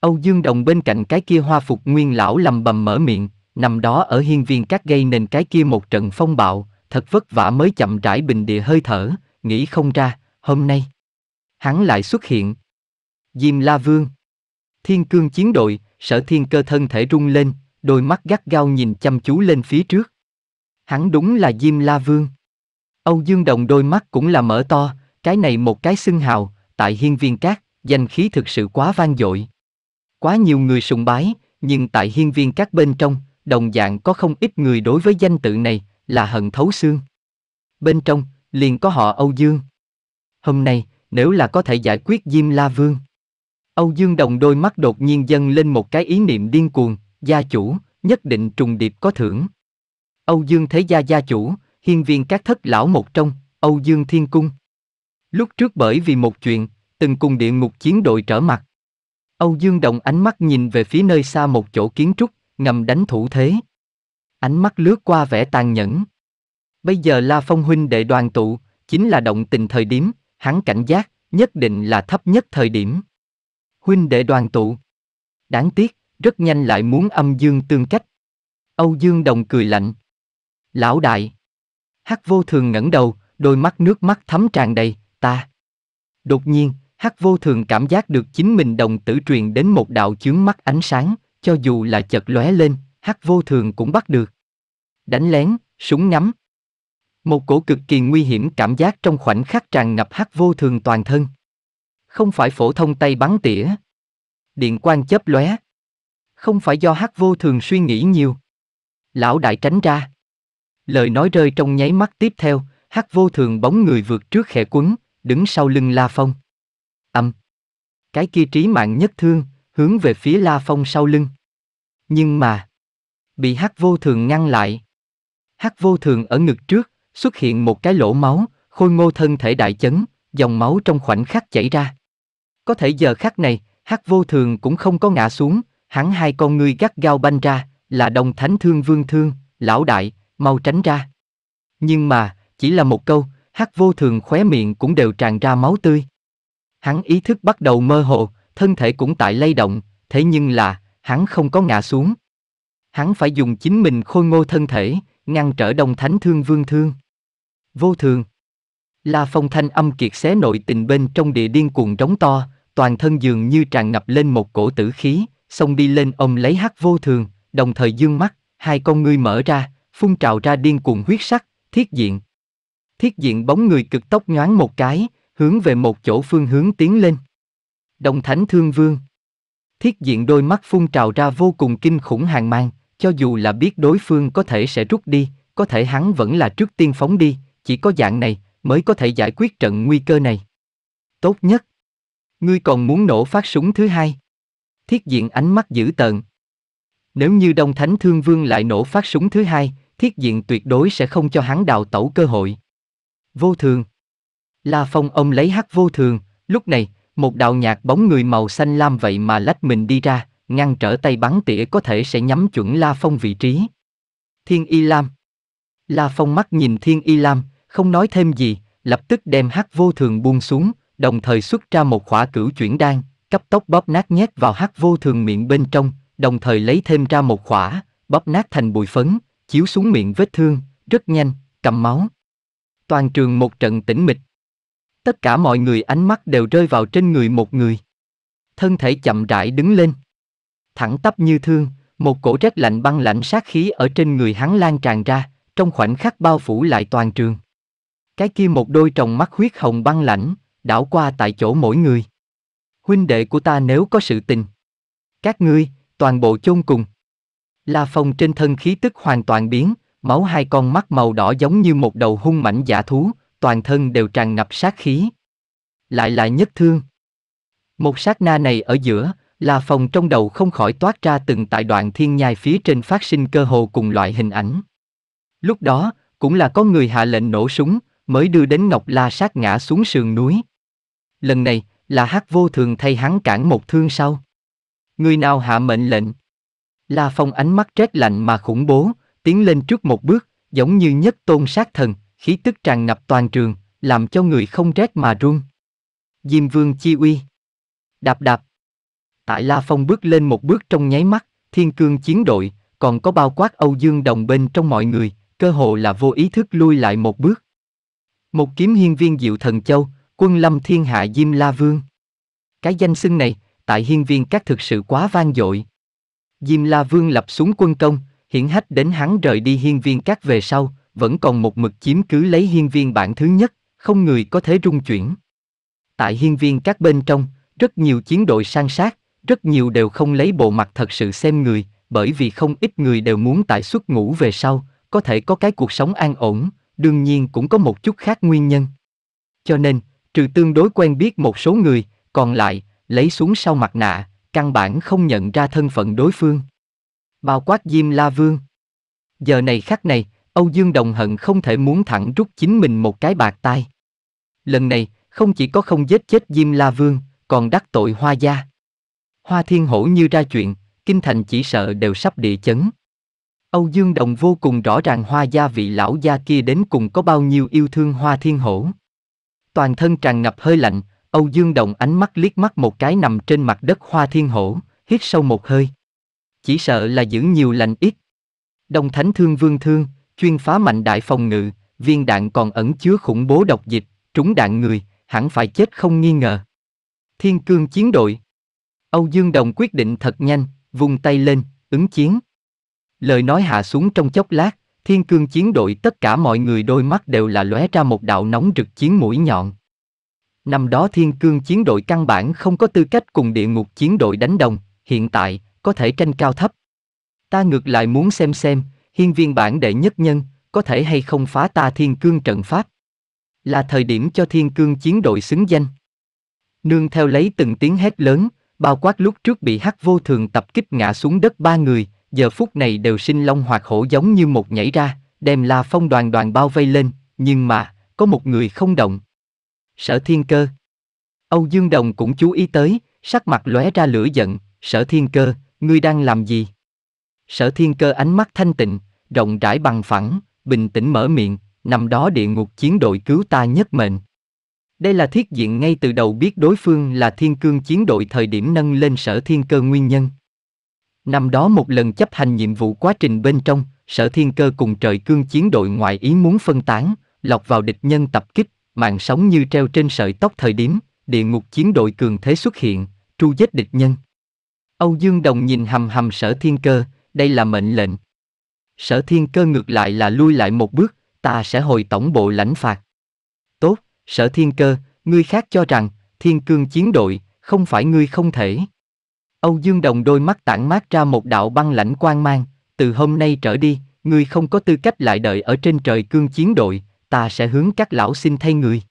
S1: Âu Dương Đồng bên cạnh cái kia hoa phục nguyên lão lầm bầm mở miệng, nằm đó ở hiên viên các gây nên cái kia một trận phong bạo, thật vất vả mới chậm rãi bình địa hơi thở, nghĩ không ra, hôm nay hắn lại xuất hiện diêm la vương thiên cương chiến đội sở thiên cơ thân thể rung lên đôi mắt gắt gao nhìn chăm chú lên phía trước hắn đúng là diêm la vương âu dương đồng đôi mắt cũng là mở to cái này một cái xưng hào tại hiên viên cát danh khí thực sự quá vang dội quá nhiều người sùng bái nhưng tại hiên viên cát bên trong đồng dạng có không ít người đối với danh tự này là hận thấu xương bên trong liền có họ âu dương Hôm nay, nếu là có thể giải quyết Diêm La Vương. Âu Dương Đồng đôi mắt đột nhiên dâng lên một cái ý niệm điên cuồng, gia chủ, nhất định trùng điệp có thưởng. Âu Dương Thế Gia gia chủ, hiên viên các thất lão một trong, Âu Dương Thiên Cung. Lúc trước bởi vì một chuyện, từng cùng địa ngục chiến đội trở mặt. Âu Dương Đồng ánh mắt nhìn về phía nơi xa một chỗ kiến trúc, ngầm đánh thủ thế. Ánh mắt lướt qua vẻ tàn nhẫn. Bây giờ La Phong huynh đệ đoàn tụ, chính là động tình thời điểm, hắn cảnh giác, nhất định là thấp nhất thời điểm. Huynh đệ đoàn tụ. Đáng tiếc, rất nhanh lại muốn âm dương tương cách. Âu Dương Đồng cười lạnh. Lão đại. Hắc vô thường ngẩng đầu, đôi mắt nước mắt thấm tràn đầy, ta. Đột nhiên, Hắc vô thường cảm giác được chính mình đồng tử truyền đến một đạo chướng mắt ánh sáng, cho dù là chợt lóe lên, Hắc vô thường cũng bắt được. Đánh lén, súng ngắm, một cổ cực kỳ nguy hiểm cảm giác trong khoảnh khắc tràn ngập hắc vô thường toàn thân. Không phải phổ thông tay bắn tỉa. Điện quang chớp lóe. Không phải do hắc vô thường suy nghĩ nhiều. Lão đại tránh ra. Lời nói rơi trong nháy mắt tiếp theo, hắc vô thường bóng người vượt trước khẽ quấn, đứng sau lưng La Phong. Âm. Cái kia trí mạng nhất thương, hướng về phía La Phong sau lưng. Nhưng mà, bị hắc vô thường ngăn lại. Hắc vô thường ở ngực trước, xuất hiện một cái lỗ máu, khôi ngô thân thể đại chấn, dòng máu trong khoảnh khắc chảy ra. Có thể giờ khắc này, hắc vô thường cũng không có ngã xuống, hắn hai con ngươi gắt gao banh ra, là đồng thánh thương vương thương, lão đại, mau tránh ra. Nhưng mà, chỉ là một câu, hắc vô thường khóe miệng cũng đều tràn ra máu tươi. Hắn ý thức bắt đầu mơ hồ, thân thể cũng tại lay động, thế nhưng là, hắn không có ngã xuống. Hắn phải dùng chính mình khôi ngô thân thể, ngăn trở đồng thánh thương vương thương. Vô thường. La Phong thanh âm kiệt xé nội tình bên trong địa điên cuồng đóng to, toàn thân dường như tràn ngập lên một cổ tử khí, xông đi lên ông lấy hắc vô thường, đồng thời dương mắt, hai con ngươi mở ra, phun trào ra điên cuồng huyết sắc, thiết diện. Thiết diện bóng người cực tốc nhoáng một cái, hướng về một chỗ phương hướng tiến lên. Đồng thánh thương vương. Thiết diện đôi mắt phun trào ra vô cùng kinh khủng hàng mang, cho dù là biết đối phương có thể sẽ rút đi, có thể hắn vẫn là trước tiên phóng đi, chỉ có dạng này mới có thể giải quyết trận nguy cơ này. Tốt nhất. Ngươi còn muốn nổ phát súng thứ hai. Thiết diện ánh mắt dữ tợn. Nếu như Đông Thánh Thương Vương lại nổ phát súng thứ hai, thiết diện tuyệt đối sẽ không cho hắn đào tẩu cơ hội. Vô thường. La Phong ông lấy hắc vô thường, lúc này, một đạo nhạc bóng người màu xanh lam vậy mà lách mình đi ra, ngăn trở tay bắn tỉa có thể sẽ nhắm chuẩn La Phong vị trí. Thiên Y Lam La Phong mắt nhìn Thiên Y Lam, không nói thêm gì, lập tức đem hắc vô thường buông xuống, đồng thời xuất ra một khỏa cửu chuyển đan, cấp tốc bóp nát nhét vào hắc vô thường miệng bên trong, đồng thời lấy thêm ra một khỏa, bóp nát thành bụi phấn, chiếu xuống miệng vết thương, rất nhanh, cầm máu. Toàn trường một trận tĩnh mịch. Tất cả mọi người ánh mắt đều rơi vào trên người một người. Thân thể chậm rãi đứng lên. Thẳng tắp như thương, một cổ rét lạnh băng lạnh sát khí ở trên người hắn lan tràn ra, trong khoảnh khắc bao phủ lại toàn trường. Cái kia một đôi tròng mắt huyết hồng băng lãnh, đảo qua tại chỗ mỗi người. Huynh đệ của ta nếu có sự tình. Các ngươi, toàn bộ chôn cùng. La Phong trên thân khí tức hoàn toàn biến, máu hai con mắt màu đỏ giống như một đầu hung mảnh giả thú, toàn thân đều tràn ngập sát khí. Lại lại nhất thương. Một sát na này ở giữa, La Phong trong đầu không khỏi toát ra từng tại đoạn thiên nhai phía trên phát sinh cơ hồ cùng loại hình ảnh. Lúc đó, cũng là có người hạ lệnh nổ súng, mới đưa đến Ngọc La sát ngã xuống sườn núi. Lần này, là hát vô thường thay hắn cản một thương sau. Người nào hạ mệnh lệnh? La Phong ánh mắt rét lạnh mà khủng bố, tiến lên trước một bước, giống như nhất tôn sát thần, khí tức tràn ngập toàn trường, làm cho người không rét mà run. Diêm vương chi uy. Đạp đạp. Tại La Phong bước lên một bước trong nháy mắt, thiên cương chiến đội, còn có bao quát Âu Dương Đồng bên trong mọi người, cơ hồ là vô ý thức lui lại một bước. Một kiếm hiên viên diệu thần châu, quân lâm thiên hạ Diêm La Vương. Cái danh xưng này, tại hiên viên các thực sự quá vang dội. Diêm La Vương lập xuống quân công, hiển hách đến hắn rời đi hiên viên các về sau, vẫn còn một mực chiếm cứ lấy hiên viên bản thứ nhất, không người có thể rung chuyển. Tại hiên viên các bên trong, rất nhiều chiến đội sang sát, rất nhiều đều không lấy bộ mặt thật sự xem người, bởi vì không ít người đều muốn tại xuất ngũ về sau, có thể có cái cuộc sống an ổn, đương nhiên cũng có một chút khác nguyên nhân. Cho nên, trừ tương đối quen biết một số người, còn lại, lấy xuống sau mặt nạ, căn bản không nhận ra thân phận đối phương. Bao quát Diêm La Vương. Giờ này khắc này, Âu Dương Đồng Hận không thể muốn thẳng rút chính mình một cái bạc tai. Lần này, không chỉ có không giết chết Diêm La Vương, còn đắc tội Hoa Gia. Hoa Thiên Hổ như ra chuyện, kinh thành chỉ sợ đều sắp địa chấn. Âu Dương Đồng vô cùng rõ ràng hoa gia vị lão gia kia đến cùng có bao nhiêu yêu thương hoa thiên hổ. Toàn thân tràn ngập hơi lạnh, Âu Dương Đồng ánh mắt liếc mắt một cái nằm trên mặt đất hoa thiên hổ, hít sâu một hơi. Chỉ sợ là giữ nhiều lành ít. Đồng thánh thương vương thương, chuyên phá mạnh đại phòng ngự, viên đạn còn ẩn chứa khủng bố độc dịch, trúng đạn người, hẳn phải chết không nghi ngờ. Thiên cương chiến đội. Âu Dương Đồng quyết định thật nhanh, vung tay lên, ứng chiến. Lời nói hạ xuống trong chốc lát, thiên cương chiến đội tất cả mọi người đôi mắt đều là lóe ra một đạo nóng rực chiến mũi nhọn. Năm đó thiên cương chiến đội căn bản không có tư cách cùng địa ngục chiến đội đánh đồng, hiện tại, có thể tranh cao thấp. Ta ngược lại muốn xem xem, hiên viên bản đệ nhất nhân, có thể hay không phá ta thiên cương trận pháp. Là thời điểm cho thiên cương chiến đội xứng danh. Nương theo lấy từng tiếng hét lớn, bao quát lúc trước bị hắc vô thường tập kích ngã xuống đất ba người, giờ phút này đều sinh long hoạt hổ giống như một nhảy ra, đem La Phong đoàn đoàn bao vây lên, nhưng mà, có một người không động. Sở Thiên Cơ. Âu Dương Đồng cũng chú ý tới, sắc mặt lóe ra lửa giận, Sở Thiên Cơ, ngươi đang làm gì? Sở Thiên Cơ ánh mắt thanh tịnh, rộng rãi bằng phẳng, bình tĩnh mở miệng, nằm đó địa ngục chiến đội cứu ta nhất mệnh. Đây là thiết diện ngay từ đầu biết đối phương là thiên cương chiến đội thời điểm nâng lên sở thiên cơ nguyên nhân. Năm đó một lần chấp hành nhiệm vụ quá trình bên trong, sở thiên cơ cùng trời cương chiến đội ngoại ý muốn phân tán, lọc vào địch nhân tập kích, mạng sóng như treo trên sợi tóc thời điểm, địa ngục chiến đội cường thế xuất hiện, tru giết địch nhân. Âu Dương Đồng nhìn hầm hầm sở thiên cơ, đây là mệnh lệnh. Sở thiên cơ ngược lại là lui lại một bước, ta sẽ hồi tổng bộ lãnh phạt. Tốt, sở thiên cơ, ngươi khác cho rằng, thiên cương chiến đội, không phải ngươi không thể. Âu Dương Đồng đôi mắt tản mát ra một đạo băng lãnh quang mang, từ hôm nay trở đi, ngươi không có tư cách lại đợi ở trên trời cương chiến đội, ta sẽ hướng các lão xin thay người.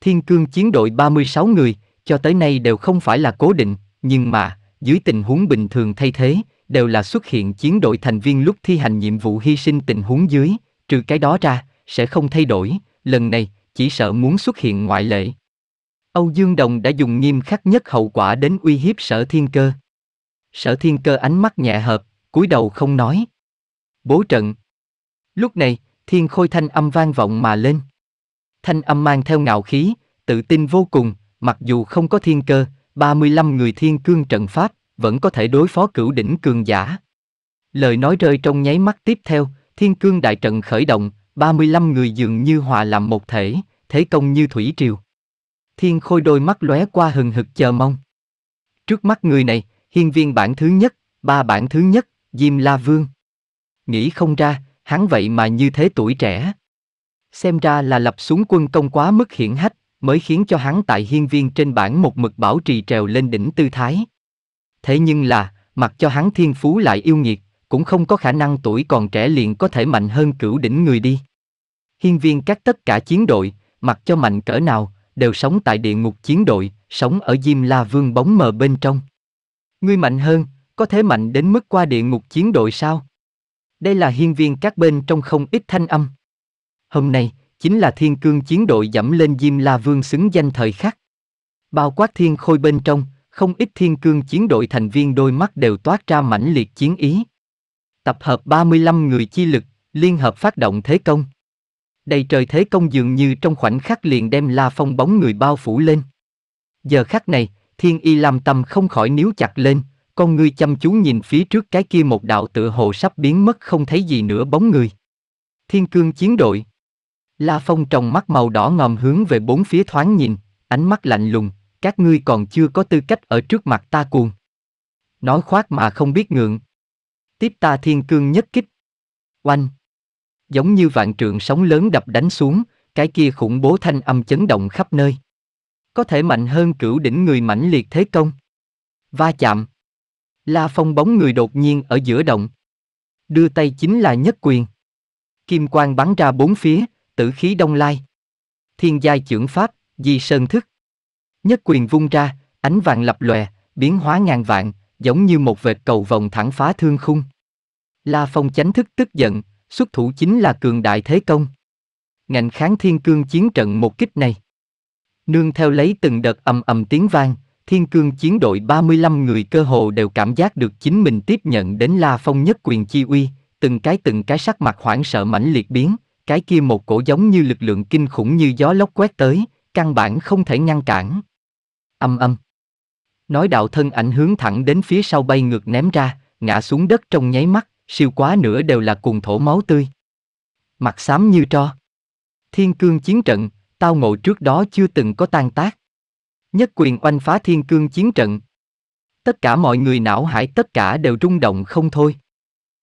S1: Thiên cương chiến đội 36 người, cho tới nay đều không phải là cố định, nhưng mà, dưới tình huống bình thường thay thế, đều là xuất hiện chiến đội thành viên lúc thi hành nhiệm vụ hy sinh tình huống dưới, trừ cái đó ra, sẽ không thay đổi, lần này, chỉ sợ muốn xuất hiện ngoại lệ. Âu Dương Đồng đã dùng nghiêm khắc nhất hậu quả đến uy hiếp sở thiên cơ. Sở thiên cơ ánh mắt nhẹ hợp, cúi đầu không nói. Bố trận. Lúc này, thiên khôi thanh âm vang vọng mà lên. Thanh âm mang theo ngạo khí, tự tin vô cùng, mặc dù không có thiên cơ, 35 người thiên cương trận pháp, vẫn có thể đối phó cửu đỉnh cường giả. Lời nói rơi trong nháy mắt tiếp theo, thiên cương đại trận khởi động, 35 người dường như hòa làm một thể, thế công như thủy triều. Thiên Khôi đôi mắt lóe qua hừng hực chờ mong. Trước mắt người này, hiên viên bản thứ nhất, ba bản thứ nhất, Diêm La Vương. Nghĩ không ra, hắn vậy mà như thế tuổi trẻ. Xem ra là lập xuống quân công quá mức hiển hách, mới khiến cho hắn tại hiên viên trên bản một mực bảo trì trèo lên đỉnh tư thái. Thế nhưng là, mặc cho hắn thiên phú lại yêu nghiệt, cũng không có khả năng tuổi còn trẻ liền có thể mạnh hơn cửu đỉnh người đi. Hiên viên các tất cả chiến đội, mặc cho mạnh cỡ nào, đều sống tại địa ngục chiến đội, sống ở Diêm La Vương bóng mờ bên trong. Ngươi mạnh hơn, có thể mạnh đến mức qua địa ngục chiến đội sao? Đây là hiên viên các bên trong không ít thanh âm. Hôm nay, chính là thiên cương chiến đội dẫm lên Diêm La Vương xứng danh thời khắc. Bao quát thiên khôi bên trong, không ít thiên cương chiến đội thành viên đôi mắt đều toát ra mãnh liệt chiến ý. Tập hợp 35 người chi lực, liên hợp phát động thế công. Đầy trời thế công dường như trong khoảnh khắc liền đem La Phong bóng người bao phủ lên. Giờ khắc này, Thiên Y Lam Tâm không khỏi níu chặt lên, con ngươi chăm chú nhìn phía trước cái kia một đạo tựa hồ sắp biến mất không thấy gì nữa bóng người. Thiên cương chiến đội. La Phong trong mắt màu đỏ ngòm hướng về bốn phía thoáng nhìn, ánh mắt lạnh lùng, các ngươi còn chưa có tư cách ở trước mặt ta cuồng. Nói khoác mà không biết ngượng. Tiếp ta thiên cương nhất kích. Oanh! giống như vạn trượng sóng lớn đập đánh xuống, cái kia khủng bố thanh âm chấn động khắp nơi. Có thể mạnh hơn cửu đỉnh người mãnh liệt thế công. Va chạm. La Phong bóng người đột nhiên ở giữa động. Đưa tay chính là nhất quyền. Kim quang bắn ra bốn phía, tử khí đông lai. Thiên giai trưởng pháp, di sơn thức. Nhất quyền vung ra, ánh vàng lập lòe, biến hóa ngàn vạn, giống như một vệt cầu vòng thẳng phá thương khung. La Phong chánh thức tức giận, xuất thủ chính là cường đại thế công. ngành kháng thiên cương chiến trận một kích này. Nương theo lấy từng đợt ầm ầm tiếng vang, thiên cương chiến đội 35 người cơ hồ đều cảm giác được chính mình tiếp nhận đến La Phong nhất quyền chi uy, từng cái từng cái sắc mặt hoảng sợ mãnh liệt biến, cái kia một cổ giống như lực lượng kinh khủng như gió lốc quét tới, căn bản không thể ngăn cản. Âm âm. Nói đạo thân ảnh hướng thẳng đến phía sau bay ngược ném ra, ngã xuống đất trong nháy mắt, siêu quá nữa đều là cùng thổ máu tươi. Mặt xám như tro. Thiên cương chiến trận, tao ngộ trước đó chưa từng có tan tác. Nhất quyền oanh phá thiên cương chiến trận. Tất cả mọi người não hải tất cả đều rung động không thôi.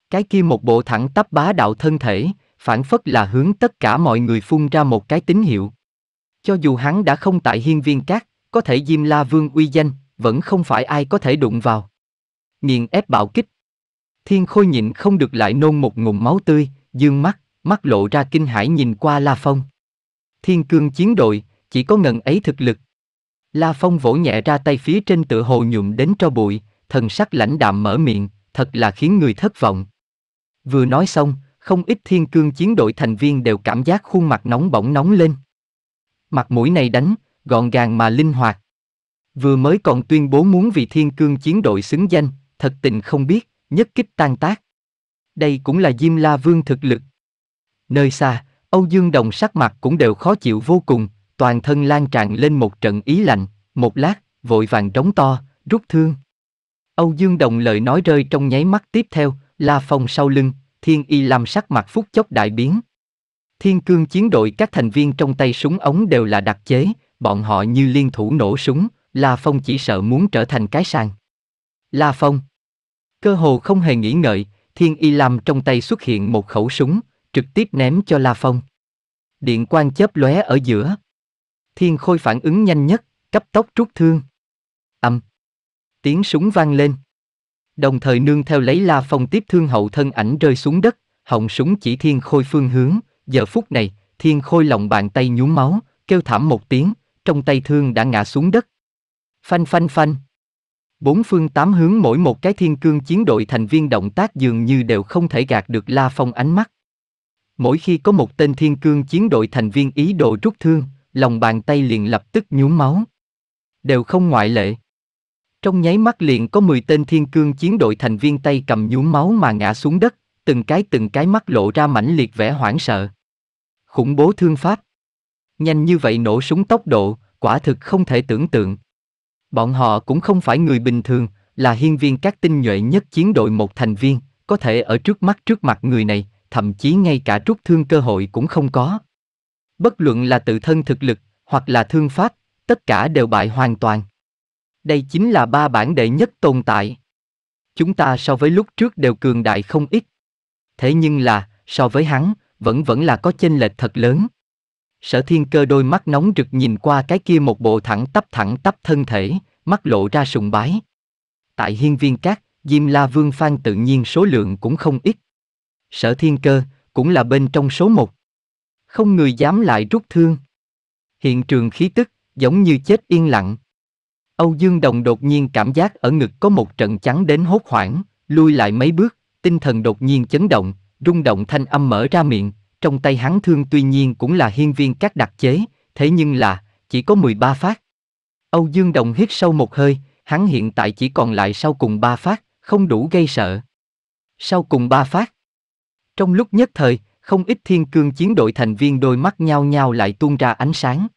S1: Cái kia một bộ thẳng tắp bá đạo thân thể, phản phất là hướng tất cả mọi người phun ra một cái tín hiệu. Cho dù hắn đã không tại hiên viên cát, có thể Diêm La Vương uy danh, vẫn không phải ai có thể đụng vào. Nghiền ép bạo kích, Thiên Khôi nhịn không được lại nôn một ngụm máu tươi, dương mắt, mắt lộ ra kinh hãi nhìn qua La Phong. Thiên cương chiến đội, chỉ có ngần ấy thực lực. La Phong vỗ nhẹ ra tay phía trên tựa hồ nhụm đến cho bụi, thần sắc lãnh đạm mở miệng, thật là khiến người thất vọng. Vừa nói xong, không ít thiên cương chiến đội thành viên đều cảm giác khuôn mặt nóng bỏng nóng lên. Mặt mũi này đánh, gọn gàng mà linh hoạt. Vừa mới còn tuyên bố muốn vì thiên cương chiến đội xứng danh, thật tình không biết nhất kích tan tác. Đây cũng là Diêm La Vương thực lực. Nơi xa, Âu Dương Đồng sắc mặt cũng đều khó chịu vô cùng, toàn thân lan tràn lên một trận ý lạnh, một lát, vội vàng trống to, rút thương. Âu Dương Đồng lời nói rơi trong nháy mắt tiếp theo, La Phong sau lưng, Thiên Y làm sắc mặt phút chốc đại biến. Thiên cương chiến đội các thành viên trong tay súng ống đều là đặc chế, bọn họ như liên thủ nổ súng, La Phong chỉ sợ muốn trở thành cái sàn. La Phong, Cơ hồ không hề nghĩ ngợi, Thiên Y Lam trong tay xuất hiện một khẩu súng, trực tiếp ném cho La Phong. Điện quang chớp lóe ở giữa. Thiên Khôi phản ứng nhanh nhất, cấp tốc rút thương. ầm, Tiếng súng vang lên. Đồng thời nương theo lấy La Phong tiếp thương hậu thân ảnh rơi xuống đất, họng súng chỉ Thiên Khôi phương hướng, giờ phút này, Thiên Khôi lòng bàn tay nhúm máu, kêu thảm một tiếng, trong tay thương đã ngã xuống đất. Phanh phanh phanh. Bốn phương tám hướng mỗi một cái thiên cương chiến đội thành viên động tác dường như đều không thể gạt được La Phong ánh mắt. Mỗi khi có một tên thiên cương chiến đội thành viên ý đồ rút thương, lòng bàn tay liền lập tức nhuốm máu. Đều không ngoại lệ. Trong nháy mắt liền có 10 tên thiên cương chiến đội thành viên tay cầm nhuốm máu mà ngã xuống đất, từng cái từng cái mắt lộ ra mãnh liệt vẻ hoảng sợ. Khủng bố thương pháp. Nhanh như vậy nổ súng tốc độ, quả thực không thể tưởng tượng. Bọn họ cũng không phải người bình thường, là hiên viên các tinh nhuệ nhất chiến đội một thành viên, có thể ở trước mắt trước mặt người này, thậm chí ngay cả rút thương cơ hội cũng không có. Bất luận là tự thân thực lực, hoặc là thương pháp, tất cả đều bại hoàn toàn. Đây chính là ba bản đệ nhất tồn tại. Chúng ta so với lúc trước đều cường đại không ít. Thế nhưng là, so với hắn, vẫn vẫn là có chênh lệch thật lớn. Sở thiên cơ đôi mắt nóng rực nhìn qua cái kia một bộ thẳng tắp thẳng tắp thân thể, mắt lộ ra sùng bái. Tại hiên viên cát, Diêm La Vương Phan tự nhiên số lượng cũng không ít. Sở thiên cơ, cũng là bên trong số một. Không người dám lại rút thương. Hiện trường khí tức, giống như chết yên lặng. Âu Dương Đồng đột nhiên cảm giác ở ngực có một trận trắng đến hốt hoảng, lui lại mấy bước, tinh thần đột nhiên chấn động, rung động thanh âm mở ra miệng, trong tay hắn thương tuy nhiên cũng là hiên viên các đặc chế, thế nhưng là, chỉ có 13 phát. Âu Dương Đồng hít sâu một hơi, hắn hiện tại chỉ còn lại sau cùng 3 phát, không đủ gây sợ. Sau cùng 3 phát. Trong lúc nhất thời, không ít thiên cương chiến đội thành viên đôi mắt nhao nhao lại tuôn ra ánh sáng.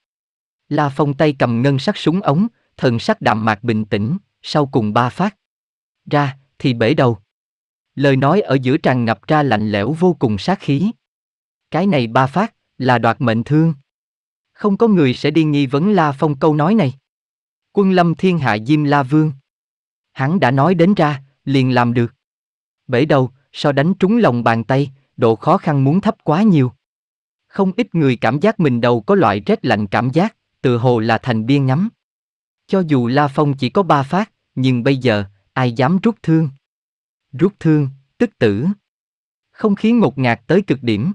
S1: La Phong tay cầm ngân sắc súng ống, thần sắc đạm mạc bình tĩnh, sau cùng ba phát. Ra, thì bể đầu. Lời nói ở giữa tràn ngập ra lạnh lẽo vô cùng sát khí. Cái này ba phát, là đoạt mệnh thương. Không có người sẽ đi nghi vấn La Phong câu nói này. Quân lâm thiên hạ Diêm La Vương. Hắn đã nói đến ra, liền làm được. Bể đầu, so đánh trúng lòng bàn tay, độ khó khăn muốn thấp quá nhiều. Không ít người cảm giác mình đầu có loại rét lạnh cảm giác, tự hồ là thành biên ngắm. Cho dù La Phong chỉ có ba phát, nhưng bây giờ, ai dám rút thương? Rút thương, tức tử. Không khí ngột ngạt tới cực điểm,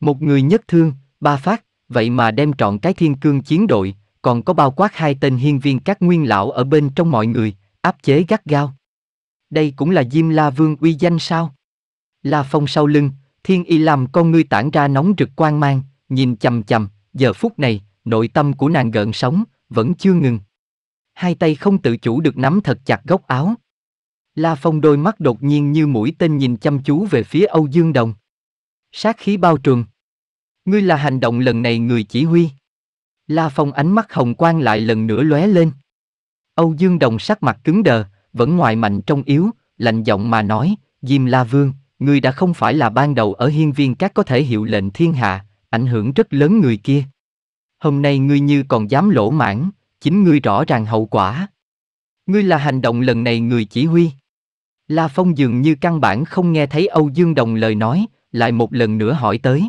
S1: một người nhất thương, ba phát, vậy mà đem trọn cái thiên cương chiến đội, còn có bao quát hai tên hiên viên các nguyên lão ở bên trong mọi người, áp chế gắt gao. Đây cũng là Diêm La Vương uy danh sao? La Phong sau lưng, Thiên Y làm con ngươi tản ra nóng rực quang mang, nhìn chầm chầm, giờ phút này, nội tâm của nàng gợn sóng, vẫn chưa ngừng. Hai tay không tự chủ được nắm thật chặt góc áo. La Phong đôi mắt đột nhiên như mũi tên nhìn chăm chú về phía Âu Dương Đồng sát khí bao trùm. Ngươi là hành động lần này người chỉ huy. La Phong ánh mắt hồng quang lại lần nữa lóe lên. Âu Dương Đồng sắc mặt cứng đờ, vẫn ngoài mạnh trong yếu, lạnh giọng mà nói, Diêm La Vương, ngươi đã không phải là ban đầu ở hiên viên các có thể hiệu lệnh thiên hạ, ảnh hưởng rất lớn người kia. Hôm nay ngươi như còn dám lỗ mãn, chính ngươi rõ ràng hậu quả. Ngươi là hành động lần này người chỉ huy. La Phong dường như căn bản không nghe thấy Âu Dương Đồng lời nói, lại một lần nữa hỏi tới.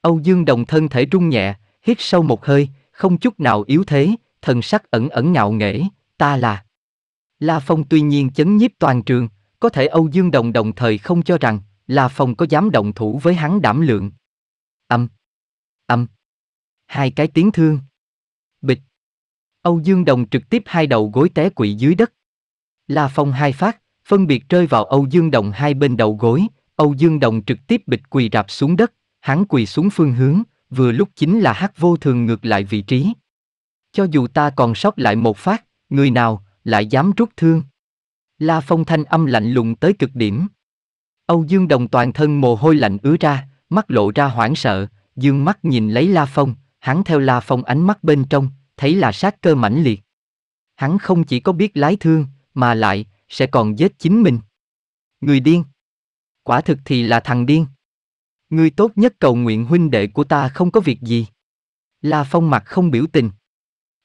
S1: Âu Dương Đồng thân thể rung nhẹ, hít sâu một hơi, không chút nào yếu thế, thần sắc ẩn ẩn ngạo nghễ, ta là. La Phong tuy nhiên chấn nhiếp toàn trường, có thể Âu Dương Đồng đồng thời không cho rằng La Phong có dám động thủ với hắn đảm lượng. Âm. Âm. Hai cái tiếng thương. Bịch. Âu Dương Đồng trực tiếp hai đầu gối té quỵ dưới đất. La Phong hai phát, phân biệt rơi vào Âu Dương Đồng hai bên đầu gối, Âu Dương Đồng trực tiếp bịch quỳ rạp xuống đất, hắn quỳ xuống phương hướng, vừa lúc chính là hát vô thường ngược lại vị trí. Cho dù ta còn sót lại một phát, người nào lại dám rút thương. La Phong thanh âm lạnh lùng tới cực điểm. Âu Dương Đồng toàn thân mồ hôi lạnh ứa ra, mắt lộ ra hoảng sợ, dương mắt nhìn lấy La Phong, hắn theo La Phong ánh mắt bên trong, thấy là sát cơ mãnh liệt. Hắn không chỉ có biết lái thương, mà lại, sẽ còn giết chính mình. Người điên! quả thực thì là thằng điên. Ngươi tốt nhất cầu nguyện huynh đệ của ta không có việc gì. La Phong mặt không biểu tình.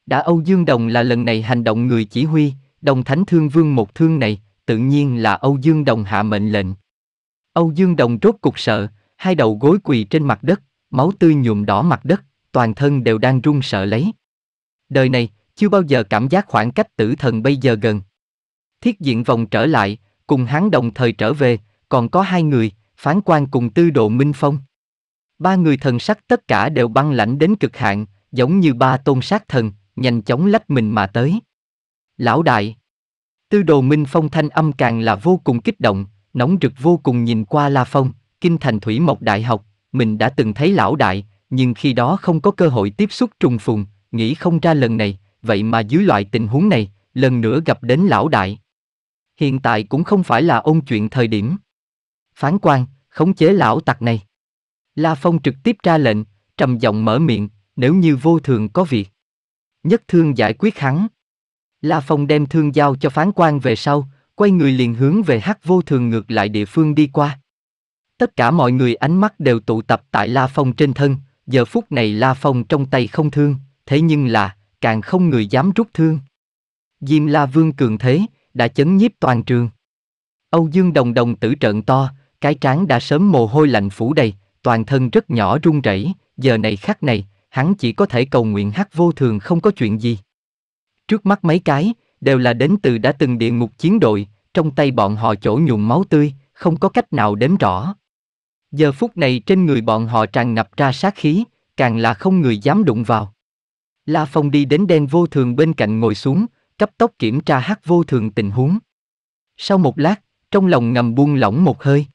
S1: Đã Âu Dương Đồng là lần này hành động người chỉ huy, đồng thánh thương vương một thương này, tự nhiên là Âu Dương Đồng hạ mệnh lệnh. Âu Dương Đồng rốt cục sợ, hai đầu gối quỳ trên mặt đất, máu tươi nhuộm đỏ mặt đất, toàn thân đều đang run sợ lấy. Đời này, chưa bao giờ cảm giác khoảng cách tử thần bây giờ gần. Thiết diện vòng trở lại, cùng hắn đồng thời trở về, còn có hai người, phán quan cùng tư độ minh phong. Ba người thần sắc tất cả đều băng lãnh đến cực hạn, giống như ba tôn sát thần, nhanh chóng lách mình mà tới. Lão đại Tư đồ minh phong thanh âm càng là vô cùng kích động, nóng rực vô cùng nhìn qua La Phong, kinh thành thủy mộc đại học, mình đã từng thấy lão đại, nhưng khi đó không có cơ hội tiếp xúc trùng phùng, nghĩ không ra lần này, vậy mà dưới loại tình huống này, lần nữa gặp đến lão đại. Hiện tại cũng không phải là ôn chuyện thời điểm. Phán quan, khống chế lão tặc này. La Phong trực tiếp ra lệnh, trầm giọng mở miệng, nếu như vô thường có việc. Nhất thương giải quyết hắn. La Phong đem thương giao cho phán quan về sau, quay người liền hướng về hắc vô thường ngược lại địa phương đi qua. Tất cả mọi người ánh mắt đều tụ tập tại La Phong trên thân, giờ phút này La Phong trong tay không thương, thế nhưng là, càng không người dám rút thương. Diêm La Vương cường thế, đã chấn nhiếp toàn trường. Âu Dương Đồng Đồng tử trận to, cái trán đã sớm mồ hôi lạnh phủ đầy, toàn thân rất nhỏ run rẩy, giờ này khắc này, hắn chỉ có thể cầu nguyện hắc vô thường không có chuyện gì. Trước mắt mấy cái, đều là đến từ đã từng địa ngục chiến đội, trong tay bọn họ chỗ nhuộm máu tươi, không có cách nào đếm rõ. Giờ phút này trên người bọn họ tràn ngập ra sát khí, càng là không người dám đụng vào. La Phong đi đến đen vô thường bên cạnh ngồi xuống, cấp tốc kiểm tra hắc vô thường tình huống. Sau một lát, trong lòng ngầm buông lỏng một hơi.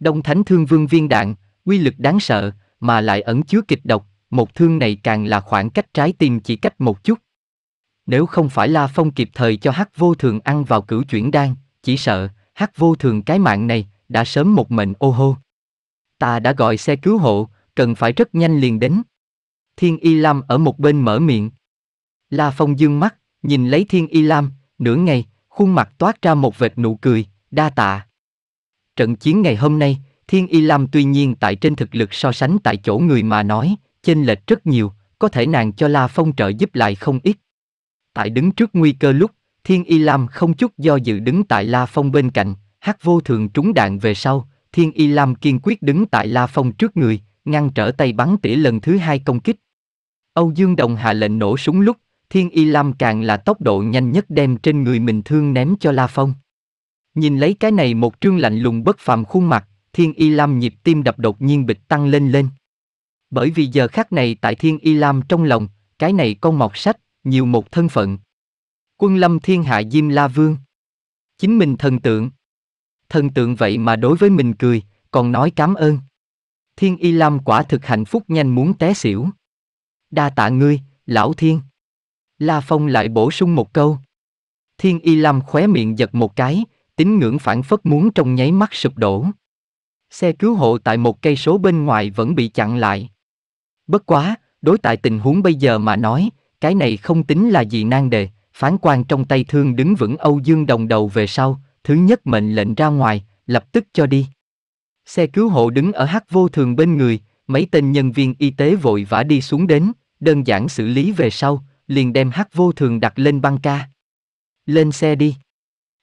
S1: Đông Thánh Thương Vương viên đạn, uy lực đáng sợ, mà lại ẩn chứa kịch độc, một thương này càng là khoảng cách trái tim chỉ cách một chút. Nếu không phải La Phong kịp thời cho Hắc Vô Thường ăn vào cửu chuyển đan, chỉ sợ Hắc Vô Thường cái mạng này đã sớm một mệnh ô hô. Ta đã gọi xe cứu hộ, cần phải rất nhanh liền đến. Thiên Y Lam ở một bên mở miệng. La Phong dương mắt, nhìn lấy Thiên Y Lam, nửa ngày, khuôn mặt toát ra một vệt nụ cười, đa tạ. Trận chiến ngày hôm nay, Thiên Y Lam tuy nhiên tại trên thực lực so sánh tại chỗ người mà nói, chênh lệch rất nhiều, có thể nàng cho La Phong trợ giúp lại không ít. Tại đứng trước nguy cơ lúc, Thiên Y Lam không chút do dự đứng tại La Phong bên cạnh, hát vô thường trúng đạn về sau, Thiên Y Lam kiên quyết đứng tại La Phong trước người, ngăn trở tay bắn tỉa lần thứ hai công kích. Âu Dương Đồng hạ lệnh nổ súng lúc, Thiên Y Lam càng là tốc độ nhanh nhất đem trên người mình thương ném cho La Phong. Nhìn lấy cái này một trương lạnh lùng bất phàm khuôn mặt, Thiên Y Lam nhịp tim đập đột nhiên bịch tăng lên lên. Bởi vì giờ khắc này tại Thiên Y Lam trong lòng, cái này con mọt sách, nhiều một thân phận. Quân lâm thiên hạ Diêm La Vương. Chính mình thần tượng. Thần tượng vậy mà đối với mình cười, còn nói cảm ơn. Thiên Y Lam quả thực hạnh phúc nhanh muốn té xỉu. Đa tạ ngươi, lão thiên. La Phong lại bổ sung một câu. Thiên Y Lam khóe miệng giật một cái, tín ngưỡng phản phất muốn trong nháy mắt sụp đổ. Xe cứu hộ tại một cây số bên ngoài vẫn bị chặn lại. Bất quá, đối tại tình huống bây giờ mà nói, cái này không tính là gì nan đề, phán quan trong tay thương đứng vững Âu Dương đồng đầu về sau, thứ nhất mệnh lệnh ra ngoài, lập tức cho đi. Xe cứu hộ đứng ở hắc vô thường bên người, mấy tên nhân viên y tế vội vã đi xuống đến, đơn giản xử lý về sau, liền đem hắc vô thường đặt lên băng ca. Lên xe đi.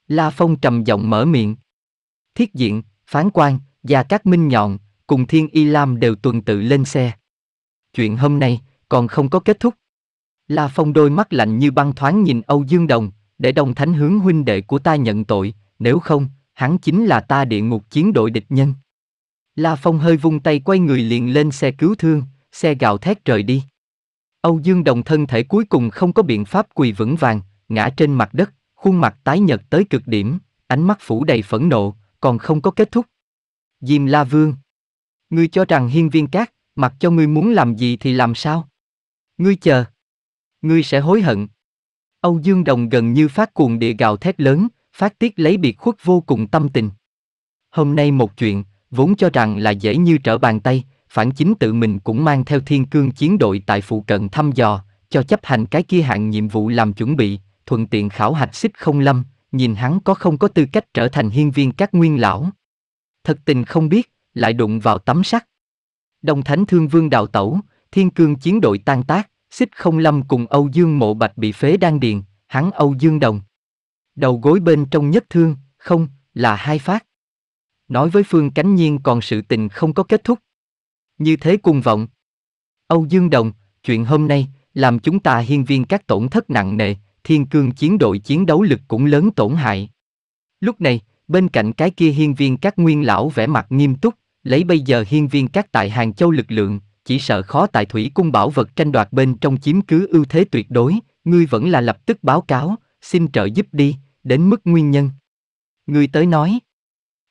S1: La Phong trầm giọng mở miệng. Thiết diện, phán quan, và các minh nhọn, cùng Thiên Y Lam đều tuần tự lên xe. Chuyện hôm nay còn không có kết thúc. La Phong đôi mắt lạnh như băng thoáng nhìn Âu Dương Đồng, để đồng thánh hướng huynh đệ của ta nhận tội, nếu không, hắn chính là ta địa ngục chiến đội địch nhân. La Phong hơi vung tay quay người liền lên xe cứu thương, xe gào thét trời đi. Âu Dương Đồng thân thể cuối cùng không có biện pháp quỳ vững vàng, ngã trên mặt đất, khuôn mặt tái nhợt tới cực điểm, ánh mắt phủ đầy phẫn nộ, còn không có kết thúc. Diêm La Vương. Ngươi cho rằng hiên viên cát, mặc cho ngươi muốn làm gì thì làm sao? Ngươi chờ. Ngươi sẽ hối hận. Âu Dương Đồng gần như phát cuồng địa gào thét lớn, phát tiết lấy biệt khuất vô cùng tâm tình. Hôm nay một chuyện, vốn cho rằng là dễ như trở bàn tay, phản chính tự mình cũng mang theo thiên cương chiến đội tại phụ cận thăm dò, cho chấp hành cái kia hạng nhiệm vụ làm chuẩn bị, thuận tiện khảo hạch xích không lâm, nhìn hắn có không có tư cách trở thành hiên viên các nguyên lão. Thật tình không biết, lại đụng vào tấm sắt. Đồng thánh thương vương đào tẩu, thiên cương chiến đội tan tác, xích không lâm cùng Âu Dương mộ bạch bị phế đan điền, hắn Âu Dương đồng. Đầu gối bên trong nhất thương, không, là hai phát. Nói với Phương Cánh Nhiên còn sự tình không có kết thúc. Như thế cùng vọng. Âu Dương Đồng, chuyện hôm nay, làm chúng ta hiên viên các tổn thất nặng nề, thiên cương chiến đội chiến đấu lực cũng lớn tổn hại. Lúc này, bên cạnh cái kia hiên viên các nguyên lão vẻ mặt nghiêm túc, lấy bây giờ hiên viên các tại Hàng Châu lực lượng, chỉ sợ khó tại thủy cung bảo vật tranh đoạt bên trong chiếm cứ ưu thế tuyệt đối, ngươi vẫn là lập tức báo cáo, xin trợ giúp đi, đến mức nguyên nhân. Ngươi tới nói,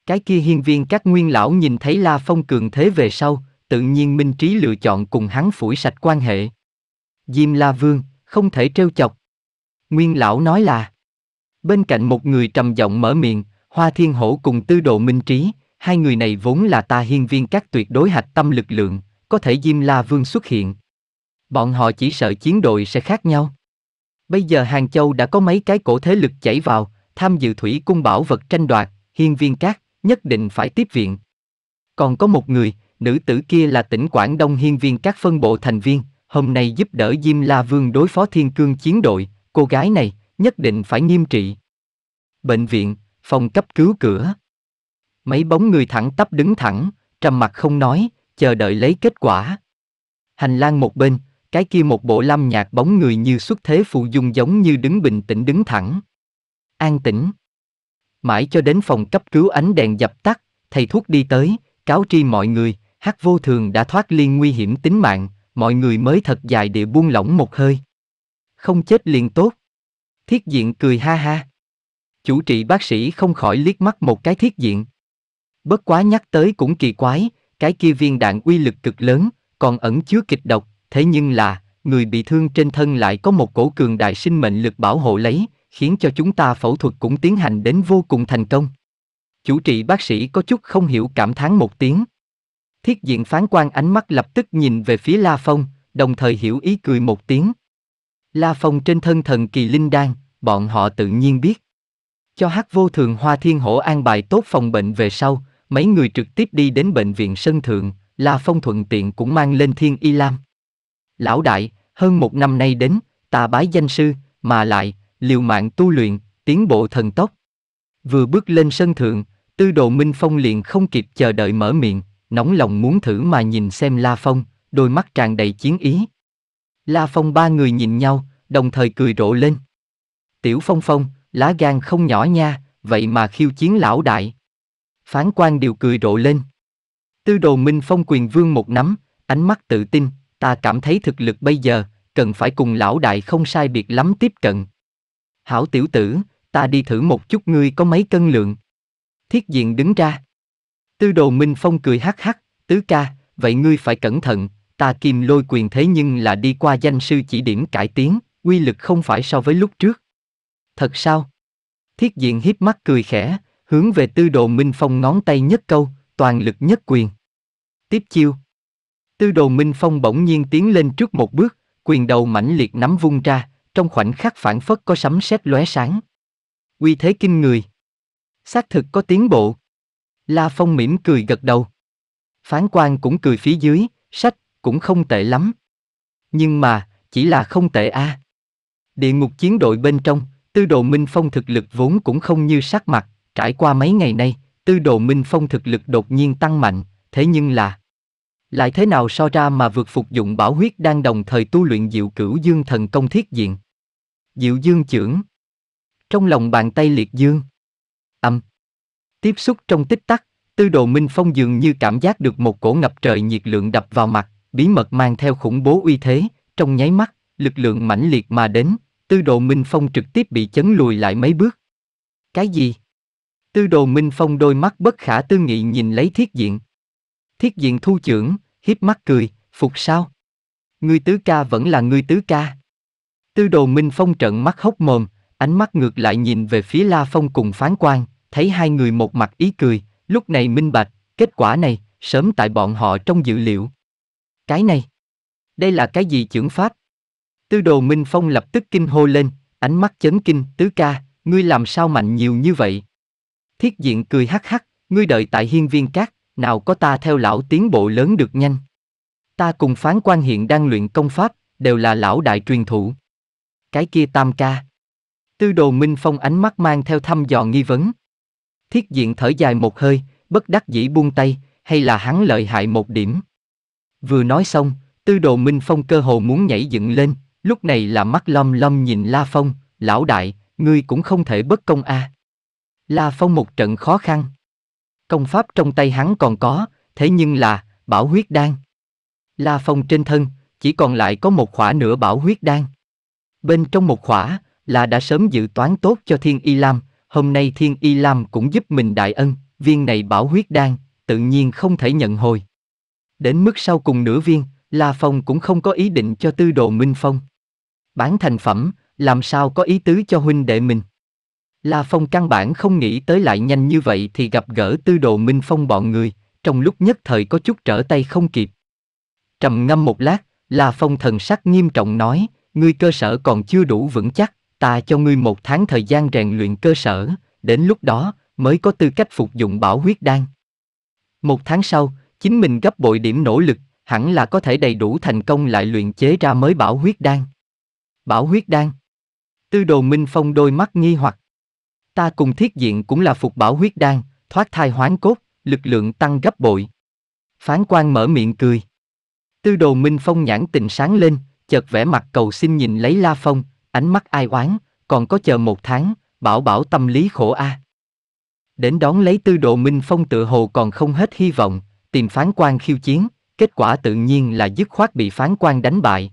S1: cái kia hiên viên các nguyên lão nhìn thấy La Phong cường thế về sau, tự nhiên minh trí lựa chọn cùng hắn phủi sạch quan hệ. Diêm La Vương, không thể trêu chọc, Nguyên lão nói là. Bên cạnh một người trầm giọng mở miệng, Hoa Thiên Hổ cùng Tư Độ Minh Trí, hai người này vốn là ta hiên viên các tuyệt đối hạch tâm lực lượng, có thể Diêm La Vương xuất hiện. Bọn họ chỉ sợ chiến đội sẽ khác nhau. Bây giờ Hàng Châu đã có mấy cái cổ thế lực chảy vào, tham dự thủy cung bảo vật tranh đoạt, hiên viên các, nhất định phải tiếp viện. Còn có một người, nữ tử kia là tỉnh Quảng Đông hiên viên các phân bộ thành viên, hôm nay giúp đỡ Diêm La Vương đối phó thiên cương chiến đội, Cô gái này, nhất định phải nghiêm trị. Bệnh viện, phòng cấp cứu cửa. Mấy bóng người thẳng tắp đứng thẳng, trầm mặt không nói, chờ đợi lấy kết quả. Hành lang một bên, cái kia một bộ lam nhạc bóng người như xuất thế phù dung giống như đứng bình tĩnh đứng thẳng. An tĩnh. Mãi cho đến phòng cấp cứu ánh đèn dập tắt, thầy thuốc đi tới, cáo tri mọi người, hát vô thường đã thoát ly nguy hiểm tính mạng, mọi người mới thật dài địa buông lỏng một hơi không chết liền tốt. Thiết diện cười ha ha. Chủ trị bác sĩ không khỏi liếc mắt một cái thiết diện. Bất quá nhắc tới cũng kỳ quái, cái kia viên đạn uy lực cực lớn, còn ẩn chứa kịch độc, thế nhưng là, người bị thương trên thân lại có một cổ cường đại sinh mệnh lực bảo hộ lấy, khiến cho chúng ta phẫu thuật cũng tiến hành đến vô cùng thành công. Chủ trị bác sĩ có chút không hiểu cảm thán một tiếng. Thiết diện phán quan ánh mắt lập tức nhìn về phía La Phong, đồng thời hiểu ý cười một tiếng. La Phong trên thân thần kỳ linh đan, bọn họ tự nhiên biết. Cho hát vô thường hoa thiên hổ an bài tốt phòng bệnh về sau, mấy người trực tiếp đi đến bệnh viện sân thượng, La Phong thuận tiện cũng mang lên thiên y lam. Lão đại, hơn một năm nay đến, ta bái danh sư, mà lại, liều mạng tu luyện, tiến bộ thần tốc. Vừa bước lên sân thượng, tư đồ Minh Phong liền không kịp chờ đợi mở miệng, nóng lòng muốn thử mà nhìn xem La Phong, đôi mắt tràn đầy chiến ý. La Phong ba người nhìn nhau, đồng thời cười rộ lên. Tiểu Phong Phong, lá gan không nhỏ nha, vậy mà khiêu chiến lão đại. Phán quan đều cười rộ lên. Tư đồ Minh Phong quyền vương một nắm, ánh mắt tự tin, ta cảm thấy thực lực bây giờ, cần phải cùng lão đại không sai biệt lắm tiếp cận. Hảo tiểu tử, ta đi thử một chút ngươi có mấy cân lượng. Thiết diện đứng ra. Tư đồ Minh Phong cười hắc hắc, tứ ca, vậy ngươi phải cẩn thận, ta kim lôi quyền thế nhưng là đi qua danh sư chỉ điểm cải tiến, quy lực không phải so với lúc trước. Thật sao? Thiết diện hiếp mắt cười khẽ, hướng về tư đồ Minh Phong ngón tay nhất câu, toàn lực nhất quyền. Tiếp chiêu. Tư đồ Minh Phong bỗng nhiên tiến lên trước một bước, quyền đầu mãnh liệt nắm vung ra, trong khoảnh khắc phản phất có sấm sét lóe sáng. uy thế kinh người. Xác thực có tiến bộ. La Phong mỉm cười gật đầu. Phán quan cũng cười phía dưới, sách, cũng không tệ lắm. Nhưng mà, chỉ là không tệ a. Địa ngục chiến đội bên trong, tư đồ Minh Phong thực lực vốn cũng không như sắc mặt, trải qua mấy ngày nay, tư đồ Minh Phong thực lực đột nhiên tăng mạnh, thế nhưng là lại thế nào so ra mà vượt phục dụng bảo huyết đang đồng thời tu luyện diệu cửu dương thần công thiết diện. Diệu dương trưởng. Trong lòng bàn tay liệt dương. Âm. Tiếp xúc trong tích tắc, tư đồ Minh Phong dường như cảm giác được một cổ ngập trời nhiệt lượng đập vào mặt, bí mật mang theo khủng bố uy thế, trong nháy mắt, lực lượng mãnh liệt mà đến, tư đồ Minh Phong trực tiếp bị chấn lùi lại mấy bước. Cái gì? Tư đồ Minh Phong đôi mắt bất khả tư nghị nhìn lấy thiết diện. Thiết diện thu trưởng, hiếp mắt cười, phục sao? Ngươi tứ ca vẫn là ngươi tứ ca. Tư đồ Minh Phong trận mắt hốc mồm, ánh mắt ngược lại nhìn về phía La Phong cùng phán quan, thấy hai người một mặt ý cười, lúc này minh bạch, kết quả này, sớm tại bọn họ trong dự liệu. Cái này, đây là cái gì chưởng pháp? Tư đồ Minh Phong lập tức kinh hô lên, ánh mắt chấn kinh, tứ ca, ngươi làm sao mạnh nhiều như vậy? Thiết diện cười hắc hắc, ngươi đợi tại hiên viên cát, nào có ta theo lão tiến bộ lớn được nhanh. Ta cùng phán quan hiện đang luyện công pháp, đều là lão đại truyền thụ. Cái kia tam ca. Tư đồ Minh Phong ánh mắt mang theo thăm dò nghi vấn. Thiết diện thở dài một hơi, bất đắc dĩ buông tay, hay là hắn lợi hại một điểm. Vừa nói xong, tư đồ Minh Phong cơ hồ muốn nhảy dựng lên, lúc này là mắt lom lom nhìn La Phong, lão đại, ngươi cũng không thể bất công a. À. La Phong một trận khó khăn. Công pháp trong tay hắn còn có, thế nhưng là, bảo huyết đan. La Phong trên thân, chỉ còn lại có một khỏa nửa bảo huyết đan. Bên trong một khỏa, là đã sớm dự toán tốt cho Thiên Y Lam, hôm nay Thiên Y Lam cũng giúp mình đại ân, viên này bảo huyết đan, tự nhiên không thể nhận hồi. Đến mức sau cùng nửa viên, La Phong cũng không có ý định cho tư đồ Minh Phong. Bán thành phẩm, làm sao có ý tứ cho huynh đệ mình. La Phong căn bản không nghĩ tới lại nhanh như vậy thì gặp gỡ tư đồ Minh Phong bọn người, trong lúc nhất thời có chút trở tay không kịp. Trầm ngâm một lát, La Phong thần sắc nghiêm trọng nói, ngươi cơ sở còn chưa đủ vững chắc, ta cho ngươi một tháng thời gian rèn luyện cơ sở, đến lúc đó mới có tư cách phục dụng bảo huyết đan. Một tháng sau, chính mình gấp bội điểm nỗ lực, hẳn là có thể đầy đủ thành công lại luyện chế ra mới bảo huyết đan. Bảo huyết đan. Tư đồ Minh Phong đôi mắt nghi hoặc. Ta cùng thiết diện cũng là phục bảo huyết đan, thoát thai hoán cốt, lực lượng tăng gấp bội. Phán quan mở miệng cười. Tư đồ Minh Phong nhãn tình sáng lên, chợt vẻ mặt cầu xin nhìn lấy La Phong, ánh mắt ai oán, còn có chờ một tháng, bảo bảo tâm lý khổ a. À. Đến đón lấy tư đồ Minh Phong tự hồ còn không hết hy vọng, tìm phán quan khiêu chiến, kết quả tự nhiên là dứt khoát bị phán quan đánh bại.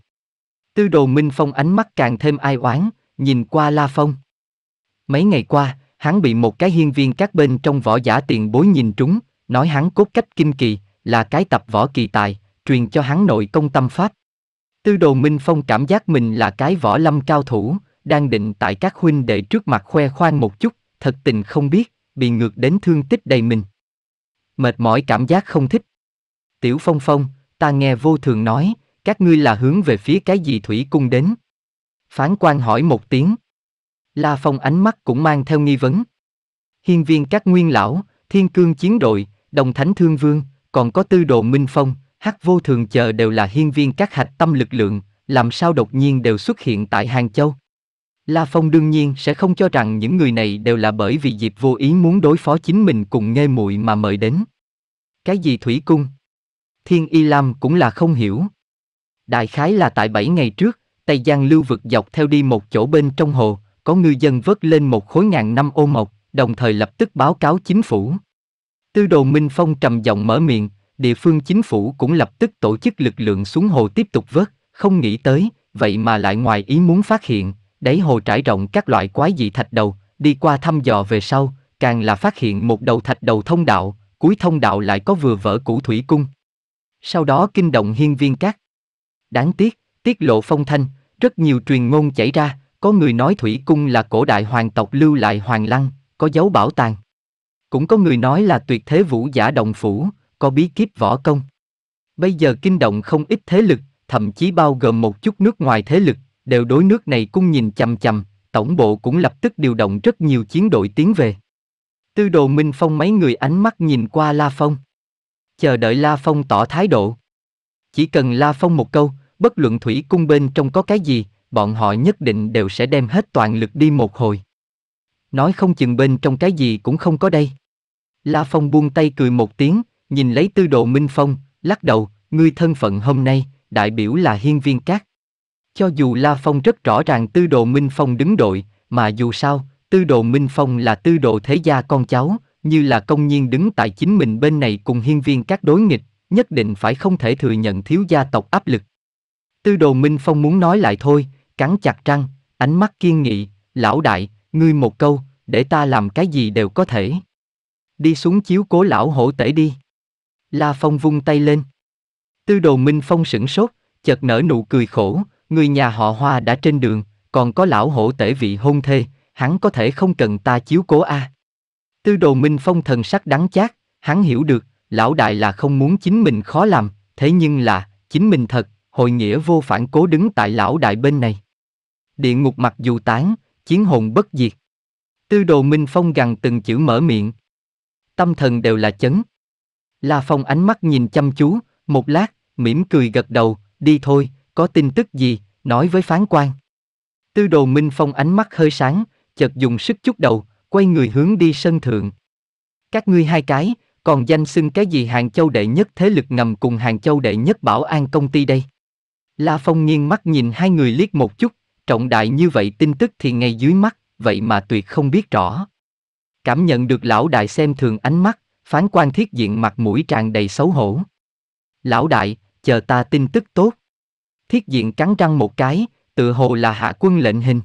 S1: Tư đồ Minh Phong ánh mắt càng thêm ai oán, nhìn qua La Phong. Mấy ngày qua, hắn bị một cái hiên viên các bên trong võ giả tiền bối nhìn trúng, nói hắn cốt cách kinh kỳ, là cái tập võ kỳ tài, truyền cho hắn nội công tâm pháp. Tư đồ Minh Phong cảm giác mình là cái võ lâm cao thủ, đang định tại các huynh đệ trước mặt khoe khoang một chút, thật tình không biết, bị ngược đến thương tích đầy mình mệt mỏi cảm giác không thích. Tiểu Phong Phong, ta nghe vô thường nói, các ngươi là hướng về phía cái gì thủy cung đến? Phán quan hỏi một tiếng. La Phong ánh mắt cũng mang theo nghi vấn. Hiên viên các nguyên lão, thiên cương chiến đội, đồng thánh thương vương, còn có tư đồ minh phong, hắc vô thường chờ đều là hiên viên các hạch tâm lực lượng, làm sao đột nhiên đều xuất hiện tại Hàng Châu? La Phong đương nhiên sẽ không cho rằng những người này đều là bởi vì Diệp vô ý muốn đối phó chính mình cùng nghe muội mà mời đến. Cái gì thủy cung? Thiên Y Lam cũng là không hiểu. Đại khái là tại 7 ngày trước, Tây Giang lưu vực dọc theo đi một chỗ bên trong hồ, có ngư dân vớt lên một khối ngàn năm ô mộc, đồng thời lập tức báo cáo chính phủ. Tư đồ Minh Phong trầm giọng mở miệng, địa phương chính phủ cũng lập tức tổ chức lực lượng xuống hồ tiếp tục vớt, không nghĩ tới, vậy mà lại ngoài ý muốn phát hiện, đáy hồ trải rộng các loại quái dị thạch đầu, đi qua thăm dò về sau, càng là phát hiện một đầu thạch đầu thông đạo, cuối thông đạo lại có vừa vỡ cũ thủy cung. Sau đó kinh động hiên viên các. Đáng tiếc, tiết lộ phong thanh, rất nhiều truyền ngôn chảy ra, có người nói thủy cung là cổ đại hoàng tộc lưu lại hoàng lăng, có dấu bảo tàng. Cũng có người nói là tuyệt thế vũ giả đồng phủ, có bí kíp võ công. Bây giờ kinh động không ít thế lực, thậm chí bao gồm một chút nước ngoài thế lực, đều đối nước này cung nhìn chằm chằm, tổng bộ cũng lập tức điều động rất nhiều chiến đội tiến về. Tư đồ Minh Phong mấy người ánh mắt nhìn qua La Phong. Chờ đợi La Phong tỏ thái độ. Chỉ cần La Phong một câu, bất luận thủy cung bên trong có cái gì, bọn họ nhất định đều sẽ đem hết toàn lực đi một hồi. Nói không chừng bên trong cái gì cũng không có đây. La Phong buông tay cười một tiếng, nhìn lấy tư đồ Minh Phong, lắc đầu, ngươi thân phận hôm nay, đại biểu là hiên viên cát. Cho dù La Phong rất rõ ràng Tư Đồ Minh Phong đứng đội, mà dù sao, Tư Đồ Minh Phong là Tư Đồ Thế Gia con cháu, như là công nhiên đứng tại chính mình bên này cùng hiên viên các đối nghịch, nhất định phải không thể thừa nhận thiếu gia tộc áp lực. Tư Đồ Minh Phong muốn nói lại thôi, cắn chặt răng, ánh mắt kiên nghị, lão đại, ngươi một câu, để ta làm cái gì đều có thể. Đi xuống chiếu cố lão hổ tể đi. La Phong vung tay lên. Tư đồ Minh Phong sửng sốt, chợt nở nụ cười khổ, Người nhà họ Hoa đã trên đường, còn có lão hổ tể vị hôn thê, hắn có thể không cần ta chiếu cố a. À. Tư đồ Minh Phong thần sắc đắng chát, hắn hiểu được, lão đại là không muốn chính mình khó làm, thế nhưng là, chính mình thật, hội nghĩa vô phản cố đứng tại lão đại bên này. Địa ngục mặc dù tán, chiến hồn bất diệt. Tư đồ Minh Phong gằn từng chữ mở miệng. Tâm thần đều là chấn. La Phong ánh mắt nhìn chăm chú, một lát, mỉm cười gật đầu, đi thôi, có tin tức gì, nói với phán quan. Tư đồ Minh Phong ánh mắt hơi sáng, chợt dùng sức chút đầu, quay người hướng đi sân thượng. Các ngươi hai cái, còn danh xưng cái gì Hàng Châu đệ nhất thế lực ngầm cùng Hàng Châu đệ nhất bảo an công ty đây. La Phong nghiêng mắt nhìn hai người liếc một chút, trọng đại như vậy tin tức thì ngay dưới mắt, vậy mà tuyệt không biết rõ. Cảm nhận được lão đại xem thường ánh mắt, phán quan thiết diện mặt mũi tràn đầy xấu hổ. Lão đại, chờ ta tin tức tốt. Thiết diện cắn răng một cái, tự hồ là hạ quân lệnh hình.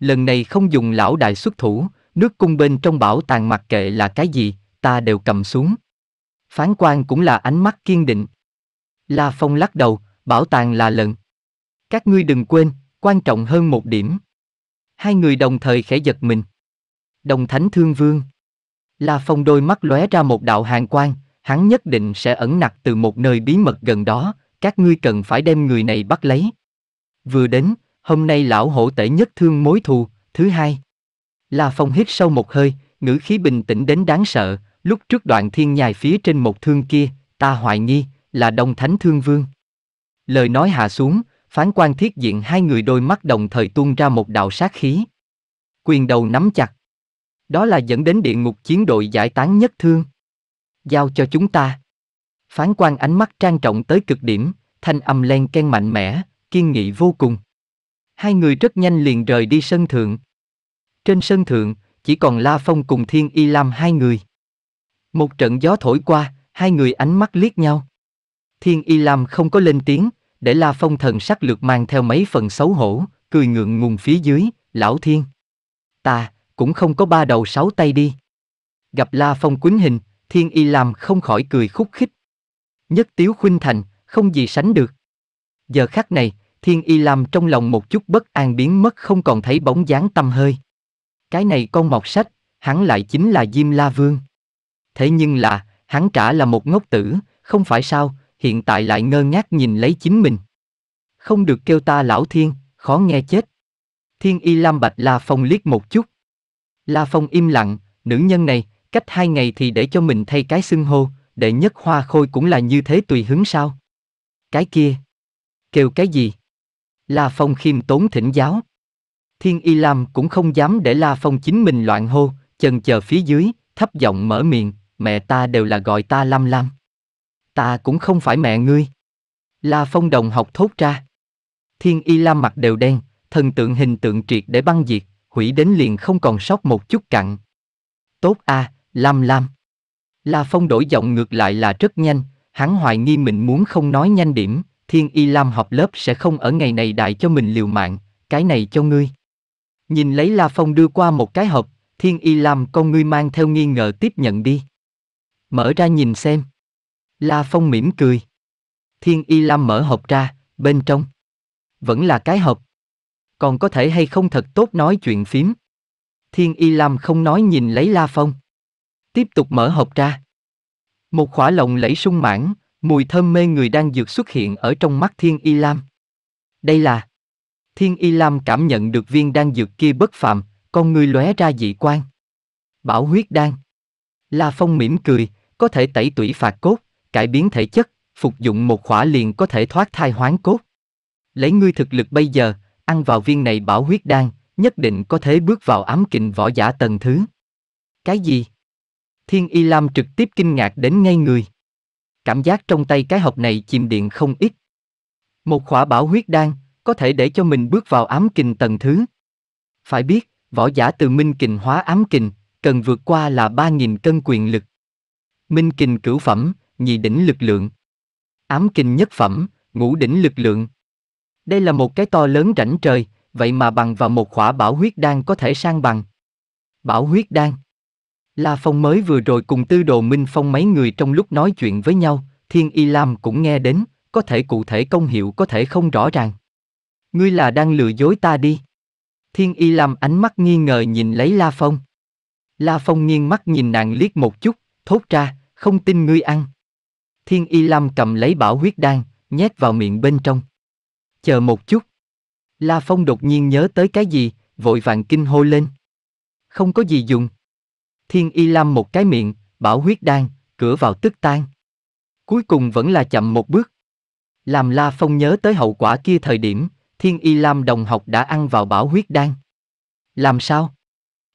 S1: Lần này không dùng lão đại xuất thủ, nước cung bên trong bảo tàng mặc kệ là cái gì, ta đều cầm xuống. Phán quan cũng là ánh mắt kiên định. La Phong lắc đầu, bảo tàng là lần. Các ngươi đừng quên, quan trọng hơn một điểm. Hai người đồng thời khẽ giật mình. Đồng thánh thương vương. La Phong đôi mắt lóe ra một đạo hàng quang, hắn nhất định sẽ ẩn nặc từ một nơi bí mật gần đó, các ngươi cần phải đem người này bắt lấy. Vừa đến, hôm nay lão hổ tể nhất thương mối thù, thứ hai. La Phong hít sâu một hơi, ngữ khí bình tĩnh đến đáng sợ, lúc trước đoạn thiên nhài phía trên một thương kia, ta hoài nghi, là Đông Thánh Thương Vương. Lời nói hạ xuống, phán quan thiết diện hai người đôi mắt đồng thời tuôn ra một đạo sát khí. Quyền đầu nắm chặt. Đó là dẫn đến địa ngục chiến đội giải tán nhất thương. Giao cho chúng ta. Phán quan ánh mắt trang trọng tới cực điểm, thanh âm len ken mạnh mẽ, kiên nghị vô cùng. Hai người rất nhanh liền rời đi sân thượng. Trên sân thượng, chỉ còn La Phong cùng Thiên Y Lam hai người. Một trận gió thổi qua, hai người ánh mắt liếc nhau. Thiên Y Lam không có lên tiếng, để La Phong thần sắc lược mang theo mấy phần xấu hổ, cười ngượng ngùng phía dưới, lão thiên. Ta, cũng không có ba đầu sáu tay đi. Gặp La Phong quýnh hình, Thiên Y Lam không khỏi cười khúc khích. Nhất tiếu khuynh thành, không gì sánh được. Giờ khắc này, Thiên Y Lam trong lòng một chút bất an biến mất không còn thấy bóng dáng tâm hơi. Cái này con mọc sách, hắn lại chính là Diêm La Vương. Thế nhưng là, hắn trả là một ngốc tử, không phải sao, hiện tại lại ngơ ngác nhìn lấy chính mình. Không được kêu ta lão thiên, khó nghe chết. Thiên Y Lam Bạch La Phong liếc một chút. La Phong im lặng, nữ nhân này, cách hai ngày thì để cho mình thay cái xưng hô, đệ nhất hoa khôi cũng là như thế tùy hứng sao? Cái kia. Kêu cái gì? La Phong khiêm tốn thỉnh giáo. Thiên Y Lam cũng không dám để La Phong chính mình loạn hô, chần chờ phía dưới, thấp giọng mở miệng, mẹ ta đều là gọi ta Lam Lam. Ta cũng không phải mẹ ngươi. La Phong đồng học thốt ra. Thiên Y Lam mặt đều đen, thần tượng hình tượng triệt để băng diệt, hủy đến liền không còn sót một chút cặn. Tốt a, à, Lam Lam. La Phong đổi giọng ngược lại là rất nhanh, hắn hoài nghi mình muốn không nói nhanh điểm, Thiên Y Lam học lớp sẽ không ở ngày này đại cho mình liều mạng, cái này cho ngươi. Nhìn lấy La Phong đưa qua một cái hộp, Thiên Y Lam con ngươi mang theo nghi ngờ tiếp nhận đi. Mở ra nhìn xem. La Phong mỉm cười. Thiên Y Lam mở hộp ra, bên trong. Vẫn là cái hộp. Còn có thể hay không thật tốt nói chuyện phím. Thiên Y Lam không nói nhìn lấy La Phong tiếp tục mở hộp ra. Một khỏa lồng lẫy sung mãn, mùi thơm mê người đang dược xuất hiện ở trong mắt Thiên Y Lam. Đây là Thiên Y Lam cảm nhận được viên đan dược kia bất phàm con người lóe ra dị quan. Bảo huyết đan. La Phong mỉm cười, có thể tẩy tủy phạt cốt, cải biến thể chất, phục dụng một khỏa liền có thể thoát thai hoán cốt. Lấy ngươi thực lực bây giờ, ăn vào viên này bảo huyết đan, nhất định có thể bước vào ám kình võ giả tầng thứ. Cái gì? Thiên Y Lam trực tiếp kinh ngạc đến ngay người. Cảm giác trong tay cái hộp này chìm điện không ít. Một khỏa bảo huyết đan, có thể để cho mình bước vào ám kình tầng thứ. Phải biết, võ giả từ minh kình hóa ám kình, cần vượt qua là 3.000 cân quyền lực. Minh kình cửu phẩm, nhị đỉnh lực lượng. Ám kình nhất phẩm, ngũ đỉnh lực lượng. Đây là một cái to lớn rảnh trời, vậy mà bằng vào một khỏa bảo huyết đan có thể sang bằng. Bảo huyết đan La Phong mới vừa rồi cùng Tư Đồ Minh Phong mấy người trong lúc nói chuyện với nhau, Thiên Y Lam cũng nghe đến, có thể cụ thể công hiệu có thể không rõ ràng. Ngươi là đang lừa dối ta đi. Thiên Y Lam ánh mắt nghi ngờ nhìn lấy La Phong. La Phong nghiêng mắt nhìn nàng liếc một chút, thốt ra, không tin ngươi ăn. Thiên Y Lam cầm lấy bảo huyết đan, nhét vào miệng bên trong. Chờ một chút. La Phong đột nhiên nhớ tới cái gì, vội vàng kinh hô lên. Không có gì dùng. Thiên Y Lam một cái miệng, bảo huyết đan, cửa vào tức tan. Cuối cùng vẫn là chậm một bước. Làm La Phong nhớ tới hậu quả kia thời điểm, Thiên Y Lam đồng học đã ăn vào bảo huyết đan. Làm sao?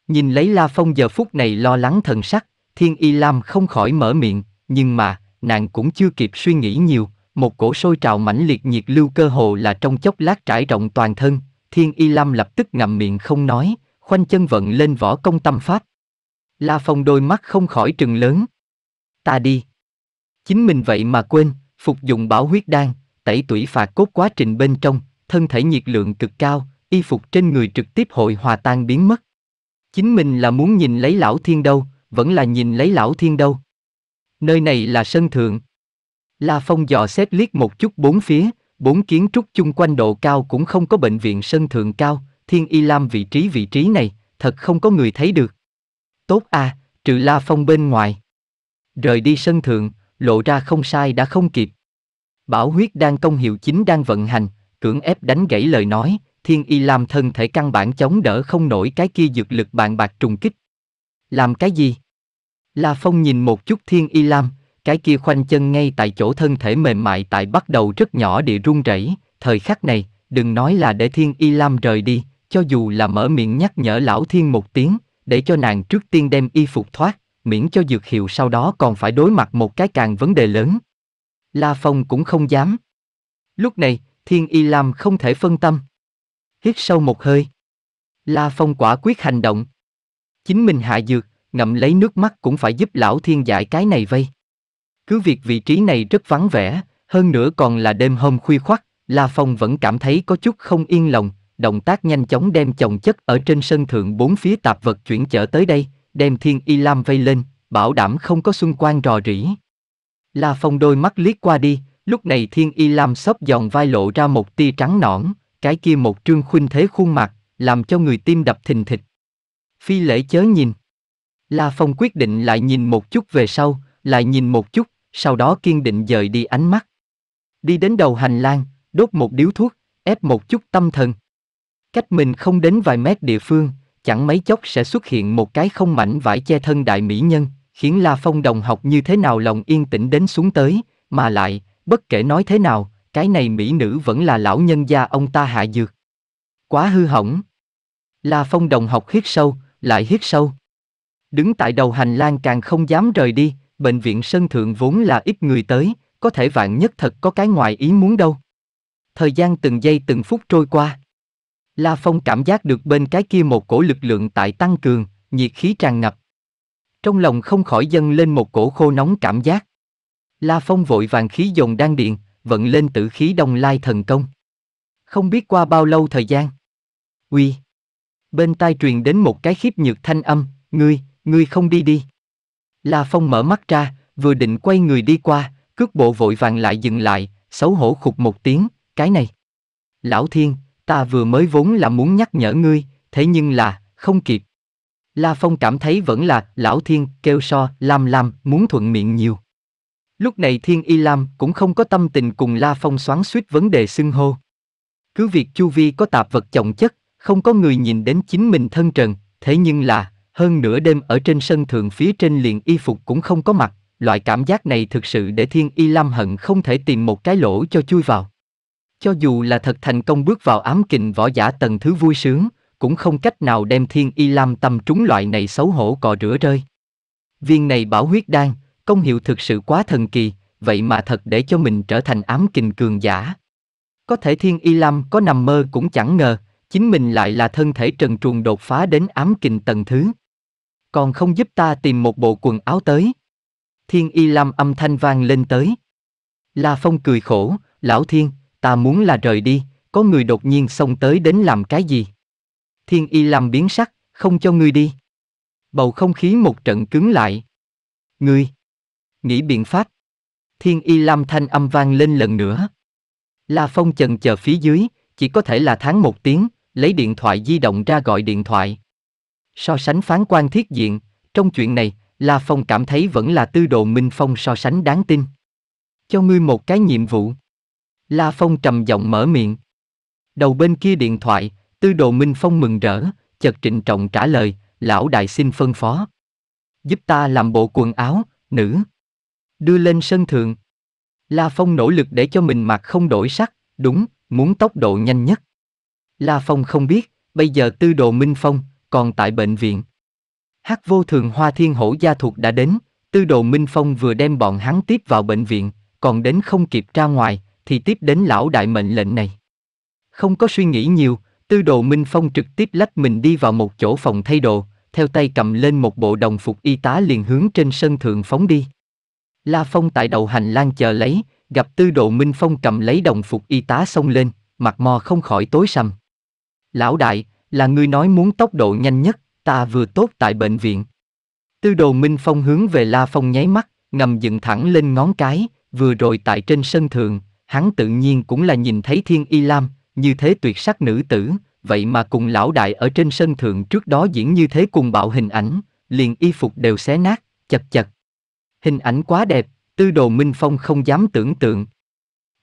S1: Nhìn lấy La Phong giờ phút này lo lắng thần sắc, Thiên Y Lam không khỏi mở miệng, nhưng mà, nàng cũng chưa kịp suy nghĩ nhiều, một cổ sôi trào mãnh liệt nhiệt lưu cơ hồ là trong chốc lát trải rộng toàn thân, Thiên Y Lam lập tức ngậm miệng không nói, khoanh chân vận lên võ công tâm pháp. La Phong đôi mắt không khỏi trừng lớn. Ta đi. Chính mình vậy mà quên, phục dụng bảo huyết đan, tẩy tủy phạt cốt quá trình bên trong, thân thể nhiệt lượng cực cao, y phục trên người trực tiếp hội hòa tan biến mất. Chính mình là muốn nhìn lấy lão thiên đâu, vẫn là nhìn lấy lão thiên đâu. Nơi này là sân thượng. La Phong dò xét liếc một chút bốn phía, bốn kiến trúc chung quanh độ cao cũng không có bệnh viện sân thượng cao, thiên y lam vị trí vị trí này, thật không có người thấy được. Tốt à, trừ La Phong bên ngoài. Rời đi sân thượng, lộ ra không sai đã không kịp. Bảo huyết đang công hiệu chính đang vận hành, cưỡng ép đánh gãy lời nói, thiên y làm thân thể căn bản chống đỡ không nổi cái kia dược lực bạn bạc trùng kích. Làm cái gì? La Phong nhìn một chút thiên y lam, cái kia khoanh chân ngay tại chỗ thân thể mềm mại tại bắt đầu rất nhỏ địa run rẩy, thời khắc này, đừng nói là để thiên y lam rời đi, cho dù là mở miệng nhắc nhở lão thiên một tiếng, để cho nàng trước tiên đem y phục thoát, miễn cho dược hiệu sau đó còn phải đối mặt một cái càng vấn đề lớn. La Phong cũng không dám. Lúc này, Thiên Y Lam không thể phân tâm. Hít sâu một hơi. La Phong quả quyết hành động. Chính mình hạ dược, ngậm lấy nước mắt cũng phải giúp lão thiên giải cái này vây. Cứ việc vị trí này rất vắng vẻ, hơn nữa còn là đêm hôm khuya khoắt, La Phong vẫn cảm thấy có chút không yên lòng, động tác nhanh chóng đem chồng chất ở trên sân thượng bốn phía tạp vật chuyển chở tới đây, đem Thiên Y Lam vây lên, bảo đảm không có xung quanh rò rỉ. La Phong đôi mắt liếc qua đi, lúc này Thiên Y Lam xóp giòn vai lộ ra một tia trắng nõn, cái kia một trương khuynh thế khuôn mặt, làm cho người tim đập thình thịch. Phi lễ chớ nhìn. La Phong quyết định lại nhìn một chút về sau, lại nhìn một chút, sau đó kiên định dời đi ánh mắt. Đi đến đầu hành lang, đốt một điếu thuốc, ép một chút tâm thần. Cách mình không đến vài mét địa phương, chẳng mấy chốc sẽ xuất hiện một cái không mảnh vải che thân đại mỹ nhân, khiến La Phong đồng học như thế nào lòng yên tĩnh đến xuống tới, mà lại, bất kể nói thế nào, cái này mỹ nữ vẫn là lão nhân gia ông ta hạ dược. Quá hư hỏng. La Phong đồng học hít sâu, lại hít sâu. Đứng tại đầu hành lang càng không dám rời đi, bệnh viện sân thượng vốn là ít người tới, có thể vạn nhất thật có cái ngoài ý muốn đâu. Thời gian từng giây từng phút trôi qua. La Phong cảm giác được bên cái kia một cổ lực lượng tại tăng cường, nhiệt khí tràn ngập. Trong lòng không khỏi dâng lên một cổ khô nóng cảm giác. La Phong vội vàng khí dồn đan điện, vận lên tử khí đông lai thần công. Không biết qua bao lâu thời gian. Uy. Bên tai truyền đến một cái khiếp nhược thanh âm, ngươi, ngươi không đi đi. La Phong mở mắt ra, vừa định quay người đi qua, cước bộ vội vàng lại dừng lại, xấu hổ khục một tiếng, cái này. Lão Thiên, Ta vừa mới vốn là muốn nhắc nhở ngươi, thế nhưng là, không kịp. La Phong cảm thấy vẫn là lão thiên kêu so, lam lam, muốn thuận miệng nhiều. Lúc này Thiên Y Lam cũng không có tâm tình cùng La Phong xoắn suýt vấn đề xưng hô. Cứ việc chu vi có tạp vật chồng chất, không có người nhìn đến chính mình thân trần, thế nhưng là, hơn nửa đêm ở trên sân thượng phía trên liền y phục cũng không có mặt, loại cảm giác này thực sự để Thiên Y Lam hận không thể tìm một cái lỗ cho chui vào. Cho dù là thật thành công bước vào ám kình võ giả tầng thứ vui sướng, cũng không cách nào đem thiên y lam tâm trúng loại này xấu hổ cò rửa rơi. Viên này bảo huyết đan, công hiệu thực sự quá thần kỳ, vậy mà thật để cho mình trở thành ám kình cường giả. Có thể thiên y lam có nằm mơ cũng chẳng ngờ, chính mình lại là thân thể trần truồng đột phá đến ám kình tầng thứ. Còn không giúp ta tìm một bộ quần áo tới. Thiên y lam âm thanh vang lên tới. La Phong cười khổ, lão thiên, ta muốn là rời đi, có người đột nhiên xông tới đến làm cái gì? Thiên y làm biến sắc, không cho ngươi đi. Bầu không khí một trận cứng lại. Ngươi! Nghĩ biện pháp. Thiên y lam thanh âm vang lên lần nữa. La Phong chần chờ phía dưới, chỉ có thể là tháng một tiếng, lấy điện thoại di động ra gọi điện thoại. So sánh phán quan thiết diện, trong chuyện này, La Phong cảm thấy vẫn là tư đồ Minh Phong so sánh đáng tin. Cho ngươi một cái nhiệm vụ. La Phong trầm giọng mở miệng. Đầu bên kia điện thoại, tư đồ Minh Phong mừng rỡ, chợt trịnh trọng trả lời, lão đại xin phân phó. Giúp ta làm bộ quần áo, nữ. Đưa lên sân thượng. La Phong nỗ lực để cho mình mặc không đổi sắc, đúng, muốn tốc độ nhanh nhất. La Phong không biết, bây giờ tư đồ Minh Phong, còn tại bệnh viện. Hát vô thường hoa thiên hổ gia thuộc đã đến, tư đồ Minh Phong vừa đem bọn hắn tiếp vào bệnh viện, còn đến không kịp ra ngoài, thì tiếp đến lão đại mệnh lệnh này. Không có suy nghĩ nhiều, tư đồ Minh Phong trực tiếp lách mình đi vào một chỗ phòng thay đồ, theo tay cầm lên một bộ đồng phục y tá liền hướng trên sân thượng phóng đi. La Phong tại đầu hành lang chờ lấy, gặp tư đồ Minh Phong cầm lấy đồng phục y tá xông lên, mặt mò không khỏi tối sầm. Lão đại, là người nói muốn tốc độ nhanh nhất, ta vừa tốt tại bệnh viện. Tư đồ Minh Phong hướng về La Phong nháy mắt, ngầm dựng thẳng lên ngón cái, vừa rồi tại trên sân thượng, hắn tự nhiên cũng là nhìn thấy Thiên Y Lam, như thế tuyệt sắc nữ tử, vậy mà cùng lão đại ở trên sân thượng trước đó diễn như thế cùng bạo hình ảnh, liền y phục đều xé nát, chật chật. Hình ảnh quá đẹp, tư đồ Minh Phong không dám tưởng tượng.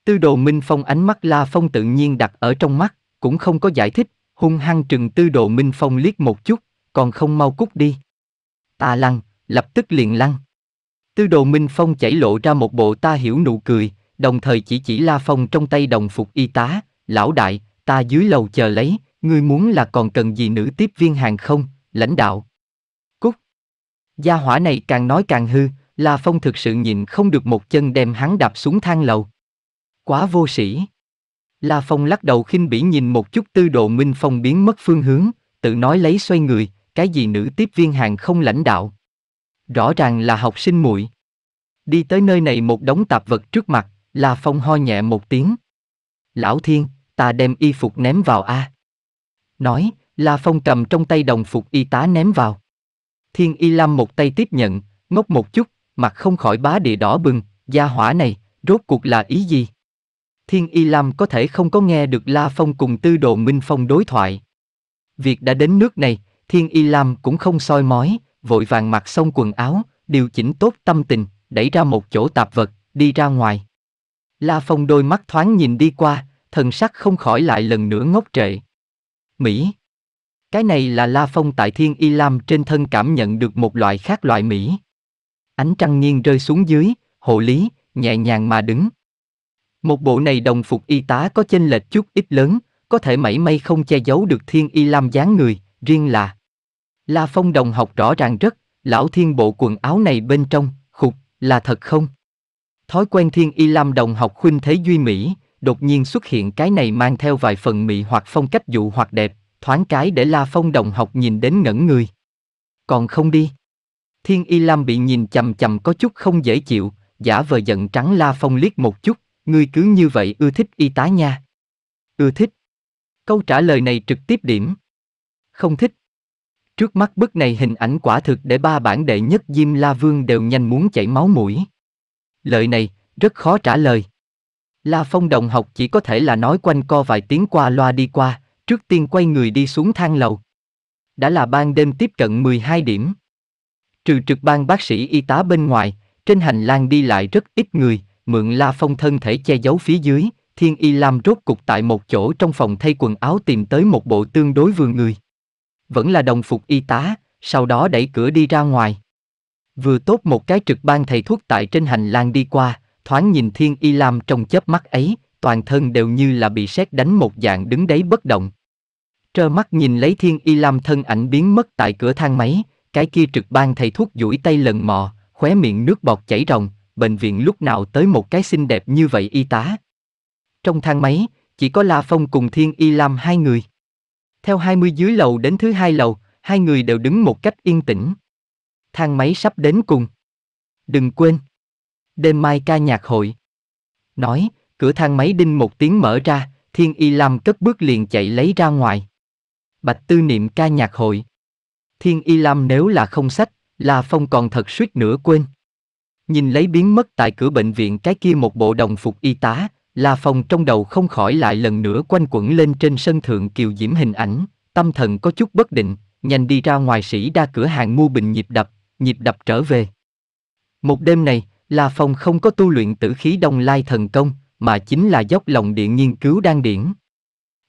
S1: Tư đồ Minh Phong ánh mắt La Phong tự nhiên đặt ở trong mắt, cũng không có giải thích, hung hăng trừng tư đồ Minh Phong liếc một chút, còn không mau cút đi. Ta lăn, lập tức liền lăn. Tư đồ Minh Phong chảy lộ ra một bộ ta hiểu nụ cười, đồng thời chỉ chỉ la phong trong tay đồng phục y tá, lão đại, ta dưới lầu chờ lấy, ngươi muốn là còn cần gì nữ tiếp viên hàng không, lãnh đạo. Cúc. Gia hỏa này càng nói càng hư, La Phong thực sự nhìn không được một chân đem hắn đạp xuống thang lầu. Quá vô sĩ. La Phong lắc đầu khinh bỉ nhìn một chút tư độ Minh Phong biến mất phương hướng, tự nói lấy xoay người, cái gì nữ tiếp viên hàng không lãnh đạo. Rõ ràng là học sinh muội. Đi tới nơi này một đống tạp vật trước mặt, La Phong ho nhẹ một tiếng. Lão Thiên, ta đem y phục ném vào a. Nói, La Phong cầm trong tay đồng phục y tá ném vào. Thiên Y Lam một tay tiếp nhận, ngốc một chút, mặt không khỏi bá địa đỏ bừng, gia hỏa này, rốt cuộc là ý gì? Thiên Y Lam có thể không có nghe được La Phong cùng Tư Đồ Minh Phong đối thoại. Việc đã đến nước này, Thiên Y Lam cũng không soi mói, vội vàng mặc xong quần áo, điều chỉnh tốt tâm tình, đẩy ra một chỗ tạp vật, đi ra ngoài. La Phong đôi mắt thoáng nhìn đi qua, thần sắc không khỏi lại lần nữa ngốc trệ. Mỹ. Cái này là La Phong tại Thiên Y Lam trên thân cảm nhận được một loại khác loại Mỹ. Ánh trăng nghiêng rơi xuống dưới, hộ lý, nhẹ nhàng mà đứng. Một bộ này đồng phục y tá có chênh lệch chút ít lớn, có thể mảy may không che giấu được Thiên Y Lam dáng người, riêng là. La Phong đồng học rõ ràng rất, lão thiên bộ quần áo này bên trong, khục, là thật không? Thói quen Thiên Y Lam đồng học khuynh thế duy mỹ, đột nhiên xuất hiện cái này mang theo vài phần mị hoặc phong cách dụ hoặc đẹp, thoáng cái để La Phong đồng học nhìn đến ngẩn người. Còn không đi. Thiên Y Lam bị nhìn chằm chằm có chút không dễ chịu, giả vờ giận trắng La Phong liếc một chút, ngươi cứ như vậy ưa thích y tá nha. Ưa thích. Câu trả lời này trực tiếp điểm. Không thích. Trước mắt bức này hình ảnh quả thực để ba bản đệ nhất Diêm La Vương đều nhanh muốn chảy máu mũi. Lời này, rất khó trả lời. La Phong đồng học chỉ có thể là nói quanh co vài tiếng qua loa đi qua, trước tiên quay người đi xuống thang lầu. Đã là ban đêm tiếp cận 12 điểm. Trừ trực ban bác sĩ y tá bên ngoài, trên hành lang đi lại rất ít người, mượn La Phong thân thể che giấu phía dưới, Thiên Y Lam rốt cục tại một chỗ trong phòng thay quần áo tìm tới một bộ tương đối vừa người. Vẫn là đồng phục y tá, sau đó đẩy cửa đi ra ngoài. Vừa tốt một cái trực ban thầy thuốc tại trên hành lang đi qua, thoáng nhìn Thiên Y Lam trong chớp mắt ấy, toàn thân đều như là bị sét đánh một dạng đứng đấy bất động. Trơ mắt nhìn lấy Thiên Y Lam thân ảnh biến mất tại cửa thang máy, cái kia trực ban thầy thuốc duỗi tay lần mò, khóe miệng nước bọt chảy ròng, bệnh viện lúc nào tới một cái xinh đẹp như vậy y tá. Trong thang máy, chỉ có La Phong cùng Thiên Y Lam hai người. Theo 20 dưới lầu đến thứ hai lầu, hai người đều đứng một cách yên tĩnh thang máy sắp đến cùng. Đừng quên. Đêm mai ca nhạc hội. Nói, cửa thang máy đinh một tiếng mở ra, Thiên Y Lam cất bước liền chạy lấy ra ngoài. Bạch Tư Niệm ca nhạc hội. Thiên Y Lam nếu là không sách, là Phong còn thật suýt nữa quên. Nhìn lấy biến mất tại cửa bệnh viện cái kia một bộ đồng phục y tá, La Phong trong đầu không khỏi lại lần nữa quanh quẩn lên trên sân thượng kiều diễm hình ảnh, tâm thần có chút bất định, nhanh đi ra ngoài sĩ đa cửa hàng mua bình nhịp đập, nhịp đập trở về. Một đêm này, La Phong không có tu luyện tử khí đông lai thần công, mà chính là dốc lòng điện nghiên cứu đan điển.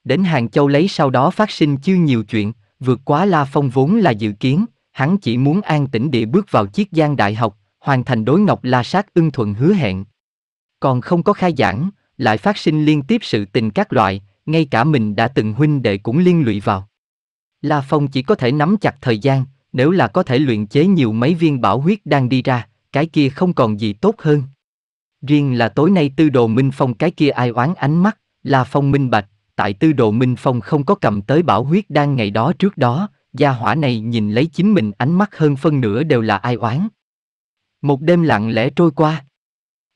S1: Đến Hàng Châu lấy sau đó phát sinh chưa nhiều chuyện, vượt quá La Phong vốn là dự kiến, hắn chỉ muốn an tĩnh địa bước vào chiếc giang đại học, hoàn thành đối ngọc la sát ưng thuận hứa hẹn. Còn không có khai giảng, lại phát sinh liên tiếp sự tình các loại, ngay cả mình đã từng huynh đệ cũng liên lụy vào. La Phong chỉ có thể nắm chặt thời gian, nếu là có thể luyện chế nhiều mấy viên bảo huyết đang đi ra, cái kia không còn gì tốt hơn. Riêng là tối nay tư đồ Minh Phong cái kia ai oán ánh mắt, là Phong Minh Bạch, tại tư đồ Minh Phong không có cầm tới bảo huyết đang ngày đó trước đó, gia hỏa này nhìn lấy chính mình ánh mắt hơn phân nửa đều là ai oán. Một đêm lặng lẽ trôi qua.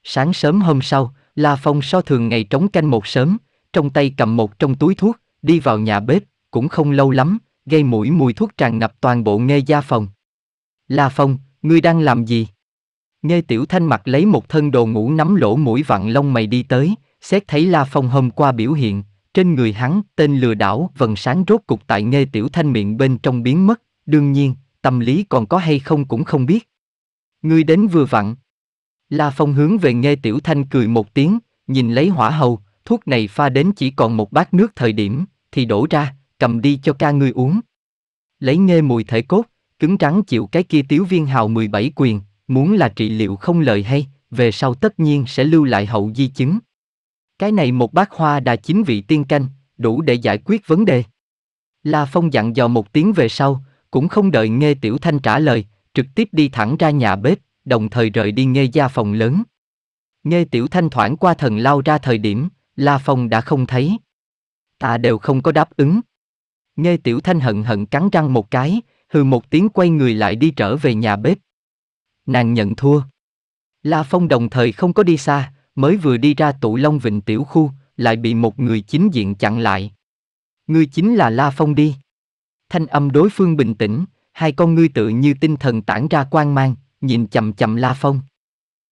S1: Sáng sớm hôm sau, La Phong so thường ngày trống canh một sớm, trong tay cầm một trong túi thuốc, đi vào nhà bếp, cũng không lâu lắm, gây mũi mùi thuốc tràn ngập toàn bộ nghe gia phòng. La Phong, ngươi đang làm gì? Nghe Tiểu Thanh mặt lấy một thân đồ ngủ nắm lỗ mũi vặn lông mày đi tới, xét thấy La Phong hôm qua biểu hiện, trên người hắn, tên lừa đảo vần sáng rốt cục tại nghe Tiểu Thanh miệng bên trong biến mất, đương nhiên, tâm lý còn có hay không cũng không biết. Ngươi đến vừa vặn. La Phong hướng về nghe Tiểu Thanh cười một tiếng, nhìn lấy hỏa hầu, thuốc này pha đến chỉ còn một bát nước thời điểm, thì đổ ra, cầm đi cho ca ngươi uống. Lấy nghe mùi thể cốt, cứng trắng chịu cái kia tiếu viên hào 17 quyền, muốn là trị liệu không lợi hay, về sau tất nhiên sẽ lưu lại hậu di chứng. Cái này một bát hoa đà chính vị tiên canh, đủ để giải quyết vấn đề. La Phong dặn dò một tiếng về sau, cũng không đợi nghe Tiểu Thanh trả lời, trực tiếp đi thẳng ra nhà bếp, đồng thời rời đi nghe gia phòng lớn. Nghe Tiểu Thanh thoảng qua thần lao ra thời điểm, La Phong đã không thấy. Ta đều không có đáp ứng. Nghe Tiểu Thanh hận hận cắn răng một cái, hừ một tiếng quay người lại đi trở về nhà bếp. Nàng nhận thua. La Phong đồng thời không có đi xa, mới vừa đi ra tụ Long Vịnh tiểu khu, lại bị một người chính diện chặn lại. Người chính là La Phong đi. Thanh âm đối phương bình tĩnh, hai con ngươi tự như tinh thần tản ra quang mang, nhìn chậm chậm La Phong.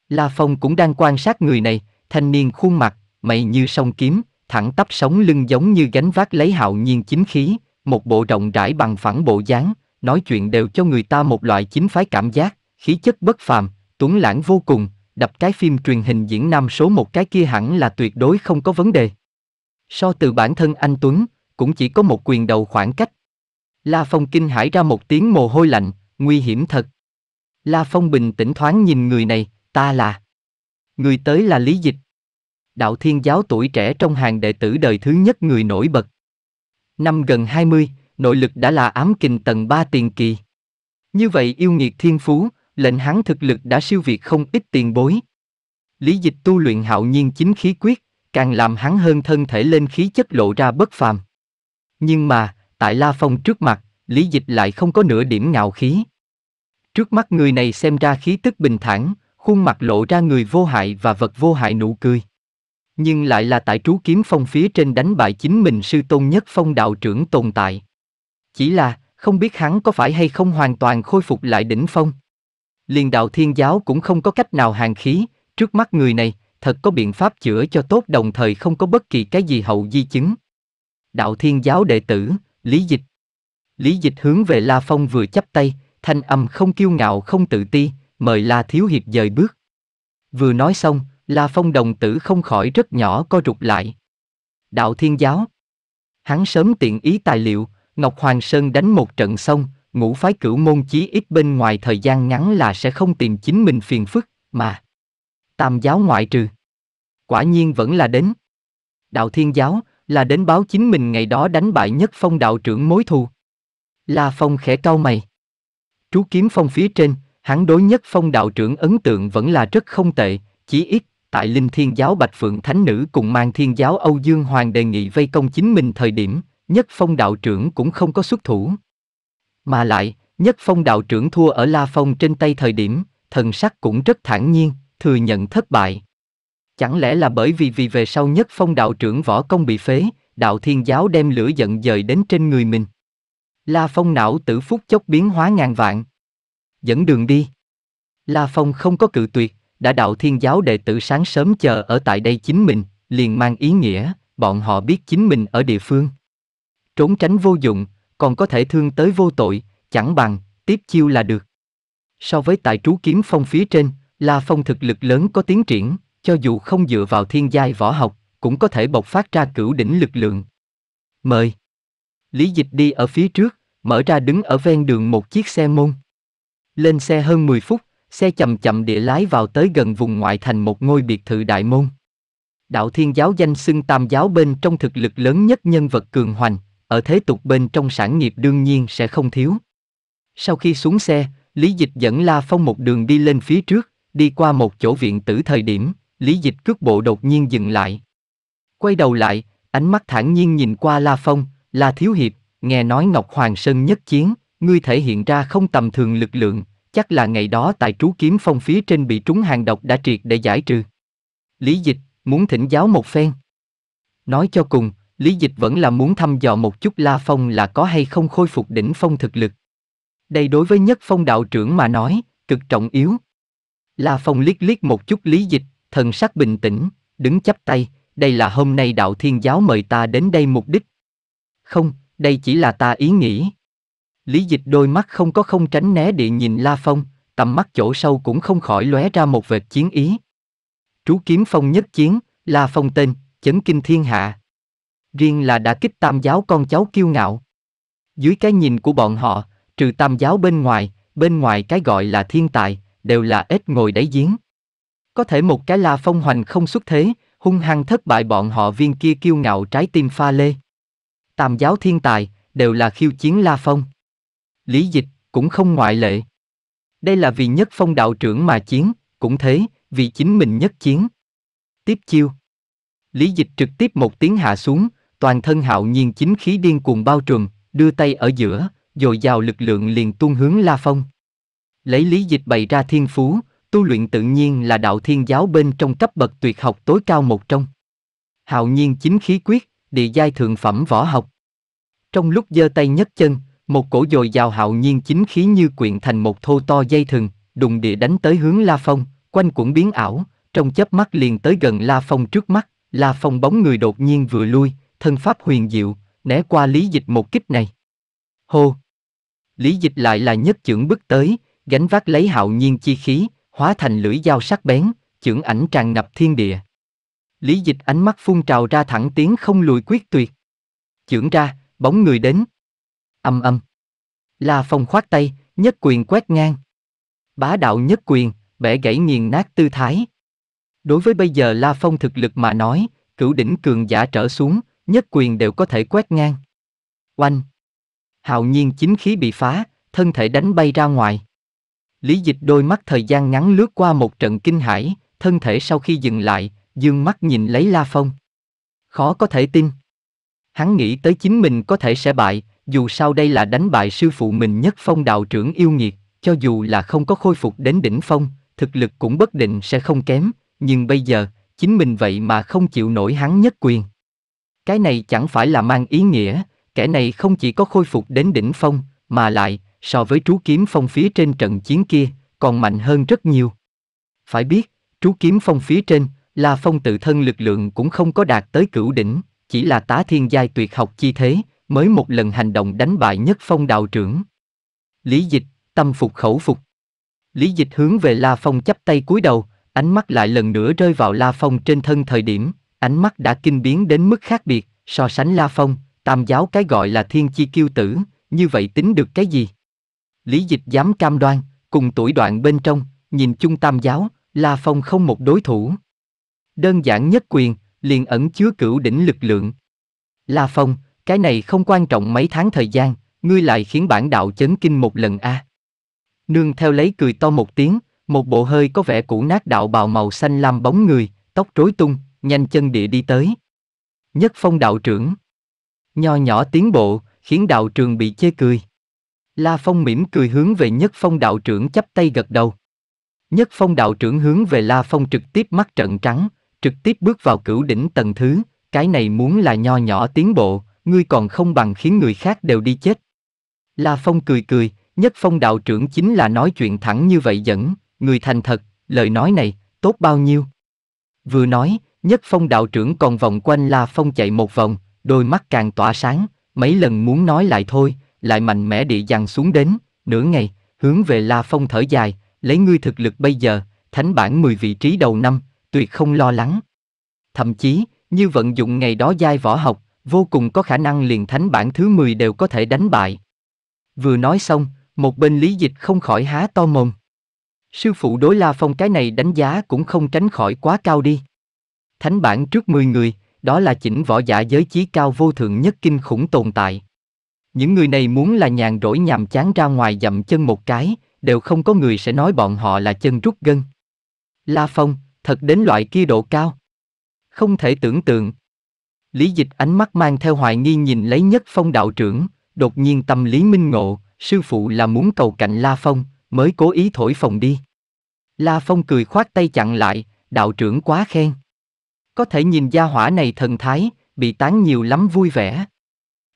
S1: La Phong cũng đang quan sát người này, thanh niên khuôn mặt, mày như sông kiếm, thẳng tắp sống lưng giống như gánh vác lấy hạo nhiên chính khí, một bộ rộng rãi bằng phẳng bộ dáng, nói chuyện đều cho người ta một loại chính phái cảm giác, khí chất bất phàm, tuấn lãng vô cùng, đập cái phim truyền hình diễn nam số một cái kia hẳn là tuyệt đối không có vấn đề. So từ bản thân anh Tuấn, cũng chỉ có một quyền đầu khoảng cách. La Phong kinh hãi ra một tiếng mồ hôi lạnh, nguy hiểm thật. La Phong bình tĩnh thoáng nhìn người này, ta là. Người tới là Lý Dịch. Đạo thiên giáo tuổi trẻ trong hàng đệ tử đời thứ nhất người nổi bật. Năm gần 20, nội lực đã là ám kình tầng 3 tiền kỳ. Như vậy yêu nghiệt thiên phú, lệnh hắn thực lực đã siêu việt không ít tiền bối. Lý dịch tu luyện hạo nhiên chính khí quyết, càng làm hắn hơn thân thể lên khí chất lộ ra bất phàm. Nhưng mà, tại La Phong trước mặt, Lý Dịch lại không có nửa điểm ngạo khí. Trước mắt người này xem ra khí tức bình thản, khuôn mặt lộ ra người vô hại và vật vô hại nụ cười nhưng lại là tại trú kiếm phong phía trên đánh bại chính mình sư tôn nhất phong đạo trưởng tồn tại. Chỉ là, không biết hắn có phải hay không hoàn toàn khôi phục lại đỉnh phong. Liên đạo thiên giáo cũng không có cách nào hàng khí, trước mắt người này, thật có biện pháp chữa cho tốt đồng thời không có bất kỳ cái gì hậu di chứng. Đạo thiên giáo đệ tử, Lý Dịch Lý Dịch hướng về La Phong vừa chắp tay, thanh âm không kiêu ngạo không tự ti, mời La Thiếu Hiệp dời bước. Vừa nói xong, La Phong đồng tử không khỏi rất nhỏ co rụt lại. Đạo Thiên Giáo Hắn sớm tiện ý tài liệu, Ngọc Hoàng Sơn đánh một trận xong, ngũ phái cửu môn chí ít bên ngoài thời gian ngắn là sẽ không tìm chính mình phiền phức, mà. Tam giáo ngoại trừ. Quả nhiên vẫn là đến. Đạo Thiên Giáo là đến báo chính mình ngày đó đánh bại nhất phong đạo trưởng mối thù. La Phong khẽ cau mày. Trú kiếm phong phía trên, hắn đối nhất phong đạo trưởng ấn tượng vẫn là rất không tệ, chỉ ít tại Linh Thiên Giáo Bạch Phượng Thánh Nữ cùng mang Thiên Giáo Âu Dương Hoàng đề nghị vây công chính mình thời điểm, Nhất Phong Đạo Trưởng cũng không có xuất thủ. Mà lại, Nhất Phong Đạo Trưởng thua ở La Phong trên tay thời điểm, thần sắc cũng rất thản nhiên, thừa nhận thất bại. Chẳng lẽ là bởi vì vì về sau Nhất Phong Đạo Trưởng võ công bị phế, Đạo Thiên Giáo đem lửa giận dời đến trên người mình. La Phong não tử phút chốc biến hóa ngàn vạn. Dẫn đường đi. La Phong không có cự tuyệt, đã đạo thiên giáo đệ tử sáng sớm chờ ở tại đây chính mình, liền mang ý nghĩa, bọn họ biết chính mình ở địa phương. Trốn tránh vô dụng, còn có thể thương tới vô tội, chẳng bằng, tiếp chiêu là được. So với tại trú kiếm phong phía trên, La Phong thực lực lớn có tiến triển, cho dù không dựa vào thiên giai võ học, cũng có thể bộc phát ra cửu đỉnh lực lượng. Mời. Lý Dịch đi ở phía trước, mở ra đứng ở ven đường một chiếc xe môn. Lên xe hơn 10 phút, xe chậm chậm địa lái vào tới gần vùng ngoại thành một ngôi biệt thự đại môn. Đạo thiên giáo danh xưng tam giáo bên trong thực lực lớn nhất nhân vật cường hoành, ở thế tục bên trong sản nghiệp đương nhiên sẽ không thiếu. Sau khi xuống xe, Lý Dịch dẫn La Phong một đường đi lên phía trước, đi qua một chỗ viện tử thời điểm, Lý Dịch cước bộ đột nhiên dừng lại. Quay đầu lại, ánh mắt thản nhiên nhìn qua La Phong, La Thiếu Hiệp, nghe nói Ngọc Hoàng Sơn nhất chiến, ngươi thể hiện ra không tầm thường lực lượng, chắc là ngày đó tại trú kiếm phong phía trên bị trúng hàng độc đã triệt để giải trừ. Lý Dịch, muốn thỉnh giáo một phen. Nói cho cùng, Lý Dịch vẫn là muốn thăm dò một chút La Phong là có hay không khôi phục đỉnh phong thực lực. Đây đối với nhất phong đạo trưởng mà nói, cực trọng yếu. La Phong liếc liếc một chút Lý Dịch, thần sắc bình tĩnh, đứng chắp tay, đây là hôm nay đạo thiên giáo mời ta đến đây mục đích. Không, đây chỉ là ta ý nghĩ, Lý Dịch đôi mắt không có không tránh né địa nhìn La Phong, tầm mắt chỗ sâu cũng không khỏi lóe ra một vệt chiến ý. Trú kiếm phong nhất chiến, La Phong tên, chấn kinh thiên hạ. Riêng là đã kích tam giáo con cháu kiêu ngạo. Dưới cái nhìn của bọn họ, trừ tam giáo bên ngoài, bên ngoài cái gọi là thiên tài, đều là ít ngồi đáy giếng. Có thể một cái La Phong hoành không xuất thế, hung hăng thất bại bọn họ viên kia kiêu ngạo trái tim pha lê. Tam giáo thiên tài, đều là khiêu chiến La Phong. Lý Dịch cũng không ngoại lệ. Đây là vì nhất phong đạo trưởng mà chiến, cũng thế, vì chính mình nhất chiến. Tiếp chiêu. Lý Dịch trực tiếp một tiếng hạ xuống, toàn thân hạo nhiên chính khí điên cuồng bao trùm, đưa tay ở giữa, dồi dào lực lượng liền tuôn hướng La Phong. Lấy Lý Dịch bày ra thiên phú, tu luyện tự nhiên là đạo thiên giáo bên trong cấp bậc tuyệt học tối cao một trong. Hạo nhiên chính khí quyết, địa giai thượng phẩm võ học. Trong lúc giơ tay nhấc chân, một cổ dồi dào hạo nhiên chính khí như quyện thành một thô to dây thừng, đùng địa đánh tới hướng La Phong, quanh cũng biến ảo, trong chớp mắt liền tới gần La Phong trước mắt, La Phong bóng người đột nhiên vừa lui, thân pháp huyền diệu, né qua lý dịch một kích này. Hô! Lý dịch lại là nhất trưởng bước tới, gánh vác lấy hạo nhiên chi khí, hóa thành lưỡi dao sắc bén, chưởng ảnh tràn ngập thiên địa. Lý dịch ánh mắt phun trào ra thẳng tiếng không lùi quyết tuyệt. Chưởng ra, bóng người đến, Âm âm. La Phong khoát tay, nhất quyền quét ngang. Bá đạo nhất quyền, bẻ gãy nghiền nát tư thái. Đối với bây giờ La Phong thực lực mà nói, cửu đỉnh cường giả trở xuống, nhất quyền đều có thể quét ngang. Oanh! hào nhiên chính khí bị phá, thân thể đánh bay ra ngoài. Lý dịch đôi mắt thời gian ngắn lướt qua một trận kinh hãi, thân thể sau khi dừng lại, dương mắt nhìn lấy La Phong. Khó có thể tin. Hắn nghĩ tới chính mình có thể sẽ bại, dù sao đây là đánh bại sư phụ mình nhất phong đạo trưởng yêu nghiệt, cho dù là không có khôi phục đến đỉnh phong, thực lực cũng bất định sẽ không kém, nhưng bây giờ, chính mình vậy mà không chịu nổi hắn nhất quyền. Cái này chẳng phải là mang ý nghĩa, kẻ này không chỉ có khôi phục đến đỉnh phong, mà lại, so với trú kiếm phong phía trên trận chiến kia, còn mạnh hơn rất nhiều. Phải biết, trú kiếm phong phía trên, là Phong tự thân lực lượng cũng không có đạt tới cửu đỉnh, chỉ là tá thiên giai tuyệt học chi thế, mới một lần hành động đánh bại nhất phong đạo trưởng. Lý dịch, tâm phục khẩu phục. Lý dịch hướng về La Phong chắp tay cúi đầu, ánh mắt lại lần nữa rơi vào La Phong trên thân thời điểm, ánh mắt đã kinh biến đến mức khác biệt, so sánh La Phong, tam giáo cái gọi là thiên chi kiêu tử, như vậy tính được cái gì? Lý dịch dám cam đoan, cùng tuổi đoạn bên trong, nhìn chung tam giáo, La Phong không một đối thủ. Đơn giản nhất quyền, liền ẩn chứa cửu đỉnh lực lượng. La Phong, cái này không quan trọng mấy tháng thời gian, ngươi lại khiến bản đạo chấn kinh một lần a. Nương theo lấy cười to một tiếng, một bộ hơi có vẻ cũ nát đạo bào màu xanh lam bóng người, tóc rối tung, nhanh chân địa đi tới. Nhất phong đạo trưởng. Nho nhỏ tiến bộ, khiến đạo trường bị chê cười. La Phong mỉm cười hướng về Nhất Phong đạo trưởng chắp tay gật đầu. Nhất Phong đạo trưởng hướng về La Phong trực tiếp mắt trận trắng, trực tiếp bước vào cửu đỉnh tầng thứ, cái này muốn là nho nhỏ tiến bộ, ngươi còn không bằng khiến người khác đều đi chết. La Phong cười cười, nhất phong đạo trưởng chính là nói chuyện thẳng như vậy dẫn, người thành thật, lời nói này, tốt bao nhiêu. Vừa nói, nhất phong đạo trưởng còn vòng quanh La Phong chạy một vòng, đôi mắt càng tỏa sáng, mấy lần muốn nói lại thôi, lại mạnh mẽ địa dằn xuống đến, nửa ngày, hướng về La Phong thở dài, lấy ngươi thực lực bây giờ, thánh bản 10 vị trí đầu năm, tuyệt không lo lắng. Thậm chí, như vận dụng ngày đó giai võ học, vô cùng có khả năng liền thánh bản thứ 10 đều có thể đánh bại. Vừa nói xong, một bên lý dịch không khỏi há to mồm. Sư phụ đối La Phong cái này đánh giá cũng không tránh khỏi quá cao đi. Thánh bản trước 10 người, đó là chỉnh võ giả giới chí cao vô thượng nhất kinh khủng tồn tại. Những người này muốn là nhàn rỗi nhàm chán ra ngoài dậm chân một cái, đều không có người sẽ nói bọn họ là chân rút gân. La Phong, thật đến loại kia độ cao. Không thể tưởng tượng. Lý Dịch ánh mắt mang theo hoài nghi nhìn lấy nhất phong đạo trưởng, đột nhiên tâm lý minh ngộ, sư phụ là muốn cầu cạnh La Phong, mới cố ý thổi phòng đi. La Phong cười khoát tay chặn lại, đạo trưởng quá khen. Có thể nhìn gia hỏa này thần thái, bị tán nhiều lắm vui vẻ.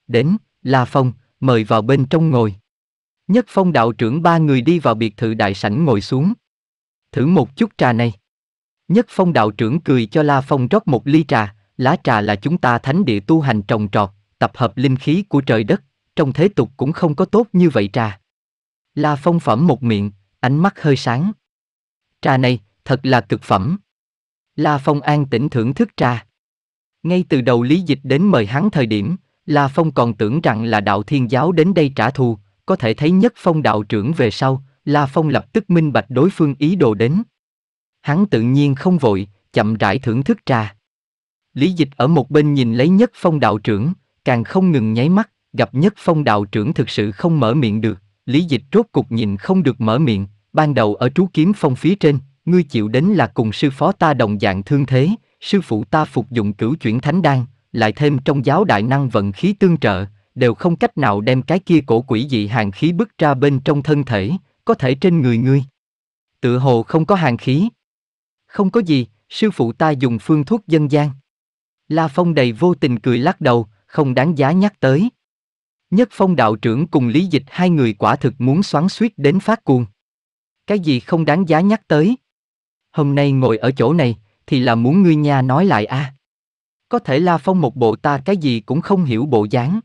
S1: Đến, La Phong, mời vào bên trong ngồi. Nhất Phong đạo trưởng ba người đi vào biệt thự đại sảnh ngồi xuống. Thử một chút trà này. Nhất Phong đạo trưởng cười cho La Phong rót một ly trà, lá trà là chúng ta thánh địa tu hành trồng trọt, tập hợp linh khí của trời đất, trong thế tục cũng không có tốt như vậy trà. La Phong phẩm một miệng, ánh mắt hơi sáng. Trà này, thật là thực phẩm. La Phong an tĩnh thưởng thức trà. Ngay từ đầu Lý Dịch đến mời hắn thời điểm, La Phong còn tưởng rằng là đạo thiên giáo đến đây trả thù, có thể thấy nhất phong đạo trưởng về sau, La Phong lập tức minh bạch đối phương ý đồ đến. Hắn tự nhiên không vội, chậm rãi thưởng thức trà. Lý Dịch ở một bên nhìn lấy Nhất Phong đạo trưởng, càng không ngừng nháy mắt, gặp Nhất Phong đạo trưởng thực sự không mở miệng được, Lý Dịch rốt cục nhìn không được mở miệng, ban đầu ở trú kiếm phong phía trên, ngươi chịu đến là cùng sư phó ta đồng dạng thương thế, sư phụ ta phục dụng cửu chuyển thánh đan, lại thêm trong giáo đại năng vận khí tương trợ, đều không cách nào đem cái kia cổ quỷ dị hàng khí bức ra bên trong thân thể, có thể trên người ngươi. Tự hồ không có hàng khí. Không có gì, sư phụ ta dùng phương thuốc dân gian. La Phong đầy vô tình cười lắc đầu, không đáng giá nhắc tới. Nhất Phong đạo trưởng cùng Lý Dịch hai người quả thực muốn xoắn suýt đến phát cuồng. Cái gì không đáng giá nhắc tới? Hôm nay ngồi ở chỗ này, thì là muốn ngươi nha nói lại a. À. Có thể La Phong một bộ ta cái gì cũng không hiểu bộ dáng.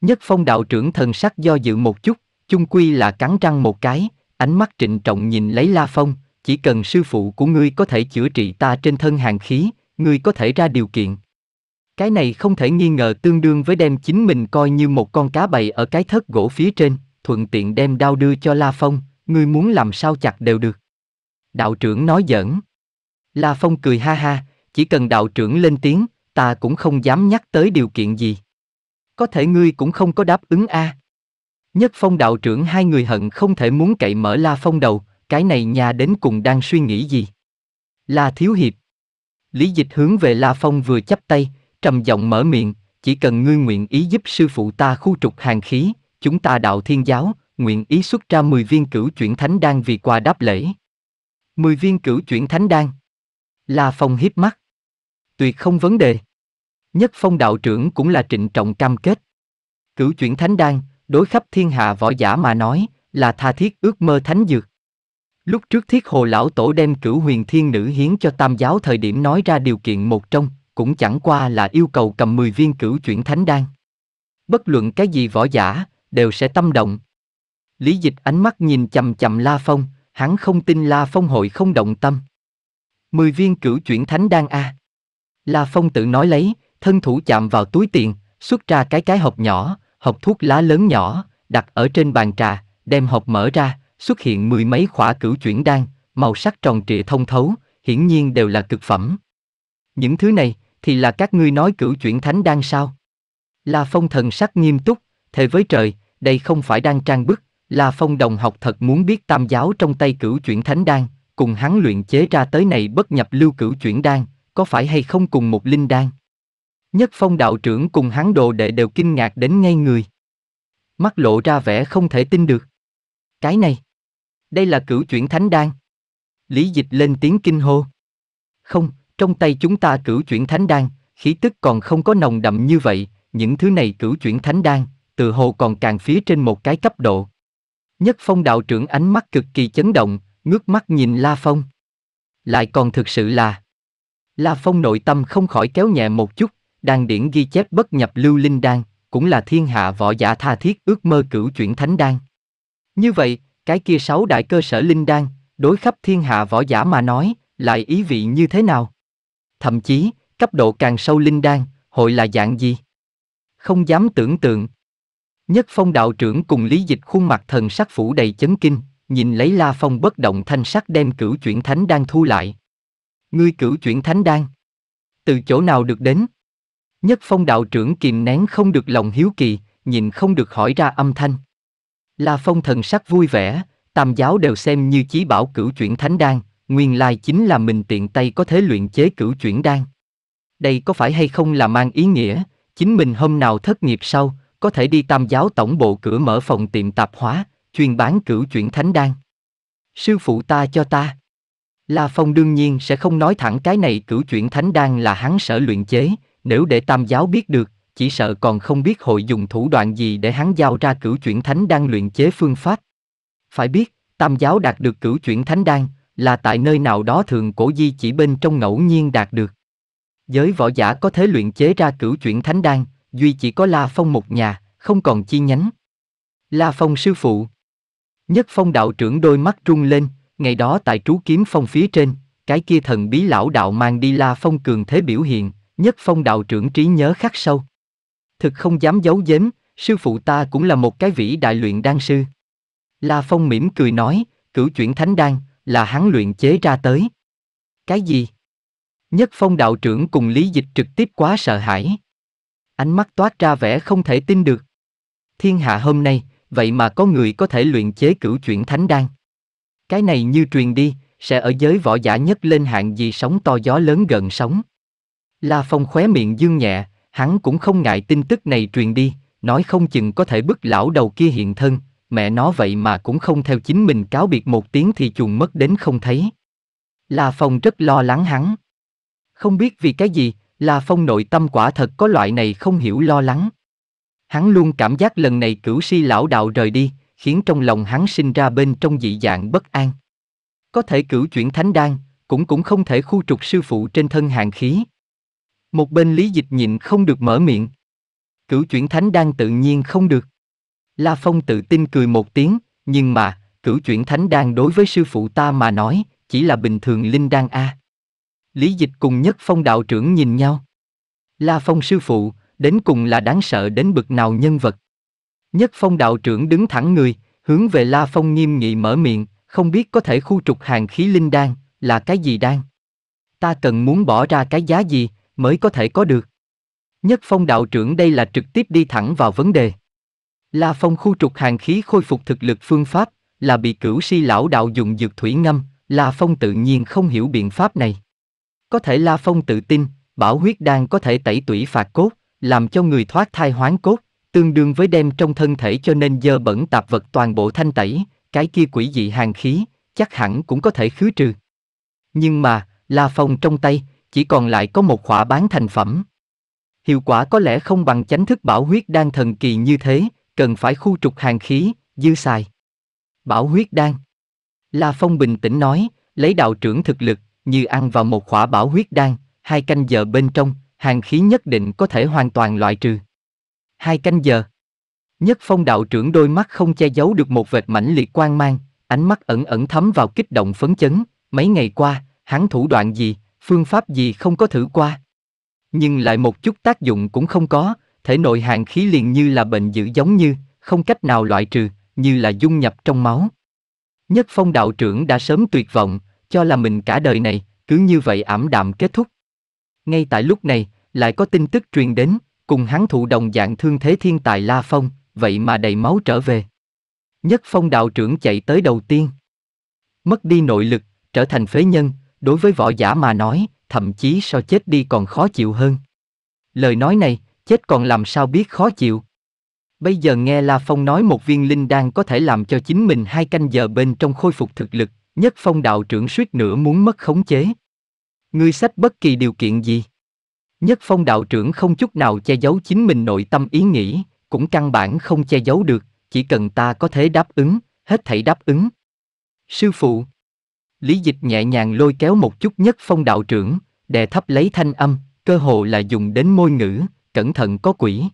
S1: Nhất Phong đạo trưởng thần sắc do dự một chút, chung quy là cắn răng một cái, ánh mắt trịnh trọng nhìn lấy La Phong, chỉ cần sư phụ của ngươi có thể chữa trị ta trên thân hàng khí, người có thể ra điều kiện. Cái này không thể nghi ngờ tương đương với đem chính mình coi như một con cá bầy ở cái thớt gỗ phía trên, thuận tiện đem đao đưa cho La Phong, người muốn làm sao chặt đều được. Đạo trưởng nói giỡn. La Phong cười ha ha, chỉ cần đạo trưởng lên tiếng, ta cũng không dám nhắc tới điều kiện gì. Có thể ngươi cũng không có đáp ứng a. À. Nhất Phong đạo trưởng hai người hận không thể muốn cậy mở La Phong đầu, cái này nhà đến cùng đang suy nghĩ gì. La Thiếu Hiệp, Lý Dịch hướng về La Phong vừa chắp tay, trầm giọng mở miệng, chỉ cần ngươi nguyện ý giúp sư phụ ta khu trục hàng khí, chúng ta đạo thiên giáo, nguyện ý xuất ra 10 viên cửu chuyển thánh đan vì quà đáp lễ. 10 viên cửu chuyển thánh đan. La Phong hiếp mắt. Tuyệt không vấn đề. Nhất Phong đạo trưởng cũng là trịnh trọng cam kết. Cửu chuyển thánh đan, đối khắp thiên hạ võ giả mà nói, là tha thiết ước mơ thánh dược. Lúc trước thiết hồ lão tổ đem cửu huyền thiên nữ hiến cho tam giáo thời điểm nói ra điều kiện một trong, cũng chẳng qua là yêu cầu cầm 10 viên cửu chuyển thánh đan. Bất luận cái gì võ giả, đều sẽ tâm động. Lý dịch ánh mắt nhìn chầm chầm La Phong, hắn không tin La Phong hội không động tâm. 10 viên cửu chuyển thánh đan a. La Phong tự nói lấy, thân thủ chạm vào túi tiền, xuất ra cái cái hộp nhỏ, hộp thuốc lá lớn nhỏ, đặt ở trên bàn trà, đem hộp mở ra, xuất hiện mười mấy khỏa cửu chuyển đan, màu sắc tròn trịa thông thấu, hiển nhiên đều là cực phẩm. Những thứ này thì là các ngươi nói cửu chuyển thánh đan sao? La Phong thần sắc nghiêm túc, thề với trời, đây không phải đang trang bức, La Phong đồng học thật muốn biết tam giáo trong tay cửu chuyển thánh đan, cùng hắn luyện chế ra tới này bất nhập lưu cửu chuyển đan, có phải hay không cùng một linh đan? Nhất Phong đạo trưởng cùng hắn đồ đệ đều kinh ngạc đến ngay người. Mắt lộ ra vẻ không thể tin được. Cái này, đây là cửu chuyển thánh đan. Lý dịch lên tiếng kinh hô. Không, trong tay chúng ta cửu chuyển thánh đan, khí tức còn không có nồng đậm như vậy, những thứ này cửu chuyển thánh đan, tự hồ còn càng phía trên một cái cấp độ. Nhất phong đạo trưởng ánh mắt cực kỳ chấn động, ngước mắt nhìn La Phong. Lại còn thực sự là... La Phong nội tâm không khỏi kéo nhẹ một chút, đan điển ghi chép bất nhập lưu linh đan, cũng là thiên hạ võ giả tha thiết ước mơ cửu chuyển thánh đan. Như vậy, cái kia sáu đại cơ sở linh đan, đối khắp thiên hạ võ giả mà nói, lại ý vị như thế nào? Thậm chí, cấp độ càng sâu linh đan, hội là dạng gì? Không dám tưởng tượng. Nhất phong đạo trưởng cùng lý dịch khuôn mặt thần sắc phủ đầy chấn kinh, nhìn lấy la phong bất động thanh sắc đem cửu chuyển thánh đan thu lại. Ngươi cửu chuyển thánh đan? Từ chỗ nào được đến? Nhất phong đạo trưởng kìm nén không được lòng hiếu kỳ, nhìn không được hỏi ra âm thanh. La Phong thần sắc vui vẻ, tam giáo đều xem như chí bảo cửu chuyển thánh đan, nguyên lai chính là mình tiện tay có thể luyện chế cửu chuyển đan. Đây có phải hay không là mang ý nghĩa, chính mình hôm nào thất nghiệp sau, có thể đi tam giáo tổng bộ cửa mở phòng tiệm tạp hóa, chuyên bán cửu chuyển thánh đan. Sư phụ ta cho ta. La Phong đương nhiên sẽ không nói thẳng cái này cửu chuyển thánh đan là hắn sở luyện chế, nếu để tam giáo biết được, chỉ sợ còn không biết hội dùng thủ đoạn gì để hắn giao ra cửu chuyển thánh đang luyện chế phương pháp. Phải biết, tam giáo đạt được cửu chuyển thánh đan là tại nơi nào đó thường cổ di chỉ bên trong ngẫu nhiên đạt được. Giới võ giả có thể luyện chế ra cửu chuyển thánh đan, duy chỉ có La Phong một nhà, không còn chi nhánh. La Phong sư phụ. Nhất Phong đạo trưởng đôi mắt trung lên, ngày đó tại trú kiếm phong phía trên, cái kia thần bí lão đạo mang đi La Phong cường thế biểu hiện, Nhất Phong đạo trưởng trí nhớ khắc sâu thực không dám giấu giếm, sư phụ ta cũng là một cái vĩ đại luyện đan sư. La Phong mỉm cười nói, cửu chuyển thánh đan, là hắn luyện chế ra tới. Cái gì? Nhất Phong đạo trưởng cùng Lý Dịch trực tiếp quá sợ hãi. Ánh mắt toát ra vẻ không thể tin được. Thiên hạ hôm nay, vậy mà có người có thể luyện chế cửu chuyển thánh đan. Cái này như truyền đi, sẽ ở giới võ giả nhất lên hạng gì sóng to gió lớn gần sóng. La Phong khóe miệng dương nhẹ, hắn cũng không ngại tin tức này truyền đi, nói không chừng có thể bức lão đầu kia hiện thân, mẹ nó vậy mà cũng không theo chính mình cáo biệt một tiếng thì chuồng mất đến không thấy. La Phong rất lo lắng hắn. Không biết vì cái gì, La Phong nội tâm quả thật có loại này không hiểu lo lắng. Hắn luôn cảm giác lần này cửu si lão đạo rời đi, khiến trong lòng hắn sinh ra bên trong dị dạng bất an. Có thể cửu chuyển thánh đan, cũng cũng không thể khu trục sư phụ trên thân hàng khí. Một bên lý dịch nhịn không được mở miệng. Cửu chuyển thánh đang tự nhiên không được. La Phong tự tin cười một tiếng, nhưng mà, cửu chuyển thánh đang đối với sư phụ ta mà nói, chỉ là bình thường linh đan a. Lý dịch cùng nhất phong đạo trưởng nhìn nhau. La Phong sư phụ, đến cùng là đáng sợ đến bực nào nhân vật. Nhất phong đạo trưởng đứng thẳng người, hướng về La Phong nghiêm nghị mở miệng, không biết có thể khu trục hàng khí linh đan, là cái gì đan. Ta cần muốn bỏ ra cái giá gì, mới có thể có được. Nhất Phong đạo trưởng đây là trực tiếp đi thẳng vào vấn đề. La Phong khu trục hàng khí khôi phục thực lực phương pháp, là bị cửu si lão đạo dùng dược thủy ngâm, La Phong tự nhiên không hiểu biện pháp này. Có thể La Phong tự tin, bảo huyết đan có thể tẩy tủy phạt cốt, làm cho người thoát thai hoán cốt, tương đương với đem trong thân thể cho nên dơ bẩn tạp vật toàn bộ thanh tẩy, cái kia quỷ dị hàng khí, chắc hẳn cũng có thể khứ trừ. Nhưng mà, La Phong trong tay, chỉ còn lại có một khỏa bán thành phẩm. Hiệu quả có lẽ không bằng chánh thức bảo huyết đan thần kỳ như thế, cần phải khu trục hàng khí, dư xài. Bảo huyết đan. La Phong bình tĩnh nói, lấy đạo trưởng thực lực, như ăn vào một khỏa bảo huyết đan, hai canh giờ bên trong, hàng khí nhất định có thể hoàn toàn loại trừ. Hai canh giờ. Nhất phong đạo trưởng đôi mắt không che giấu được một vệt mãnh liệt quang mang, ánh mắt ẩn ẩn thấm vào kích động phấn chấn, mấy ngày qua, hắn thủ đoạn gì, phương pháp gì không có thử qua. Nhưng lại một chút tác dụng cũng không có, thể nội hạn khí liền như là bệnh dữ giống như, không cách nào loại trừ, như là dung nhập trong máu. Nhất phong đạo trưởng đã sớm tuyệt vọng, cho là mình cả đời này, cứ như vậy ảm đạm kết thúc. Ngay tại lúc này, lại có tin tức truyền đến, cùng hắn thụ đồng dạng thương thế thiên tài La Phong, vậy mà đầy máu trở về. Nhất phong đạo trưởng chạy tới đầu tiên. Mất đi nội lực, trở thành phế nhân, đối với võ giả mà nói, thậm chí so chết đi còn khó chịu hơn. Lời nói này, chết còn làm sao biết khó chịu. Bây giờ nghe La Phong nói một viên linh đan có thể làm cho chính mình hai canh giờ bên trong khôi phục thực lực, nhất phong đạo trưởng suýt nữa muốn mất khống chế. Ngươi sách bất kỳ điều kiện gì. Nhất phong đạo trưởng không chút nào che giấu chính mình nội tâm ý nghĩ, cũng căn bản không che giấu được, chỉ cần ta có thể đáp ứng, hết thảy đáp ứng. Sư phụ Lý Dịch nhẹ nhàng lôi kéo một chút nhất phong đạo trưởng, đè thấp lấy thanh âm, cơ hồ là dùng đến môi ngữ, cẩn thận có quỷ.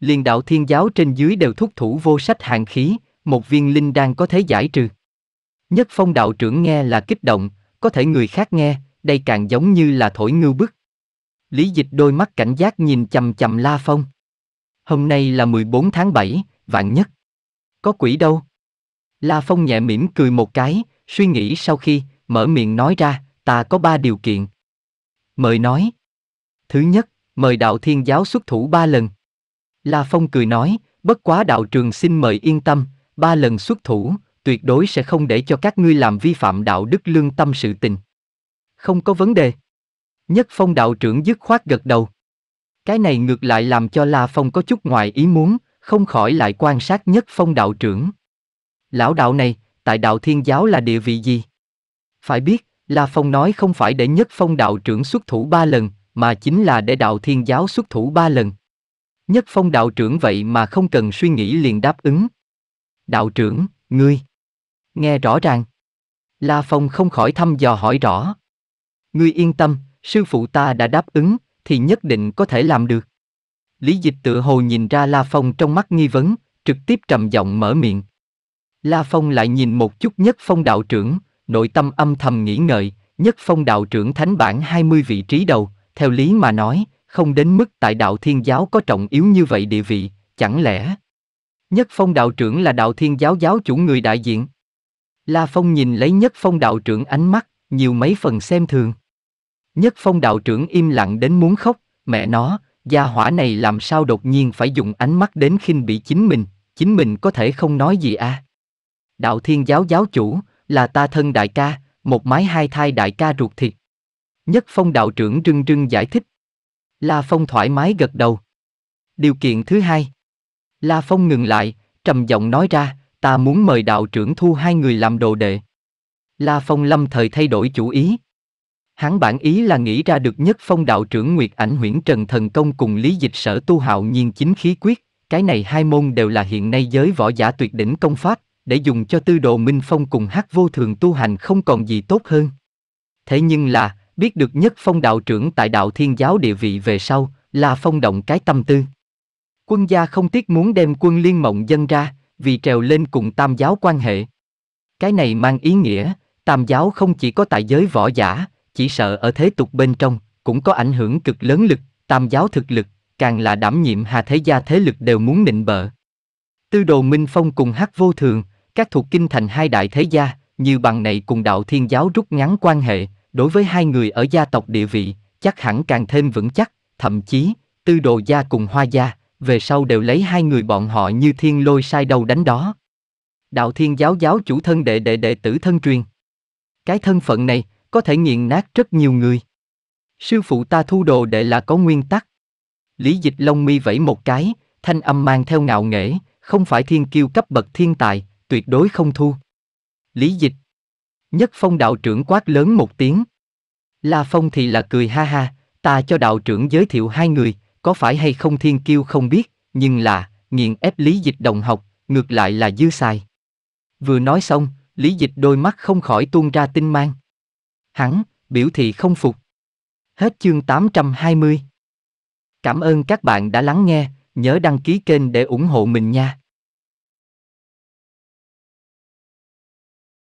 S1: Liên đạo thiên giáo trên dưới đều thúc thủ vô sách hàng khí, một viên linh đan có thể giải trừ. Nhất phong đạo trưởng nghe là kích động, có thể người khác nghe, đây càng giống như là thổi ngưu bức. Lý dịch đôi mắt cảnh giác nhìn chầm chầm La Phong. Hôm nay là 14 tháng 7, vạn nhất. Có quỷ đâu. La Phong nhẹ mỉm cười một cái, suy nghĩ sau khi, mở miệng nói ra, ta có ba điều kiện. Mời nói. Thứ nhất, mời đạo thiên giáo xuất thủ ba lần. La Phong cười nói, bất quá đạo trường xin mời yên tâm, ba lần xuất thủ, tuyệt đối sẽ không để cho các ngươi làm vi phạm đạo đức lương tâm sự tình. Không có vấn đề. Nhất Phong đạo trưởng dứt khoát gật đầu. Cái này ngược lại làm cho La Phong có chút ngoài ý muốn, không khỏi lại quan sát Nhất Phong đạo trưởng. Lão đạo này, tại đạo thiên giáo là địa vị gì? Phải biết, La Phong nói không phải để nhất phong đạo trưởng xuất thủ ba lần, mà chính là để đạo thiên giáo xuất thủ ba lần. Nhất phong đạo trưởng vậy mà không cần suy nghĩ liền đáp ứng. Đạo trưởng, ngươi. Nghe rõ ràng. La Phong không khỏi thăm dò hỏi rõ. Ngươi yên tâm, sư phụ ta đã đáp ứng, thì nhất định có thể làm được. Lý dịch tự hồ nhìn ra La Phong trong mắt nghi vấn, trực tiếp trầm giọng mở miệng. La Phong lại nhìn một chút nhất phong đạo trưởng, nội tâm âm thầm nghĩ ngợi, nhất phong đạo trưởng thánh bản 20 vị trí đầu, theo lý mà nói, không đến mức tại đạo thiên giáo có trọng yếu như vậy địa vị, chẳng lẽ... Nhất phong đạo trưởng là đạo thiên giáo giáo chủ người đại diện. La Phong nhìn lấy nhất phong đạo trưởng ánh mắt, nhiều mấy phần xem thường. Nhất phong đạo trưởng im lặng đến muốn khóc, mẹ nó, gia hỏa này làm sao đột nhiên phải dùng ánh mắt đến khinh bị chính mình, chính mình có thể không nói gì à đạo thiên giáo giáo chủ, là ta thân đại ca, một mái hai thai đại ca ruột thịt. Nhất phong đạo trưởng rưng rưng giải thích. La Phong thoải mái gật đầu. Điều kiện thứ hai. La Phong ngừng lại, trầm giọng nói ra, ta muốn mời đạo trưởng thu hai người làm đồ đệ. La Phong lâm thời thay đổi chủ ý. Hắn bản ý là nghĩ ra được nhất phong đạo trưởng Nguyệt Ảnh Huyễn Trần Thần Công cùng Lý Dịch Sở Tu Hạo Nhiên Chính Khí Quyết, cái này hai môn đều là hiện nay giới võ giả tuyệt đỉnh công pháp, để dùng cho tư đồ minh phong cùng hát vô thường tu hành không còn gì tốt hơn. Thế nhưng là, biết được nhất phong đạo trưởng tại đạo thiên giáo địa vị về sau, là phong động cái tâm tư. Quân gia không tiếc muốn đem quân liên mộng dân ra, vì trèo lên cùng tam giáo quan hệ. Cái này mang ý nghĩa, tam giáo không chỉ có tại giới võ giả, chỉ sợ ở thế tục bên trong, cũng có ảnh hưởng cực lớn lực, tam giáo thực lực, càng là đảm nhiệm hà thế gia thế lực đều muốn nịnh bợ. Tư đồ Minh Phong cùng hát vô thường, các thuộc kinh thành hai đại thế gia, như bằng này cùng đạo thiên giáo rút ngắn quan hệ, đối với hai người ở gia tộc địa vị, chắc hẳn càng thêm vững chắc, thậm chí, tư đồ gia cùng hoa gia, về sau đều lấy hai người bọn họ như thiên lôi sai đầu đánh đó. Đạo thiên giáo giáo chủ thân đệ đệ đệ tử thân truyền. Cái thân phận này, có thể nghiền nát rất nhiều người. Sư phụ ta thu đồ đệ là có nguyên tắc. Lý dịch lông mi vẫy một cái, thanh âm mang theo ngạo nghễ, không phải thiên kiêu cấp bậc thiên tài, tuyệt đối không thu. Lý dịch. Nhất phong đạo trưởng quát lớn một tiếng. La phong thì là cười ha ha, ta cho đạo trưởng giới thiệu hai người, có phải hay không thiên kiêu không biết, nhưng là, nghiện ép lý dịch đồng học, ngược lại là dư xài. Vừa nói xong, lý dịch đôi mắt không khỏi tuôn ra tinh mang. Hắn, biểu thị không phục. Hết chương 820. Cảm ơn các bạn đã lắng nghe, nhớ đăng ký kênh để ủng hộ mình nha.